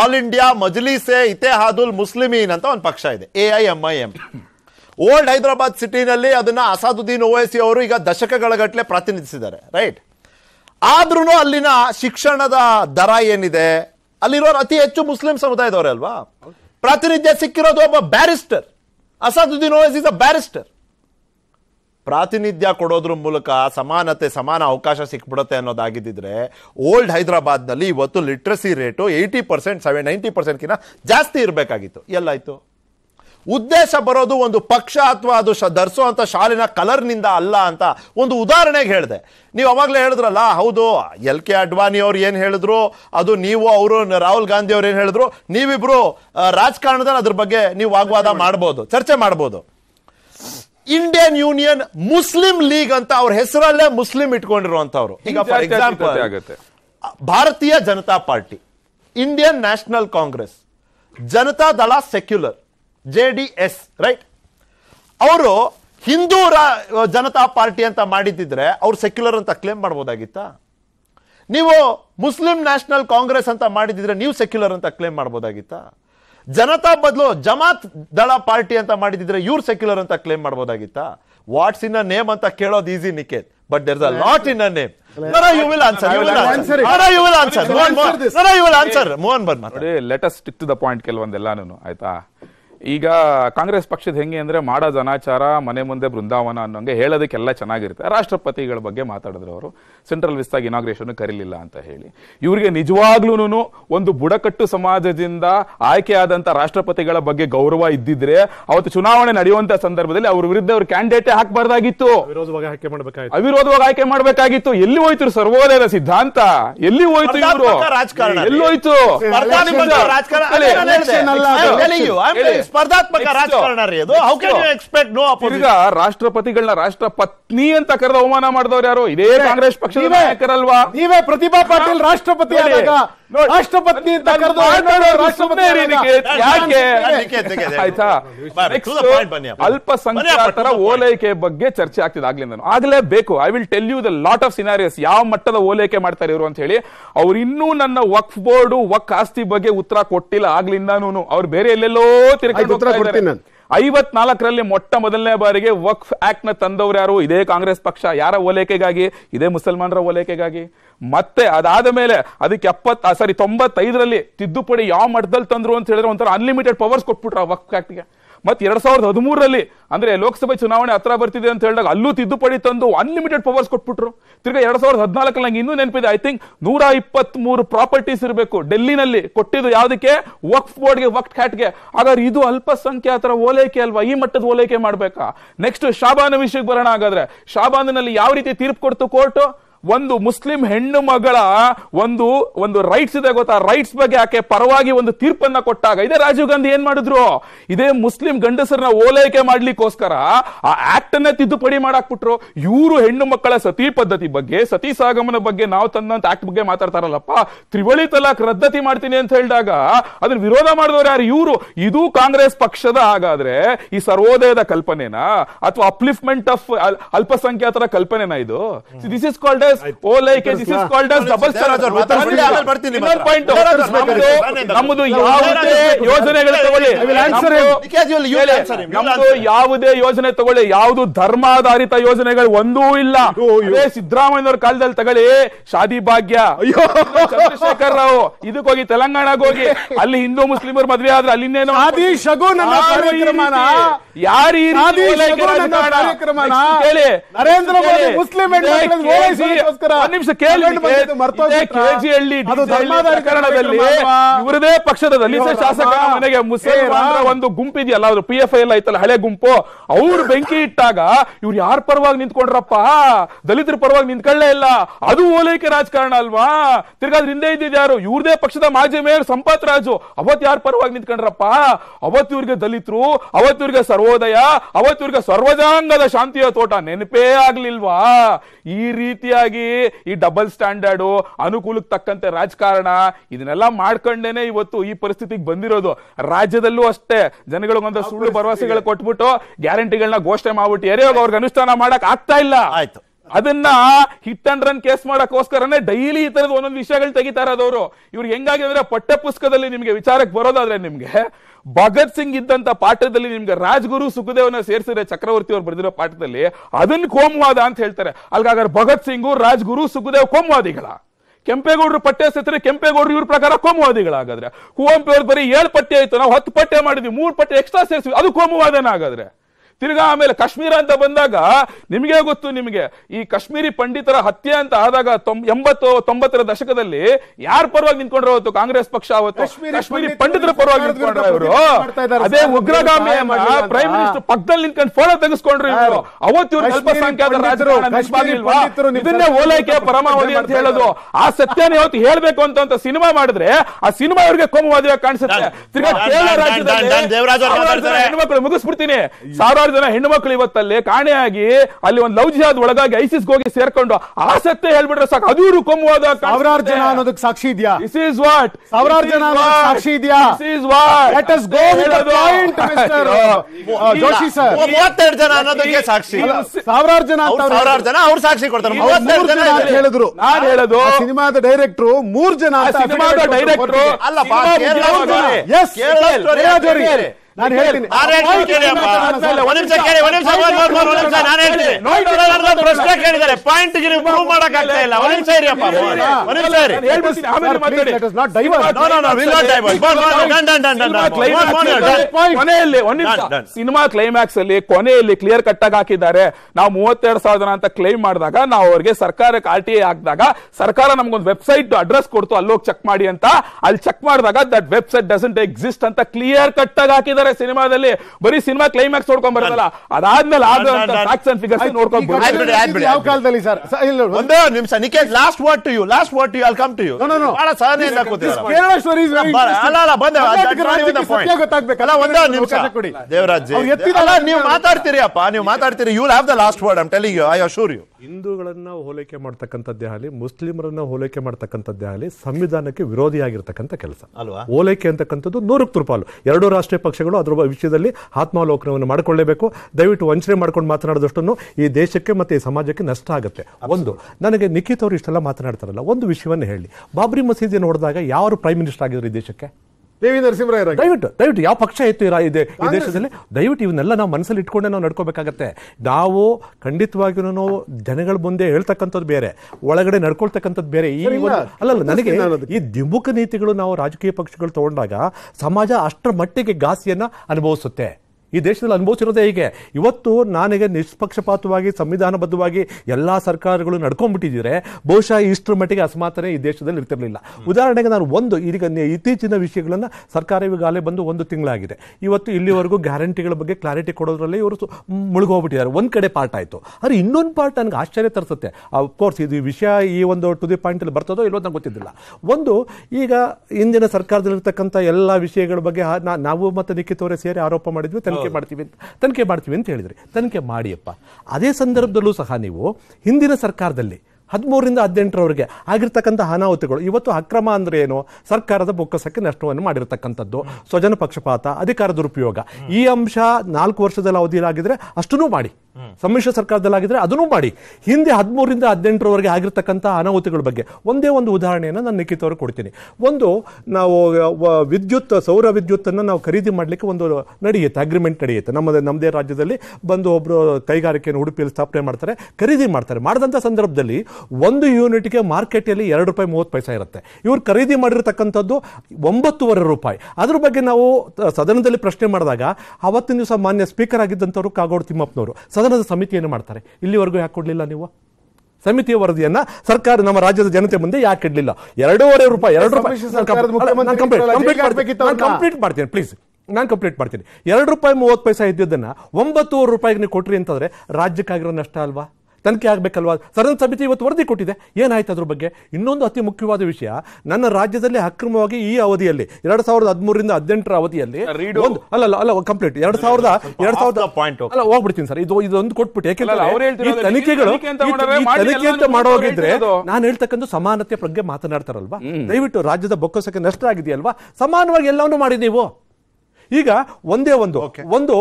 ಆಲ್ ಇಂಡಿಯಾ ಮಜ್ಲಿಸೆ ಇತಿಹಾದುಲ್ ಮುಸ್ಲಿಮೀನ್ ಅಂತ ಒಂದು ಪಕ್ಷ ಇದೆ A I M M old Hyderabad ಸಿಟಿನಲ್ಲಿ ಅದನ್ನು ಅಸಾದುದ್ದೀನ್ ಓವೈಸಿ ಅವರು ಈಗ ದಶಕಗಳ ಗಟ್ಟಲೆ ಪ್ರಾತಿನಿಧಿಸಿದ್ದಾರೆ ರೈಟ್ ಆದ್ರೂ ಅಲ್ಲಿನ ಶಿಕ್ಷಣದ ದರ ಏನಿದೆ ಅಲ್ಲಿರೋರು ಅತಿ ಹೆಚ್ಚು ಮುಸ್ಲಿಂ ಸಮುದಾಯದವರೇ ಅಲ್ವಾ ಪ್ರಾತಿನಿಧ್ಯ ಸಿಕ್ಕಿರೋದು ಒಬ್ಬ barrister Asaduddin Owaisi is a barrister ಪ್ರಾತಿನಿಧ್ಯ ಕೊಡೋದ್ರ ಮೂಲಕ ಸಮಾನತೆ ಸಮಾನ ಅವಕಾಶ ಸಿಕ್ಬಿಡುತ್ತೆ ಅನ್ನೋದಾಗಿದ್ದಿದ್ರೆ ಓಲ್ಡ್ ಹೈದರಾಬಾದ್ನಲ್ಲಿ ಇವತ್ತು literacy rate eighty percent seven ninety ಪರ್ಸೆಂಟ್ಕಿಂತ ಜಾಸ್ತಿ ಇರಬೇಕಾಗಿತ್ತು ಎಲ್ಲಾಯಿತು ಉದ್ದೇಶ ಬರೋದು ಒಂದು ಪಕ್ಷ ಅಥವಾ ಅದು ಶ ಧರಿಸುವಂಥ ಶಾಲಿನ ಕಲರ್ನಿಂದ ಅಲ್ಲ ಅಂತ ಒಂದು ಉದಾಹರಣೆಗೆ ಹೇಳಿದೆ ನೀವು ಅವಾಗಲೇ ಹೇಳಿದ್ರಲ್ಲ ಹೌದು ಎಲ್ ಕೆ ಅಡ್ವಾಣಿ ಅವ್ರು ಏನು ಹೇಳಿದ್ರು ಅದು ನೀವು ಅವರು ರಾಹುಲ್ ಗಾಂಧಿ ಅವ್ರು ಏನು ಹೇಳಿದ್ರು ನೀವಿಬ್ರು ರಾಜಕಾರಣದಲ್ಲಿ ಅದ್ರ ಬಗ್ಗೆ ನೀವು ವಾಗ್ವಾದ ಮಾಡ್ಬೋದು ಚರ್ಚೆ ಮಾಡ್ಬೋದು ಇಂಡಿಯನ್ ಯೂನಿಯನ್ ಮುಸ್ಲಿಂ ಲೀಗ್ ಅಂತ ಅವ್ರ ಹೆಸರಲ್ಲೇ ಮುಸ್ಲಿಂ ಇಟ್ಕೊಂಡಿರುವಂತವ್ರು ಈಗ for example Bharatiya Janata Party Indian National Congress Janata Dal Secular J D S right ಅವರು ಹಿಂದೂ ಜನತಾ ಪಾರ್ಟಿ ಅಂತ ಮಾಡಿದ್ದಿದ್ರೆ ಅವ್ರು ಸೆಕ್ಯುಲರ್ ಅಂತ ಕ್ಲೇಮ್ ಮಾಡ್ಬೋದಾಗಿತ್ತಾ ನೀವು ಮುಸ್ಲಿಂ ನ್ಯಾಷನಲ್ ಕಾಂಗ್ರೆಸ್ ಅಂತ ಮಾಡಿದ್ದಿದ್ರೆ ನೀವು ಸೆಕ್ಯುಲರ್ ಅಂತ ಕ್ಲೇಮ್ ಮಾಡ್ಬೋದಾಗಿತ್ತಾ ಜನತಾ ಬದಲು ಜಮಾತ್ ದಳ ಪಾರ್ಟಿ ಅಂತ ಮಾಡಿದ್ರೆ ಇವ್ರು ಸೆಕ್ಯುಲರ್ ಅಂತ ಕ್ಲೇಮ್ ಮಾಡ್ಬೋದಾಗಿತ್ತಾ ವಾಟ್ಸ್ ಇನ್ ಅ ನೇಮ್ ಅಂತ ಕೇಳೋದು easy Niketh but there a lot in a name answer you answer answer Mohan you will answer Mohan let to the point ಕೆಲವೊಂದೆಲ್ಲಾನು ಆಯ್ತಾ ಈಗ ಕಾಂಗ್ರೆಸ್ ಪಕ್ಷದ ಹೆಂಗೆ ಅಂದ್ರೆ ಮಾಡ ಜನಾಚಾರ ಮನೆ ಮುಂದೆ ಬೃಂದಾವನ ಅನ್ನೋಂಗೆ ಹೇಳೋದಕ್ಕೆಲ್ಲ ಚೆನ್ನಾಗಿರುತ್ತೆ ರಾಷ್ಟ್ರಪತಿಗಳ ಬಗ್ಗೆ ಮಾತಾಡಿದ್ರು ಅವರು ಸೆಂಟ್ರಲ್ ವಿಸ್ತಾಗಿ ಇನಾಗ್ರೇಷನ್ ಕರೀಲಿಲ್ಲ ಅಂತ ಹೇಳಿ ಇವರಿಗೆ ನಿಜವಾಗ್ಲೂ ಒಂದು ಬುಡಕಟ್ಟು ಸಮಾಜದಿಂದ ಆಯ್ಕೆಯಾದಂಥ ರಾಷ್ಟ್ರಪತಿಗಳ ಬಗ್ಗೆ ಗೌರವ ಇದ್ದಿದ್ರೆ ಅವತ್ತು ಚುನಾವಣೆ ನಡೆಯುವಂತ ಸಂದರ್ಭದಲ್ಲಿ ಅವ್ರ ವಿರುದ್ಧ ಅವ್ರ ಕ್ಯಾಂಡಿಡೇಟ್ ಹಾಕಬಾರ್ದಾಗಿತ್ತು ಅವಿರೋಧವಾಗಿ ಆಯ್ಕೆ ಮಾಡಬೇಕಾಗಿತ್ತು ಎಲ್ಲಿ ಹೋಯ್ತು ಸರ್ವೋದಯದ ಸಿದ್ಧಾಂತ ಎಲ್ಲಿ ಹೋಯ್ತು ಎಲ್ಲಿ ಹೋಯ್ತು ಸ್ಪರ್ಧಾತ್ಮಕ ರಾಜಕಾರಣ ಅದು how can you expect no ಈಗ ರಾಷ್ಟ್ರಪತಿಗಳನ್ನ ರಾಷ್ಟ್ರ ಪತ್ನಿ ಅಂತ ಕರೆದ ಅವಮಾನ ಮಾಡಿದವರು ಯಾರು ಇದೇ ಕಾಂಗ್ರೆಸ್ ಪಕ್ಷದ ನಾಯಕರಲ್ವಾ ನೀವೇ ಪ್ರತಿಭಾ ಪಾಟೀಲ್ ರಾಷ್ಟ್ರಪತಿ ಆದಾಗ ರಾಷ್ಟ್ರಪತಿ ಅಂತ ಕರೆದು ಆಯ್ತಾ ಅಲ್ಪಸಂಖ್ಯಾತರ ಓಲೈಕೆ ಬಗ್ಗೆ ಚರ್ಚೆ ಆಗ್ತಿದೆ ಆಗ್ಲಿಂದ ಬೇಕು I will tell you the lot of scenarios ಯಾವ ಮಟ್ಟದ ಓಲೈಕೆ ಮಾಡ್ತಾರೆ ಇವರು ಅಂತ ಹೇಳಿ ಅವ್ರು ಇನ್ನೂ ನನ್ನ ವಕ್ಫ್ ಬೋರ್ಡ್ ವಕ್ ಆಸ್ತಿ ಬಗ್ಗೆ ಉತ್ತರ ಕೊಟ್ಟಿಲ್ಲ ಆಗ್ಲಿಂದಾನೂನು ಅವ್ರು ಬೇರೆ ಎಲ್ಲೆಲ್ಲೋ ತಿರುಗಿ ಐವತ್ನಾಲ್ಕರಲ್ಲಿ ಮೊಟ್ಟ ಮೊದಲನೇ ಬಾರಿಗೆ ವಕ್ಫ್ ನ ತಂದವರು ಯಾರು ಇದೇ ಕಾಂಗ್ರೆಸ್ ಪಕ್ಷ ಯಾರ ಓಲೈಕೆಗಾಗಿ ಇದೇ ಮುಸಲ್ಮಾನರ ಓಲೈಕೆಗಾಗಿ ಮತ್ತೆ ಅದಾದ ಮೇಲೆ ಅದಕ್ಕೆ ಎಪ್ಪತ್ ಸಾರಿ ತೊಂಬತ್ತೈದರಲ್ಲಿ ತಿದ್ದುಪಡಿ ಯಾವ ಮಠದಲ್ಲಿ ತಂದ್ರು ಅಂತ ಹೇಳಿದ್ರೆ ಒಂಥರ ಅನ್ಲಿಮಿಟೆಡ್ ಪವರ್ಸ್ ಕೊಟ್ಬಿಟ್ರು ಆ ವಕ್ಫ್ ಆಕ್ಟ್ಗೆ ಮತ್ತೆ ಎರಡ್ ಸಾವಿರದ ಹದಿಮೂರರಲ್ಲಿ ಅಂದ್ರೆ ಲೋಕಸಭೆ ಚುನಾವಣೆ ಹತ್ರ ಬರ್ತಿದೆ ಅಂತ ಹೇಳಿದಾಗ ಅಲ್ಲೂ ತಿದ್ದುಪಡಿ ತಂದು ಅನ್ಲಿಮಿಟೆಡ್ ಪವರ್ಸ್ ಕೊಟ್ಬಿಟ್ರು ತಿರ್ಗಾ ಎರಡ್ ಸಾವಿರದ ಹದಿನಾಲ್ಕಲ್ಲಿ ನಂಗೆ ಇನ್ನೂ ನೆನಪಿದೆ ಐ ಥಿಂಕ್ ನೂರ ಇಪ್ಪತ್ತ್ಮೂರು ಪ್ರಾಪರ್ಟೀಸ್ ಇರಬೇಕು ಡೆಲ್ಲಿನಲ್ಲಿ ಕೊಟ್ಟಿದ್ದು ಯಾವುದಕ್ಕೆ ವಕ್ಫ್ ಬೋರ್ಡ್ಗೆ ವಕ್ ಹ್ಯಾಟ್ಗೆ ಹಾಗಾದ್ರೆ ಇದು ಅಲ್ಪಸಂಖ್ಯಾತರ ಓಲೈಕೆ ಅಲ್ವಾ ಈ ಮಟ್ಟದ ಓಲೈಕೆ ಮಾಡಬೇಕಾ ನೆಕ್ಸ್ಟ್ ಶಾಬಾನ ವಿಷಯಕ್ಕೆ ಬರೋಣ ಹಾಗಾದ್ರೆ ಶಾಬಾನಿನಲ್ಲಿ ಯಾವ ರೀತಿ ತೀರ್ಪು ಕೊಡ್ತು ಕೋರ್ಟ್ ಒಂದು ಮುಸ್ಲಿಂ ಹೆಣ್ಣು ಮಗಳ ಒಂದು ಒಂದು ರೈಟ್ಸ್ ಇದೆ ಗೊತ್ತಾ ರೈಟ್ಸ್ ಬಗ್ಗೆ ಆಕೆ ಪರವಾಗಿ ಒಂದು ತೀರ್ಪನ್ನ ಕೊಟ್ಟಾಗ ಇದೇ ರಾಜೀವ್ ಗಾಂಧಿ ಏನ್ ಮಾಡಿದ್ರು ಇದೇ ಮುಸ್ಲಿಂ ಗಂಡಸರನ್ನ ಓಲೈಕೆ ಮಾಡ್ಲಿಕ್ಕೋಸ್ಕರ ಆ ಆಕ್ಟ್ ಅನ್ನ ತಿದ್ದುಪಡಿ ಬಿಟ್ರು ಇವರು ಹೆಣ್ಣು ಮಕ್ಕಳ ಸತಿ ಪದ್ಧತಿ ಬಗ್ಗೆ ಸತಿ ಸಾಗಮನ ಬಗ್ಗೆ ನಾವು ತಂದಂತ ಆಕ್ಟ್ ಬಗ್ಗೆ ಮಾತಾಡ್ತಾರಲ್ಲಪ್ಪ ತ್ರಿವಳಿ ತಲಾಖ್ ರದ್ದತಿ ಮಾಡ್ತೀನಿ ಅಂತ ಹೇಳಿದಾಗ ಅದನ್ನ ವಿರೋಧ ಮಾಡಿದವರು ಯಾರು ಇವರು ಇದು ಕಾಂಗ್ರೆಸ್ ಪಕ್ಷದ ಹಾಗಾದ್ರೆ ಈ ಸರ್ವೋದಯದ ಕಲ್ಪನೆನಾ ಅಥವಾ ಅಪ್ಲಿಫ್ಟ್ಮೆಂಟ್ ಆಫ್ ಅಲ್ಪಸಂಖ್ಯಾತರ ಕಲ್ಪನೆನಾ ಇದು this is called Oh, as ಓಲೈಕೆ this is called as double standard ಬರ್ತೀನಿ ಇನ್ನೊಂದು ಪಾಯಿಂಟ್ ನಮ್ದು ಯಾವುದೇ ಯೋಜನೆಗಳು ತಗೊಳ್ಳಿ ನಮ್ದು ಯಾವುದೇ ಯೋಜನೆ ತಗೊಳ್ಳಿ ಯಾವುದು ಧರ್ಮಾಧಾರಿತ ಯೋಜನೆಗಳು ಒಂದೂ ಇಲ್ಲ ಸಿದ್ದರಾಮಯ್ಯನವ್ರ ಕಾಲದಲ್ಲಿ ತಗೊಳ್ಳಿ ಶಾದಿ ಭಾಗ್ಯ ಅಯ್ಯೋ ಚಂದ್ರಶೇಖರ್ ರಾವ್ ಇದಕ್ಕೆ ಹೋಗಿ ತೆಲಂಗಾಣಗೆ ಹೋಗಿ ಅಲ್ಲಿ ಹಿಂದೂ ಮುಸ್ಲಿಮರ ಮದ್ವೆ ಆದ್ರೆ ಅಲ್ಲಿಂದೇನೋ ಯಾರೀ ನರೇಂದ್ರ ಮೋದಿ ಮುಸ್ಲಿಂ ನಿಮಿಷ ಕೇಳಿ ಇವರದೇ ಪಕ್ಷದ ದಲಿತ ಶಾಸಕ ಮನೆಗೆ ಮುಸ್ಲಿಮರ ಒಂದು ಗುಂಪು ಇದೆಯಲ್ಲ ಅವ್ರು ಪಿ ಎಫ್ ಐ ಎಲ್ಲ ಐತಲ್ಲ ಹಳೆ ಗುಂಪು ಅವ್ರು ಬೆಂಕಿ ಇಟ್ಟಾಗ ಇವ್ರು ಯಾರ ಪರವಾಗಿ ನಿಂತ್ಕೊಂಡ್ರಪ್ಪ ದಲಿತರ ಪರವಾಗಿ ನಿಂತ್ಕೊಳ್ಳೇ ಇಲ್ಲ ಅದು ಓಲೈಕೆ ರಾಜಕಾರಣ ಅಲ್ವಾ ತಿರ್ಗಾದ್ರ ಹಿಂದೆ ಇದ್ದಿದ್ದು ಯಾರು ಇವ್ರದೇ ಪಕ್ಷದ ಮಾಜಿ ಮೇಯರ್ ಸಂಪತ್ ರಾಜು ಅವತ್ ಯಾರ ಪರವಾಗಿ ನಿಂತ್ಕೊಂಡ್ರಪ್ಪ ಅವತ್ ಇವ್ರಿಗೆ ದಲಿತರು ಅವತ್ ಇವ್ರಿಗೆ ಸರ್ವೋದಯ ಅವತ್ ಇವ್ರಿಗೆ ಸರ್ವಜಾಂಗದ ಶಾಂತಿಯ ತೋಟ ನೆನಪೇ ಆಗ್ಲಿಲ್ವಾ ಈ ರೀತಿಯ ಹೀಗಾಗಿ ಈ ಡಬಲ್ ಸ್ಟ್ಯಾಂಡರ್ಡು ಅನುಕೂಲಕ್ಕೆ ತಕ್ಕಂತೆ ರಾಜಕಾರಣ ಇದನ್ನೆಲ್ಲ ಮಾಡ್ಕೊಂಡೇನೆ ಇವತ್ತು ಈ ಪರಿಸ್ಥಿತಿಗೆ ಬಂದಿರೋದು ರಾಜ್ಯದಲ್ಲೂ ಅಷ್ಟೇ ಜನಗಳಿಗೊಂದು ಸುಳ್ಳು ಭರವಸೆಗಳು ಕೊಟ್ಬಿಟ್ಟು ಗ್ಯಾರಂಟಿಗಳನ್ನ ಘೋಷಣೆ ಮಾಡ್ಬಿಟ್ಟು ಯಾರ್ಯಾವಾಗ ಅವ್ರಿಗೆ ಅನುಷ್ಠಾನ ಮಾಡಕ್ ಆಗ್ತಾ ಇಲ್ಲ ಆಯ್ತು ಅದನ್ನ ಹಿಟ್ ಅಂಡ್ ರನ್ ಕೇಸ್ ಮಾಡಕ್ಕೋಸ್ಕರನೇ ಡೈಲಿ ಈ ತರದ ಒಂದೊಂದು ವಿಷಯಗಳು ತೆಗಿತಾರ ಅದವರು ಇವ್ರು ಹೆಂಗಾಗಿದ್ರೆ ಅಂದ್ರೆ ಪಠ್ಯ ಪುಸ್ತಕದಲ್ಲಿ ನಿಮ್ಗೆ ವಿಚಾರಕ್ಕೆ ಬರೋದಾದ್ರೆ ನಿಮ್ಗೆ ಭಗತ್ ಸಿಂಗ್ ಇದ್ದಂತ ಪಾಠದಲ್ಲಿ ನಿಮ್ಗೆ ರಾಜ್ಗುರು ಸುಖದೇವನ ಸೇರಿಸಿದ್ರೆ ಚಕ್ರವರ್ತಿ ಅವ್ರು ಬರೆದಿರೋ ಪಾಠದಲ್ಲಿ ಅದನ್ನ ಕೋಮುವಾದ ಅಂತ ಹೇಳ್ತಾರೆ ಅಲ್ಗಾಗ ಭಗತ್ ಸಿಂಗು ರಾಜ್ಗುರು ಸುಖದೇವ್ ಕೋಮುವಾದಿಗಳ ಕೆಂಪೇಗೌಡರು ಪಟ್ಟೆ ಸತ್ತರೆ ಕೆಂಪೇಗೌಡರು ಇವ್ರ ಪ್ರಕಾರ ಕೋಮುವಾದಿಗಳಾಗಾದ್ರೆ ಕುವೆಂಪು ಅವ್ರು ಬರೀ ಏಳು ಪಠ್ಯ ಆಯ್ತು ನಾವು ಹತ್ತು ಪಠ್ಯ ಮಾಡಿದ್ವಿ ಮೂರು ಪಠ್ಯ ಎಕ್ಸ್ಟ್ರಾ ಸೇರಿಸಿ ಅದು ಕೋಮುವಾದನ ಆಗಾದ್ರೆ ತಿರ್ಗಾ ಆಮೇಲೆ ಕಾಶ್ಮೀರ ಅಂತ ಬಂದಾಗ ನಿಮಗೆ ಗೊತ್ತು ನಿಮಗೆ ಈ ಕಾಶ್ಮೀರಿ ಪಂಡಿತರ ಹತ್ಯೆ ಅಂತ ಆದಾಗ ಎಂಬತ್ತು ತೊಂಬತ್ತರ ದಶಕದಲ್ಲಿ ಯಾರ ಪರವಾಗಿ ನಿಂತ್ಕೊಂಡ್ರ ಅವತ್ತು ಕಾಂಗ್ರೆಸ್ ಪಕ್ಷ ಅವತ್ತು ಕಾಶ್ಮೀರಿ ಪಂಡಿತರ ಪರವಾಗಿ ನಿಂತ್ಕೊಂಡ್ರ ಇವರು ಅದೇ ಉಗ್ರಗಾಮಿ ಪ್ರೈಮ್ ಮಿನಿಸ್ಟರ್ ಪಕ್ಕದಲ್ಲಿ ನಿಂತ್ಕೊಂಡು ಫೋಟೋ ತೆಗೆಸ್ಕೊಂಡ್ರು ಇವರು ಅವತ್ತು ಇವರು ಅಲ್ಪಸಂಖ್ಯಾತ ರಾಜರು ಇದನ್ನೇ ಓಲೈಕೆ ಪರಮಾವಧಿ ಅಂತ ಹೇಳೋದು ಆ ಸತ್ಯನ ಇವತ್ತು ಹೇಳ್ಬೇಕು ಅಂತ ಸಿನಿಮಾ ಮಾಡಿದ್ರೆ ಆ ಸಿನಿಮಾ ಇವರಿಗೆ ಕೋಮುವಾದಿಯಾಗಿ ಕಾಣಿಸುತ್ತೆ ಕೇರಳ ಮುಗಿಸ್ಬಿಡ್ತೀನಿ ಸಾವಿರ ಸಾವಿರ ಜನ ಹೆಣ್ಣು ಮಕ್ಕಳು ಇವತ್ತಲ್ಲಿ ಕಾಣೆಯಾಗಿ ಅಲ್ಲಿ ಒಂದು ಲವ್ ಜಿಹಾದ್ ಒಳಗಾಗಿ ಐಸಿಸ್ ಹೋಗಿ ಸೇರ್ಕೊಂಡು ಆಸತ್ತೆ ಹೇಳ್ಬಿಟ್ರೆ ಸಾಕು ಅದೂರು ರುಕುಮವಾದ ಸಾವಿರಾರು ಜನ ಅನ್ನೋದಕ್ಕೆ ಸಾಕ್ಷಿ ಇದೆಯಾ ದಿಸ್ ಇಸ್ ವಾಟ್ ಸಾವಿರಾರು ಜನ ಸಾಕ್ಷಿ ಇದೆಯಾ this is what let us go with the point mister Joshi sir 32 ಜನ ಅನ್ನೋದಕ್ಕೆ ಸಾಕ್ಷಿ ಸಾವಿರಾರು ಜನ ಸಾವಿರಾರು ಜನ ಅವ್ರು ಸಾಕ್ಷಿ ಕೊಡ್ತಾರೆ 32 ಜನ ಹೇಳಿದ್ರು ನಾನು ಹೇಳೋದು ಸಿನಿಮಾದ ಡೈರೆಕ್ಟರ್ ಮೂರ್ ಜನ ಸಿನಿಮಾದ ಡೈರೆಕ್ಟರ್ ಅಲ್ಲ ಸಿನಿಮಾ ಕ್ಲೈಮ್ಯಾಕ್ಸ್ ಅಲ್ಲಿ ಕೊನೆಯಲ್ಲಿ ಕ್ಲಿಯರ್ ಕಟ್ ಆಗಿ ಹಾಕಿದ್ದಾರೆ ನಾವು ಮೂವತ್ತೆರಡು ಸಾವಿರ ಅಂತ ಕ್ಲೈಮ್ ಮಾಡಿದಾಗ ನಾವು ಅವರಿಗೆ ಸರ್ಕಾರಕ್ಕೆ ಆರ್ ಟಿ ಐ ಹಾಕಿದಾಗ ಸರ್ಕಾರ ನಮ್ಗೊಂದು ವೆಬ್ಸೈಟ್ ಅಡ್ರೆಸ್ ಕೊಡ್ತು ಅಲ್ಲಿ ಚೆಕ್ ಮಾಡಿ ಅಂತ ಅಲ್ಲಿ ಚೆಕ್ ಮಾಡಿದಾಗ ದಟ್ ವೆಬ್ಸೈಟ್ ಡಸಂಟ್ ಎಕ್ಸಿಸ್ಟ್ ಅಂತ ಕ್ಲಿಯರ್ ಕಟ್ ಆಗಿ ಹಾಕಿದ್ದಾರೆ ಸಿನಿಮಾದಲ್ಲಿ ಬರೀ ಸಿನಿಮಾ ಕ್ಲೈಮ್ಯಾಕ್ಸ್ ನೋಡ್ಕೊಂಡ್ ಬರಲ್ಲ ಅದಾದ್ಮೇಲೆ ಫಿಗರ್ಸ್ ಒಂದೇ ನಿಮಿಷ last to you last word come to Devaraj ನೀವು ಮಾತಾಡ್ತೀರಿ ಅಪ್ಪ ನೀವು ಮಾತಾಡ್ತೀರಿ you have the last word I am you I you ಹಿಂದೂಗಳನ್ನು ಹೋಲೈಕೆ ಮಾಡ್ತಕ್ಕಂಥದ್ದೇ ಆಗಲಿ ಮುಸ್ಲಿಮರನ್ನ ಹೋಲಿಕೆ ಮಾಡ್ತಕ್ಕಂಥದ್ದೇ ಆಗಲಿ ಸಂವಿಧಾನಕ್ಕೆ ವಿರೋಧಿಯಾಗಿರ್ತಕ್ಕಂಥ ಕೆಲಸ ಅಲ್ವಾ ಹೋಲೈಕೆ ಅಂತಕ್ಕಂಥದ್ದು ನೂರಕ್ಕೆ ತುರ್ಪಾಲು ಎರಡೂ ರಾಷ್ಟ್ರೀಯ ಪಕ್ಷಗಳು ಅದರ ವಿಷಯದಲ್ಲಿ ಆತ್ಮಾವಲೋಕನವನ್ನು ಮಾಡಿಕೊಳ್ಳಬೇಕು ದಯವಿಟ್ಟು ವಂಚನೆ ಮಾಡ್ಕೊಂಡು ಮಾತನಾಡಿದಷ್ಟನ್ನು ಈ ದೇಶಕ್ಕೆ ಮತ್ತೆ ಈ ಸಮಾಜಕ್ಕೆ ನಷ್ಟ ಆಗುತ್ತೆ ಒಂದು ನನಗೆ ನಿಖಿತ್ ಅವರು ಇಷ್ಟೆಲ್ಲ ಮಾತನಾಡ್ತಾರಲ್ಲ ಒಂದು ವಿಷಯವನ್ನು ಹೇಳಿ ಬಾಬ್ರಿ ಮಸೀದಿ ನೋಡಿದಾಗ ಯಾರು ಪ್ರೈಮ್ ಮಿನಿಸ್ಟರ್ ಆಗಿದ್ರು ಈ ದೇಶಕ್ಕೆ ದೇವಿ ನರಸಿಂಹರಾಯರ ದಯವಿಟ್ಟು ದಯವಿಟ್ಟು ಯಾವ ಪಕ್ಷ ಇತ್ತು ಇದೆ ಈ ದೇಶದಲ್ಲಿ ದಯವಿಟ್ಟು ಇವನ್ನೆಲ್ಲ ನಾವು ಮನಸ್ಸಲ್ಲಿ ಇಟ್ಕೊಂಡೆ ನಾವು ನಡ್ಕೋಬೇಕಾಗತ್ತೆ ನಾವು ಖಂಡಿತವಾಗಿಯೂ ಜನಗಳ ಮುಂದೆ ಹೇಳ್ತಕ್ಕಂಥದ್ದು ಬೇರೆ ಒಳಗಡೆ ನಡ್ಕೊಳ್ತಕ್ಕಂಥದ್ದು ಬೇರೆ ಈ ಅಲ್ಲಲ್ಲ ನನಗೆ ಈ ದ್ವಿಮುಖ ನೀತಿಗಳು ನಾವು ರಾಜಕೀಯ ಪಕ್ಷಗಳು ತಗೊಂಡಾಗ ಸಮಾಜ ಅಷ್ಟರ ಮಟ್ಟಿಗೆ ಘಾಸಿಯನ್ನು ಅನುಭವಿಸುತ್ತೆ ಈ ದೇಶದಲ್ಲಿ ಅನುಭವಿಸಿರೋದೇ ಹೀಗೆ ಇವತ್ತು ನನಗೆ ನಿಷ್ಪಕ್ಷಪಾತವಾಗಿ ಸಂವಿಧಾನಬದ್ಧವಾಗಿ ಎಲ್ಲ ಸರ್ಕಾರಗಳು ನಡ್ಕೊಂಡ್ಬಿಟ್ಟಿದ್ದರೆ ಬಹುಶಃ ಇಷ್ಟರ ಮಟ್ಟಿಗೆ ಅಸಮಾತನೆ ಈ ದೇಶದಲ್ಲಿ ಇರ್ತಿರಲಿಲ್ಲ ಉದಾಹರಣೆಗೆ ನಾನು ಒಂದು ಈಗ ಇತ್ತೀಚಿನ ವಿಷಯಗಳನ್ನು ಸರ್ಕಾರ ಈಗಾಗಲೇ ಬಂದು ಒಂದು ತಿಂಗಳಾಗಿದೆ ಇವತ್ತು ಇಲ್ಲಿವರೆಗೂ ಗ್ಯಾರಂಟಿಗಳ ಬಗ್ಗೆ ಕ್ಲಾರಿಟಿ ಕೊಡೋದ್ರಲ್ಲಿ ಇವರು ಮುಳುಗೋಗ್ಬಿಟ್ಟಿದ್ದಾರೆ ಒಂದು ಕಡೆ ಪಾರ್ಟ್ ಆಯಿತು ಆದರೆ ಇನ್ನೊಂದು ಪಾರ್ಟ್ ನನಗೆ ಆಶ್ಚರ್ಯ ತರಿಸುತ್ತೆ ಅಫ್ಕೋರ್ಸ್ ಇದು ವಿಷಯ ಈ ಒಂದು ಟು ದಿ ಪಾಯಿಂಟಲ್ಲಿ ಬರ್ತದೋ ಇಲ್ಲೋ ನಂಗೆ ಗೊತ್ತಿದ್ದಿಲ್ಲ ಒಂದು ಈಗ ಇಂದಿನ ಸರ್ಕಾರದಲ್ಲಿರ್ತಕ್ಕಂಥ ಎಲ್ಲ ವಿಷಯಗಳ ಬಗ್ಗೆ ನಾವು ಮತ್ತು ನಿಖಿತ್ ಅವರೇ ಸೇರಿ ಆರೋಪ ಮಾಡಿದ್ವಿ ತನಿಖೆ ತನಿಖೆ ಮಾಡ್ತೀವಿ ಅಂತ ತನಿಖೆ ಮಾಡ್ತೀವಿ ಅಂತ ಹೇಳಿದ್ರಿ ತನಿಖೆ ಮಾಡಿಯಪ್ಪ ಅದೇ ಸಂದರ್ಭದಲ್ಲೂ ಸಹ ನೀವು ಹಿಂದಿನ ಸರ್ಕಾರದಲ್ಲಿ ಹದಿಮೂರರಿಂದ ಹದಿನೆಂಟರವರೆಗೆ ಆಗಿರ್ತಕ್ಕಂಥ ಅನಾಹುತಗಳು ಇವತ್ತು ಅಕ್ರಮ ಅಂದ್ರೆ ಏನು ಸರ್ಕಾರದ ಬೊಕ್ಕಸಕ್ಕೆ ನಷ್ಟವನ್ನು ಮಾಡಿರತಕ್ಕಂಥದ್ದು ಸ್ವಜನ ಪಕ್ಷಪಾತ ಅಧಿಕಾರ ದುರುಪಯೋಗ ಈ ಅಂಶ ನಾಲ್ಕು ವರ್ಷದಲ್ಲಿ ಅವಧಿಯಲ್ಲಾಗಿದ್ರೆ ಅಷ್ಟೂ ಮಾಡಿ ಸಮ್ಮಿಶ್ರ ಸರ್ಕಾರದಲ್ಲಾಗಿದ್ರೆ ಅದನ್ನು ಮಾಡಿ ಹಿಂದೆ ಹದಿಮೂರಿಂದ ಹದಿನೆಂಟರವರೆಗೆ ಆಗಿರ್ತಕ್ಕಂಥ ಅನಾಹುತಗಳ ಬಗ್ಗೆ ಒಂದೇ ಒಂದು ಉದಾಹರಣೆಯನ್ನು ನಾನು ನಿಖಿತ್ ಕೊಡ್ತೀನಿ ಒಂದು ನಾವು ವಿದ್ಯುತ್ ಸೌರ ವಿದ್ಯುತ್ತನ್ನು ನಾವು ಖರೀದಿ ಮಾಡಲಿಕ್ಕೆ ಒಂದು ನಡೆಯುತ್ತೆ ಅಗ್ರಿಮೆಂಟ್ ನಡೆಯುತ್ತೆ ನಮ್ಮದೇ ನಮ್ಮದೇ ರಾಜ್ಯದಲ್ಲಿ ಬಂದು ಒಬ್ಬರು ಕೈಗಾರಿಕೆಯನ್ನು ಉಡುಪಿಯಲ್ಲಿ ಸ್ಥಾಪನೆ ಮಾಡ್ತಾರೆ ಖರೀದಿ ಮಾಡ್ತಾರೆ ಮಾಡಿದಂಥ ಸಂದರ್ಭದಲ್ಲಿ ಒಂದು ಯೂನಿಟ್ಗೆ ಮಾರ್ಕೆಟಲ್ಲಿ ಎರಡು ರೂಪಾಯಿ ಮೂವತ್ತು ಪೈಸೆ ಇರುತ್ತೆ ಇವರು ಖರೀದಿ ಮಾಡಿರತಕ್ಕಂಥದ್ದು ಒಂಬತ್ತುವರೆ ರೂಪಾಯಿ ಅದ್ರ ಬಗ್ಗೆ ನಾವು ಸದನದಲ್ಲಿ ಪ್ರಶ್ನೆ ಮಾಡಿದಾಗ ಅವತ್ತಿನ ದಿವಸ ಮಾನ್ಯ ಸ್ಪೀಕರ್ ಆಗಿದ್ದಂಥವ್ರು ಕಾಗೋಡು ತಿಮ್ಮಪ್ಪನವರು ಸದನದ ಸಮಿತಿಯನ್ನು ಮಾಡ್ತಾರೆ ಇಲ್ಲಿವರೆಗೂ ಯಾಕೆ ಕೊಡಲಿಲ್ಲ ನೀವು ಸಮಿತಿಯ ವರದಿಯನ್ನ ಸರ್ಕಾರ ನಮ್ಮ ರಾಜ್ಯದ ಜನತೆ ಮುಂದೆ ಯಾಕೆ ಇಡಲಿಲ್ಲ ಎರಡೂವರೆ ರೂಪಾಯಿ ಎರಡು ರೂಪಾಯಿ ಕಂಪ್ಲೀಟ್ ಮಾಡ್ತೀನಿ ಪ್ಲೀಸ್ ನಾನು ಕಂಪ್ಲೀಟ್ ಮಾಡ್ತೀನಿ ಎರಡು ರೂಪಾಯಿ ಮೂವತ್ತು ಪೈಸಾ ಇದ್ದಿದ್ದನ್ನ ಒಂಬತ್ತೂವರೆ ರೂಪಾಯಿಗೆ ನೀವು ಕೊಟ್ರಿ ಅಂತಂದ್ರೆ ರಾಜ್ಯಕ್ಕಾಗಿರೋ ನಷ್ಟ ಅಲ್ವಾ ತನಿಖೆ ಆಗಬೇಕಲ್ವಾ ಸದನ ಸಮಿತಿ ಇವತ್ತು ವರದಿ ಕೊಟ್ಟಿದೆ ಏನಾಯ್ತು ಅದ್ರ ಬಗ್ಗೆ ಇನ್ನೊಂದು ಅತಿ ಮುಖ್ಯವಾದ ವಿಷಯ ನನ್ನ ರಾಜ್ಯದಲ್ಲಿ ಅಕ್ರಮವಾಗಿ ಈ ಅವಧಿಯಲ್ಲಿ ಎರಡ್ ಸಾವಿರದ ಹದಿಮೂರರಿಂದ ಹದಿನೆಂಟರ ಅವಧಿಯಲ್ಲಿ ಒಂದು ಅಲ್ಲ ಅಲ್ಲ ಕಂಪ್ಲೀಟ್ ಎರಡ್ ಸಾವಿರದ ಎರಡ್ ಸಾವಿರದ ಪಾಯಿಂಟ್ ಅಲ್ಲ ಹೋಗ್ಬಿಡ್ತೀನಿ ಸರ್ ಇದು ಇದೊಂದು ಕೊಟ್ಬಿಟ್ಟು ಯಾಕೆಂದ್ರೆ ತನಿಖೆಗಳು ತನಿಖೆ ಅಂತ ಮಾಡೋಗಿದ್ರೆ ನಾನು ಹೇಳ್ತಕ್ಕಂಥ ಸಮಾನತೆ ಬಗ್ಗೆ ಮಾತನಾಡ್ತಾರಲ್ವಾ ದಯವಿಟ್ಟು ರಾಜ್ಯದ ಬೊಕ್ಕಸಕ್ಕೆ ನಷ್ಟ ಆಗಿದೆಯಲ್ವಾ ಸಮಾನವಾಗಿ ಎಲ್ಲವನ್ನೂ ಮಾಡಿ ನೀವು ಈಗ ಒಂದೇ ಒಂದು ಒಂದು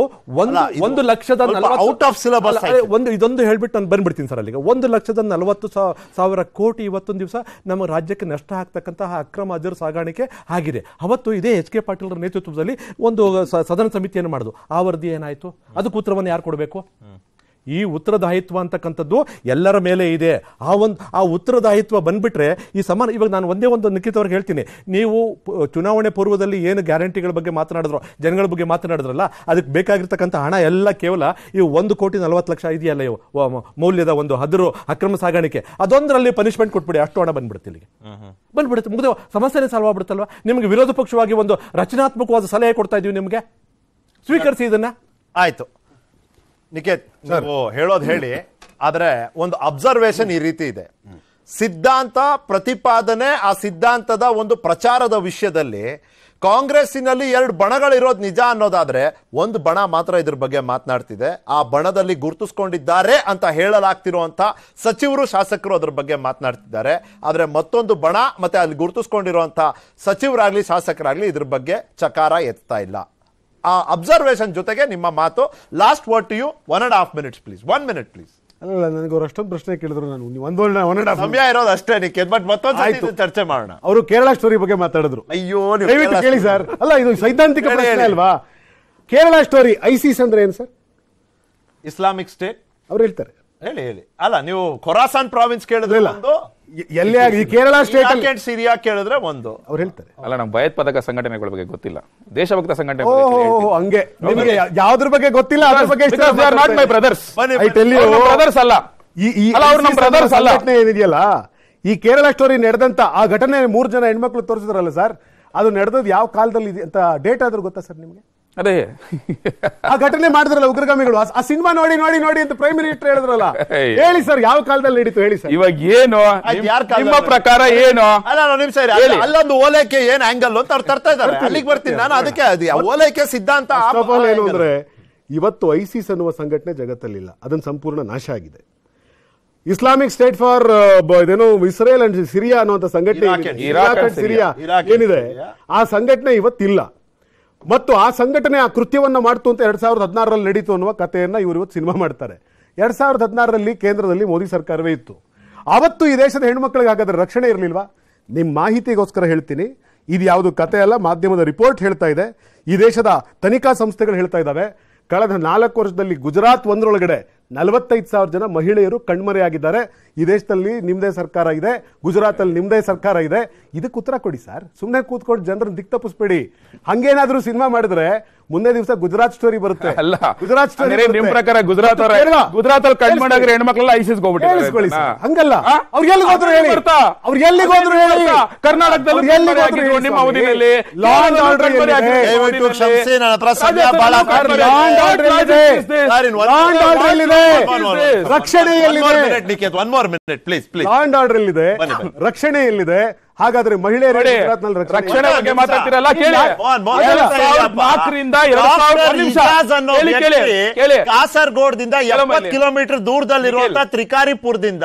ಒಂದು ಲಕ್ಷದ ಔಟ್ ಆಫ್ ಸಿಲಬಸ್ ಒಂದು ಇದೊಂದು ಹೇಳ್ಬಿಟ್ಟು ನಾನು ಬಂದ್ಬಿಡ್ತೀನಿ ಸರ್ ಅಲ್ಲಿಗೆ ಒಂದು ಲಕ್ಷದ ನಲವತ್ತು ಸಾವಿರ ಕೋಟಿ ಇವತ್ತೊಂದು ದಿವಸ ನಮ್ಮ ರಾಜ್ಯಕ್ಕೆ ನಷ್ಟ ಆಗ್ತಕ್ಕಂತಹ ಅಕ್ರಮ ಅದಿರು ಸಾಗಾಣಿಕೆ ಆಗಿದೆ ಅವತ್ತು ಇದೇ ಎಚ್ ಕೆ ಪಾಟೀಲ್ ನೇತೃತ್ವದಲ್ಲಿ ಒಂದು ಸದನ ಸಮಿತಿಯನ್ನು ಮಾಡುದು ಆ ವರದಿ ಏನಾಯ್ತು ಅದಕ್ಕೆ ಉತ್ತರವನ್ನು ಯಾರು ಕೊಡಬೇಕು ಈ ಉತ್ತರದಾಯಿತ್ವ ಅಂತಕ್ಕಂಥದ್ದು ಎಲ್ಲರ ಮೇಲೆ ಇದೆ ಆ ಒಂದು ಆ ಉತ್ತರದಾಯಿತ್ವ ಬಂದ್ಬಿಟ್ರೆ ಈ ಸಮಾನ ಇವಾಗ ನಾನು ಒಂದೇ ಒಂದು ನಿಖಿತವ್ರಿಗೆ ಹೇಳ್ತೀನಿ ನೀವು ಚುನಾವಣೆ ಪೂರ್ವದಲ್ಲಿ ಏನು ಗ್ಯಾರಂಟಿಗಳ ಬಗ್ಗೆ ಮಾತನಾಡಿದ್ರು ಜನಗಳ ಬಗ್ಗೆ ಮಾತನಾಡಿದ್ರಲ್ಲ ಅದಕ್ಕೆ ಬೇಕಾಗಿರ್ತಕ್ಕಂಥ ಹಣ ಎಲ್ಲ ಕೇವಲ ಇವು ಒಂದು ಕೋಟಿ ನಲವತ್ತು ಲಕ್ಷ ಇದೆಯಲ್ಲ ಇವು ಮೌಲ್ಯದ ಒಂದು ಹದರು ಅಕ್ರಮ ಸಾಗಾಣಿಕೆ ಅದೊಂದರಲ್ಲಿ ಪನಿಷ್ಮೆಂಟ್ ಕೊಟ್ಬಿಡಿ ಅಷ್ಟು ಹಣ ಬಂದ್ಬಿಡುತ್ತೆ ಇಲ್ಲಿಗೆ ಬಂದ್ಬಿಡುತ್ತೆ ಮುಗಿದು ಸಮಸ್ಯೆನೇ ಸಾಲ್ವ್ ಆಗ್ಬಿಡುತ್ತಲ್ವ ನಿಮಗೆ ವಿರೋಧ ಪಕ್ಷವಾಗಿ ಒಂದು ರಚನಾತ್ಮಕವಾದ ಸಲಹೆ ಕೊಡ್ತಾ ಇದೀವಿ ನಿಮಗೆ ಸ್ವೀಕರಿಸಿ ಇದನ್ನ ಆಯಿತು ನಿಖೇತ್ ನೀವು ಹೇಳೋದು ಹೇಳಿ ಆದರೆ ಒಂದು ಅಬ್ಸರ್ವೇಷನ್ ಈ ರೀತಿ ಇದೆ ಸಿದ್ಧಾಂತ ಪ್ರತಿಪಾದನೆ ಆ ಸಿದ್ಧಾಂತದ ಒಂದು ಪ್ರಚಾರದ ವಿಷಯದಲ್ಲಿ ಕಾಂಗ್ರೆಸ್ಸಿನಲ್ಲಿ ಎರಡು ಬಣಗಳಿರೋದು ನಿಜ ಅನ್ನೋದಾದರೆ ಒಂದು ಬಣ ಮಾತ್ರ ಇದ್ರ ಬಗ್ಗೆ ಮಾತನಾಡ್ತಿದೆ ಆ ಬಣದಲ್ಲಿ ಗುರುತಿಸ್ಕೊಂಡಿದ್ದಾರೆ ಅಂತ ಹೇಳಲಾಗ್ತಿರುವಂಥ ಸಚಿವರು ಶಾಸಕರು ಅದ್ರ ಬಗ್ಗೆ ಮಾತನಾಡ್ತಿದ್ದಾರೆ ಆದರೆ ಮತ್ತೊಂದು ಬಣ ಮತ್ತೆ ಅಲ್ಲಿ ಗುರುತಿಸ್ಕೊಂಡಿರುವಂಥ ಸಚಿವರಾಗಲಿ ಶಾಸಕರಾಗಲಿ ಇದ್ರ ಬಗ್ಗೆ ಚಕಾರ ಎತ್ತಾ ಇಲ್ಲ ಆ ಅಬ್ಸರ್ವೇಷನ್ ಜೊತೆಗೆ ನಿಮ್ಮ ಮಾತು last word to you one and half minutes please one minute please ಅಲ್ಲ ನನಗೆ ಅವ್ರು ಅಷ್ಟೊಂದು ಪ್ರಶ್ನೆ ಕೇಳಿದ್ರು ನಾನು ನೀವು ಒನ್ ಅಂಡ್ ಸಮಯ ಇರೋದು ಅಷ್ಟೇ ಬಟ್ ಮತ್ತೊಂದು ಚರ್ಚೆ ಮಾಡೋಣ ಅವರು ಕೇರಳ ಸ್ಟೋರಿ ಬಗ್ಗೆ ಮಾತಾಡಿದ್ರು ಅಯ್ಯೋ ದಯವಿಟ್ಟು ಕೇಳಿ ಸರ್ ಅಲ್ಲ ಇದು ಸೈದ್ಧಾಂತಿಕ ಪ್ರಶ್ನೆ ಅಲ್ವಾ ಕೇರಳ ಸ್ಟೋರಿ ಐಸಿಸ್ ಅಂದ್ರೆ ಏನು ಸರ್ ಇಸ್ಲಾಮಿಕ್ ಸ್ಟೇಟ್ ಅವ್ರು ಹೇಳ್ತಾರೆ ಹೇಳಿ ಹೇಳಿ ಅಲ್ಲ ನೀವು ಖೊರಾಸಾನ್ ಪ್ರಾವಿನ್ಸ್ ಕೇಳಿದ್ರೆ ಎಲ್ಲೇ ಆಗಿ ಕೇರಳ ಸ್ಟೇಟ್ ಸಿರಿಯಾ ಕೇಳಿದ್ರೆ ಒಂದು ಅವ್ರು ಹೇಳ್ತಾರೆ ಅಲ್ಲ ನಮ್ಮ ಭಯೋತ್ಪಾದಕ ಸಂಘಟನೆಗಳ ಬಗ್ಗೆ ಗೊತ್ತಿಲ್ಲ ದೇಶಭಕ್ತ ಸಂಘಟನೆ ಓಹೋ ಹಂಗೆ ನಿಮಗೆ ಯಾವ್ದ್ರ ಬಗ್ಗೆ ಗೊತ್ತಿಲ್ಲ ಅದ್ರ ಬಗ್ಗೆ ನಾಟ್ ಮೈ ಬ್ರದರ್ಸ್ ಬ್ರದರ್ಸ್ ಅಲ್ಲ ಈ ಅಲ್ಲ ಏನಿದೆಯಲ್ಲ ಈ ಕೇರಳ ಸ್ಟೋರಿ ನಡೆದಂತ ಆ ಘಟನೆ ಮೂರು ಜನ ಹೆಣ್ಮಕ್ಳು ತೋರಿಸಿದ್ರಲ್ಲ ಸರ್ ಅದು ನಡೆದದ್ದು ಯಾವ ಕಾಲದಲ್ಲಿ ಇದೆ ಅಂತ ಡೇಟ್ ಆದ್ರೂ ಗೊತ್ತಾ ಸರ್ ನಿಮಗೆ ಅದೇ ಆ ಘಟನೆ ಮಾಡಿದ್ರಲ್ಲ ಉಗ್ರಗಾಮಿಗಳು ಆ ಸಿನಿಮಾ ನೋಡಿ ನೋಡಿ ನೋಡಿ ಅಂತ ಪ್ರೈಮ್ ಮಿನಿಸ್ಟರ್ ಹೇಳಿದ್ರಲ್ಲ ಹೇಳಿ ಸರ್ ಯಾವ ಕಾಲದಲ್ಲಿ ನಡೀತು ಹೇಳಿ ಸರ್ ಇವಾಗ ಏನು ನಿಮ್ಮ ಪ್ರಕಾರ ಏನು ಅಲ್ಲ ನಿಮಿಷ ಅಲ್ಲೊಂದು ಓಲೈಕೆ ಏನ್ ಆಂಗಲ್ ಅಂತ ಅವ್ರು ತರ್ತಾ ಇದ್ದಾರೆ ಅಲ್ಲಿಗೆ ಬರ್ತೀನಿ ನಾನು ಅದಕ್ಕೆ ಅದು ಓಲೈಕೆ ಸಿದ್ಧಾಂತ ಏನು ಅಂದ್ರೆ ಇವತ್ತು ಐಸಿಸ್ ಅನ್ನುವ ಸಂಘಟನೆ ಜಗತ್ತಲ್ಲಿಲ್ಲ ಅದನ್ನ ಸಂಪೂರ್ಣ ನಾಶ ಆಗಿದೆ ಇಸ್ಲಾಮಿಕ್ ಸ್ಟೇಟ್ ಫಾರ್ ಇದೇನು ಇಸ್ರೇಲ್ ಅಂಡ್ ಸಿರಿಯಾ ಅನ್ನುವಂತ ಸಂಘಟನೆ ಸಿರಿಯಾ ಏನಿದೆ ಆ ಸಂಘಟನೆ ಇವತ್ತಿಲ್ಲ ಮತ್ತು ಆ ಸಂಘಟನೆ ಆ ಕೃತ್ಯವನ್ನು ಮಾಡ್ತು ಅಂತ ಎರಡ್ ಸಾವಿರದ ಹದಿನಾರರಲ್ಲಿ ನಡೀತು ಅನ್ನುವ ಕಥೆಯನ್ನು ಇವರು ಇವತ್ತು ಸಿನಿಮಾ ಮಾಡ್ತಾರೆ ಎರಡ್ ಸಾವಿರದ ಹದಿನಾರರಲ್ಲಿ ಕೇಂದ್ರದಲ್ಲಿ ಮೋದಿ ಸರ್ಕಾರವೇ ಇತ್ತು ಅವತ್ತು ಈ ದೇಶದ ಹೆಣ್ಮಕ್ಳಿಗೆ ಹಾಗಾದ್ರೆ ರಕ್ಷಣೆ ಇರಲಿಲ್ವಾ ನಿಮ್ಮ ಮಾಹಿತಿಗೋಸ್ಕರ ಹೇಳ್ತೀನಿ ಇದು ಯಾವುದು ಕತೆ ಅಲ್ಲ ಮಾಧ್ಯಮದ ರಿಪೋರ್ಟ್ ಹೇಳ್ತಾ ಇದೆ ಈ ದೇಶದ ತನಿಖಾ ಸಂಸ್ಥೆಗಳು ಹೇಳ್ತಾ ಇದ್ದಾವೆ ಕಳೆದ ನಾಲ್ಕು ವರ್ಷದಲ್ಲಿ ಗುಜರಾತ್ ಒಂದರೊಳಗಡೆ ನಲವತ್ತೈದು ಸಾವಿರ ಜನ ಮಹಿಳೆಯರು ಕಣ್ಮರೆಯಾಗಿದ್ದಾರೆ ಈ ದೇಶದಲ್ಲಿ ನಿಮ್ಮದೇ ಸರ್ಕಾರ ಇದೆ ಗುಜರಾತಲ್ಲಿ ನಿಮ್ಮದೇ ಸರ್ಕಾರ ಇದೆ ಇದಕ್ಕೆ ಉತ್ತರ ಕೊಡಿ ಸರ್ ಸುಮ್ಮನೆ ಕೂತ್ಕೊಂಡು ಜನರನ್ನು ದಿಕ್ ತಪ್ಪಿಸ್ಬೇಡಿ ಹಂಗೇನಾದ್ರೂ ಸಿನಿಮಾ ಮಾಡಿದ್ರೆ ಮುಂದೆ ದಿವಸ ಗುಜರಾತ್ ಸ್ಟೋರಿ ಬರುತ್ತೆ ಅಲ್ಲ ಗುಜರಾತ್ ಸ್ಟೋರಿ ನಿಮ್ ಪ್ರಕಾರ ಗುಜರಾತ್ ಗುಜರಾತ್ ಅಲ್ಲಿ ಕಟ್ ಮಾಡಾಗ ಹೆಣ್ಮಕ್ಳೆಲ್ಲ ಐಸಿಸ್ ಹೋಗ್ಬಿಟ್ಟು ಹಂಗಲ್ಲ ಅವ್ರು ಎಲ್ಲಿ ಹೋದ್ರು ಹೇಳಿ ಅವ್ರು ಎಲ್ಲಿಗೆ ಹೋದ್ರು ಹೇಳಿ ಕರ್ನಾಟಕದಲ್ಲಿ ಎಲ್ಲಿಗೆ ಹೋದ್ರು ನಿಮ್ಮ ಅವಧಿಯಲ್ಲಿ ಲಾ ಅಂಡ್ ಆರ್ಡರ್ ದಯವಿಟ್ಟು ಕ್ಷಮಿಸಿ ನನ್ನ ಹತ್ರ ಸಮಯ ಬಹಳ ಲಾ ಅಂಡ್ ಆರ್ಡರ್ ಇದೆ ರಕ್ಷಣೆ ಎಲ್ಲಿದೆ one more minute please please law and order ಎಲ್ಲಿದೆ ರಕ್ಷಣೆ ಎಲ್ಲಿದೆ ಹಾಗಾದ್ರೆ ಮಹಿಳೆಯರ ರಕ್ಷಣೆ ಬಗ್ಗೆ ಮಾತಾಡ್ತಿರಲ್ಲ ಕೇಳಿ ಕಿಲೋಮೀಟರ್ ದೂರದಲ್ಲಿರುವಂತಹ ತ್ರಿಕಾರಿಪುರದಿಂದ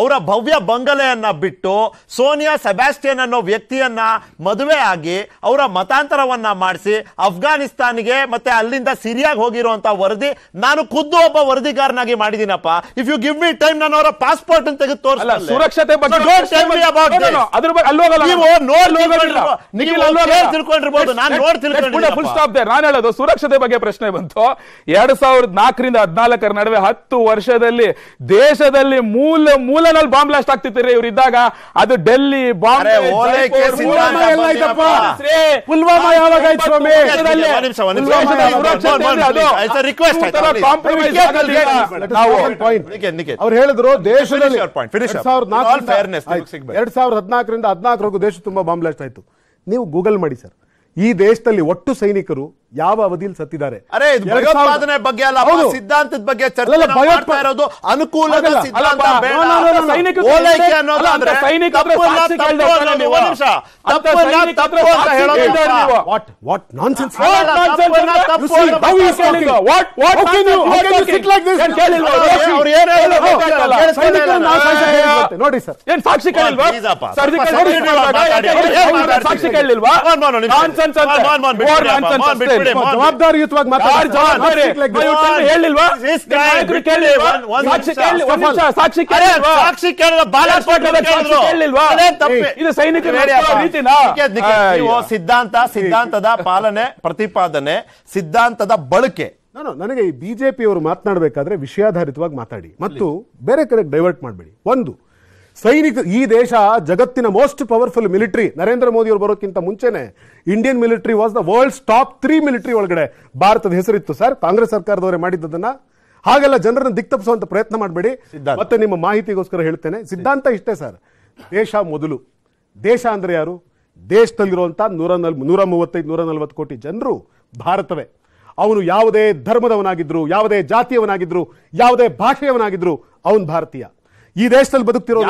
ಅವರ ಭವ್ಯ ಬಂಗಲೆಯನ್ನ ಬಿಟ್ಟು ಸೋನಿಯಾ ಸೆಬಾಸ್ಟಿಯನ್ ಅನ್ನೋ ವ್ಯಕ್ತಿಯನ್ನ ಮದುವೆ ಆಗಿ ಅವರ ಮತಾಂತರವನ್ನ ಮಾಡಿಸಿ ಅಫ್ಘಾನಿಸ್ತಾನಿಗೆ ಮತ್ತೆ ಅಲ್ಲಿಂದ ಸಿರಿಯಾಗ್ ಹೋಗಿರುವಂತಹ ವರದಿ ನಾನು ಖುದ್ದು ಒಬ್ಬ ವರದಿಗಾರನಾಗಿ ಮಾಡಿದೀನಪ್ಪ if you give me time ನಾನು ಅವರ ಪಾಸ್ಪೋರ್ಟ್ ತೆಗೆದು ತೋರಿಸಲ್ಲ ಸುರಕ್ಷತೆ ಬಗ್ಗೆ ಸುರಕ್ಷತೆ ಬಗ್ಗೆ ಪ್ರಶ್ನೆ ಬಂತು ಎರಡ್ ಸಾವಿರದ ನಾಲ್ಕರಿಂದ ಹದಿನಾಲ್ಕರ ನಡುವೆ ಹತ್ತು ವರ್ಷದಲ್ಲಿ ದೇಶದಲ್ಲಿ ಮೂಲ ಮೂಲನಲ್ಲಿ ಬಾಂಬ್ ಬ್ಲಾಸ್ಟ್ ಆಗ್ತಿರ್ತೀರಿ ಇವ್ರು ಇದ್ದಾಗ ಅದು ಡೆಲ್ಲಿ ಬಾಂಬೆ ಅವ್ರು ಹೇಳಿದ್ರು ದೇಶದಲ್ಲಿ ಹದಿನಾಲ್ಕರಿಂದ ಹದಿನಾಲ್ಕು ದೇಶ ತುಂಬ ಬಾಂಬ್ ಬ್ಲಾಸ್ಟ್ ಆಯಿತು ನೀವು ಗೂಗಲ್ ಮಾಡಿ ಸರ್ ಈ ದೇಶದಲ್ಲಿ ಒಟ್ಟು ಸೈನಿಕರು ಯಾವ ಅವಧಿಯಲ್ಲಿ ಸತ್ತಿದ್ದಾರೆ ಅರೆ ಬಗ್ಗೆ ಅಲ್ಲ ಸಿದ್ಧಾಂತದ ಬಗ್ಗೆ ಚರ್ಚೆ ಮಾಡ್ತಾ ಇರೋದು ಸಿದ್ಧಾಂತ ನೋಡಿ ಸರ್ ಸಾಕ್ಷಿ ಕೇಳಿಲ್ವಾ ಅನ್ಸುತ್ತೆ ವಾರ್ಡ್ ಅಂತ ಅನ್ಸುತ್ತೆ ಜವಾಬ್ದಾರಿಯುತವಾಗಿ ಮಾತಾಡಿ ಹೇಳಿಲ್ವಾ ಸಾಕ್ಷಿ ಕೇಳಿ ಸಾಕ್ಷಿ ಕೇಳಿ ಕೇಳಿ ಸಾಕ್ಷಿ ಅದೇ ತಪ್ಪು ಇದು ಸೈನಿಕರ ರೀತಿನ ಸಿದ್ಧಾಂತ ಸಿದ್ಧಾಂತದ ಪಾಲನೆ ಪ್ರತಿಪಾದನೆ ಸಿದ್ಧಾಂತದ ಬಳಕೆ ನಾನು ನನಗೆ ಈ ಬಿಜೆಪಿ ಬಿಜೆಪಿಯವರು ಮಾತನಾಡಬೇಕಾದ್ರೆ ವಿಷಯಾಧಾರಿತವಾಗಿ ಮಾತಾಡಿ ಮತ್ತು ಬೇರೆ ಕಡೆ ಡೈವರ್ಟ್ ಮಾಡಬೇಡಿ ಒಂದು ಸೈನಿಕ ಈ ದೇಶ ಜಗತ್ತಿನ most powerful military Narendra Modi ಅವರು ಬರೋಕ್ಕಿಂತ ಮುಂಚೆನೆ Indian military was the world's top three military ಒಳಗಡೆ ಭಾರತದ ಹೆಸರಿತ್ತು ಸರ್ ಕಾಂಗ್ರೆಸ್ ಸರ್ಕಾರದವರೇ ಮಾಡಿದ್ದನ್ನ ಹಾಗೆಲ್ಲ ಜನರನ್ನು ದಿಕ್ತಪಿಸುವಂತ ಪ್ರಯತ್ನ ಮಾಡಬೇಡಿ ಮತ್ತೆ ನಿಮ್ಮ ಮಾಹಿತಿಗೋಸ್ಕರ ಹೇಳ್ತೇನೆ ಸಿದ್ಧಾಂತ ಇಷ್ಟೇ ಸರ್ ದೇಶ ಮೊದಲು ದೇಶ ಅಂದ್ರೆ ಯಾರು ದೇಶದಲ್ಲಿರುವಂಥ ನೂರ ನಲ್ ನೂರ ಮೂವತ್ತೈದು ನೂರ ನಲ್ವತ್ತು ಕೋಟಿ ಜನರು ಭಾರತವೇ ಅವನು ಯಾವುದೇ ಧರ್ಮದವನಾಗಿದ್ರು ಯಾವುದೇ ಜಾತಿಯವನಾಗಿದ್ರು ಯಾವುದೇ ಭಾಷೆಯವನಾಗಿದ್ರು ಅವನು ಭಾರತೀಯ ಈ ದೇಶದಲ್ಲಿ ಬದುಕ್ತಿರೋ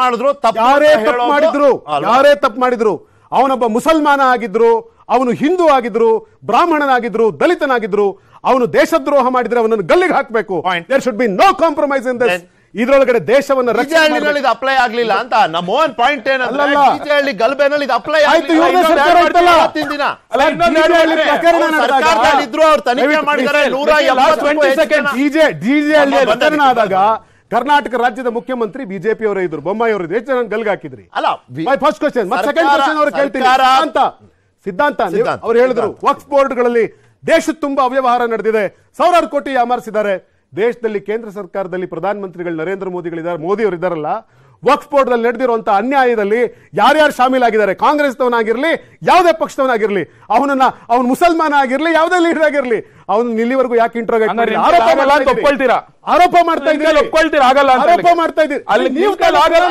ಮಾಡಿದ್ರು ಯಾರೇ ತಪ್ಪು ಮಾಡಿದ್ರು ಯಾರೇ ತಪ್ಪು ಮಾಡಿದ್ರು ಅವನೊಬ್ಬ ಮುಸಲ್ಮಾನ ಆಗಿದ್ರು ಅವನು ಹಿಂದೂ ಆಗಿದ್ರು ಬ್ರಾಹ್ಮಣನಾಗಿದ್ರು ದಲಿತನಾಗಿದ್ರು ಅವನು ದೇಶದ್ರೋಹ ಮಾಡಿದ್ರೆ ಅವನನ್ನು ಗಲ್ಲಿಗೆ ಹಾಕಬೇಕು there should be no compromise in this ಇದರೊಳಗಡೆ ದೇಶವನ್ನು ರಕ್ಷಣೆ ಅಪ್ಲೈ ಆಗ್ಲಿಲ್ಲ ಅಂತ ನಮ್ಮ ಓನ್ ಪಾಯಿಂಟ್ ಏನಂದ್ರೆ ಗಲ್ಬೆನಲ್ಲಿ ಅಪ್ಲೈ ಆಯ್ತು ಇದ್ರು ಅವ್ರು ತನಿಖೆ ಆದಾಗ ಕರ್ನಾಟಕ ರಾಜ್ಯದ ಮುಖ್ಯಮಂತ್ರಿ ಬಿಜೆಪಿ ಅವರು ಇದ್ರು ಬೊಮ್ಮಾಯಿ ಅವರು ಎಷ್ಟು ಜನ ಹಾಕಿದ್ರಿ ಅಲ್ಲ ಫಸ್ಟ್ ಕ್ವಶನ್ ಮತ್ತೆ ಸೆಕೆಂಡ್ ಕ್ವಶನ್ ಅವರು ಕೇಳ್ತೀನಿ ಅಂತ ಸಿದ್ಧಾಂತ ಅವ್ರು ಹೇಳಿದ್ರು ವಕ್ಫ್ ಬೋರ್ಡ್ಗಳಲ್ಲಿ ದೇಶ ತುಂಬಾ ಅವ್ಯವಹಾರ ನಡೆದಿದೆ ಸಾವಿರಾರು ಕೋಟಿ ಯಾಮಾರಿಸಿದ್ದಾರೆ ದೇಶದಲ್ಲಿ ಕೇಂದ್ರ ಸರ್ಕಾರದಲ್ಲಿ ಪ್ರಧಾನಮಂತ್ರಿಗಳು ನರೇಂದ್ರ ಮೋದಿಗಳಿದ್ದಾರೆ ಮೋದಿ ಅವರು ಇದ್ದಾರಲ್ಲ ವಕ್ಫ್ ಬೋರ್ಡ್ ನಲ್ಲಿ ನಡೆದಿರುವಂತಹ ಅನ್ಯಾಯದಲ್ಲಿ ಯಾರ್ಯಾರು ಶಾಮೀಲಾಗಿದ್ದಾರೆ ಕಾಂಗ್ರೆಸ್ನವನಾಗಿರ್ಲಿ ಯಾವುದೇ ಪಕ್ಷದವನಾಗಿರ್ಲಿ ಅವನನ್ನ ಅವನು ಮುಸಲ್ಮಾನ ಆಗಿರ್ಲಿ ಯಾವುದೇ ಲೀಡರ್ ಆಗಿರ್ಲಿ ಅವನು ನಿಲ್ಲಿವರೆಗೂ ಯಾಕೆ ಇಂಟ್ರೋಗೇಟ್ ಒಪ್ಕೊಳ್ತೀರಾ ಆರೋಪ ಮಾಡ್ತಾ ಇದ್ದೀರಿ ಒಪ್ಕೊಳ್ತೀರಾ ಆಗಲ್ಲ ಆರೋಪ ಮಾಡ್ತಾ ಇದ್ದೀರಿ ಅಲ್ಲಿ ನೀವು ಕಾಲ ಆಗಲ್ಲ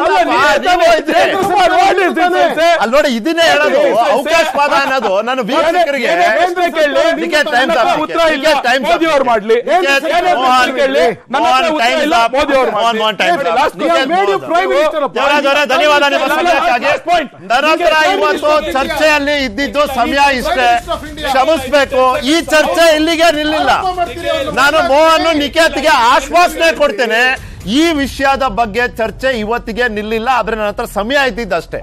ನೋಡಿ ಇದನ್ನೇ ಹೇಳೋದು ಅವಕಾಶ ಪದ ಅನ್ನೋದು ನಾನು ವೀಕ್ಷಕರಿಗೆ ಉತ್ತರ ಇಲ್ಲ ಟೈಮ್ ಮೋದಿ ಅವರು ಮಾಡ್ಲಿ ಮೋದಿ ಅವರು ಧನ್ಯವಾದ ನರತ್ರ ಇವತ್ತು ಚರ್ಚೆಯಲ್ಲಿ ಇದ್ದಿದ್ದು ಸಮಯ ಇಷ್ಟೇ ಕ್ಷಮಿಸ್ಬೇಕು ಈ ಚರ್ಚೆ ಇಲ್ಲಿಗೆ ಕ್ಲಿಯರ್ ನಿಲ್ಲ ನಾನು ಮೋಹನ್ ನಿಕೇತ್ಗೆ ಆಶ್ವಾಸನೆ ಕೊಡ್ತೇನೆ ಈ ವಿಷಯದ ಬಗ್ಗೆ ಚರ್ಚೆ ಇವತ್ತಿಗೆ ನಿಲ್ಲಿಲ್ಲ ಆದ್ರೆ ನನ್ನ ಹತ್ರ ಸಮಯ ಇದ್ದಿದ್ದಷ್ಟೇ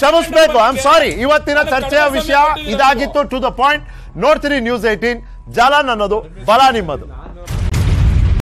ಕ್ಷಮಿಸ್ಬೇಕು ಐ ಆಮ್ ಸಾರಿ ಇವತ್ತಿನ ಚರ್ಚೆಯ ವಿಷಯ ಇದಾಗಿತ್ತು ಟು ದ ಪಾಯಿಂಟ್ ನೋಡ್ತೀನಿ ನ್ಯೂಸ್ ಏಟೀನ್ ಜಲ ನನ್ನದು ಬಲ ನಿಮ್ಮದು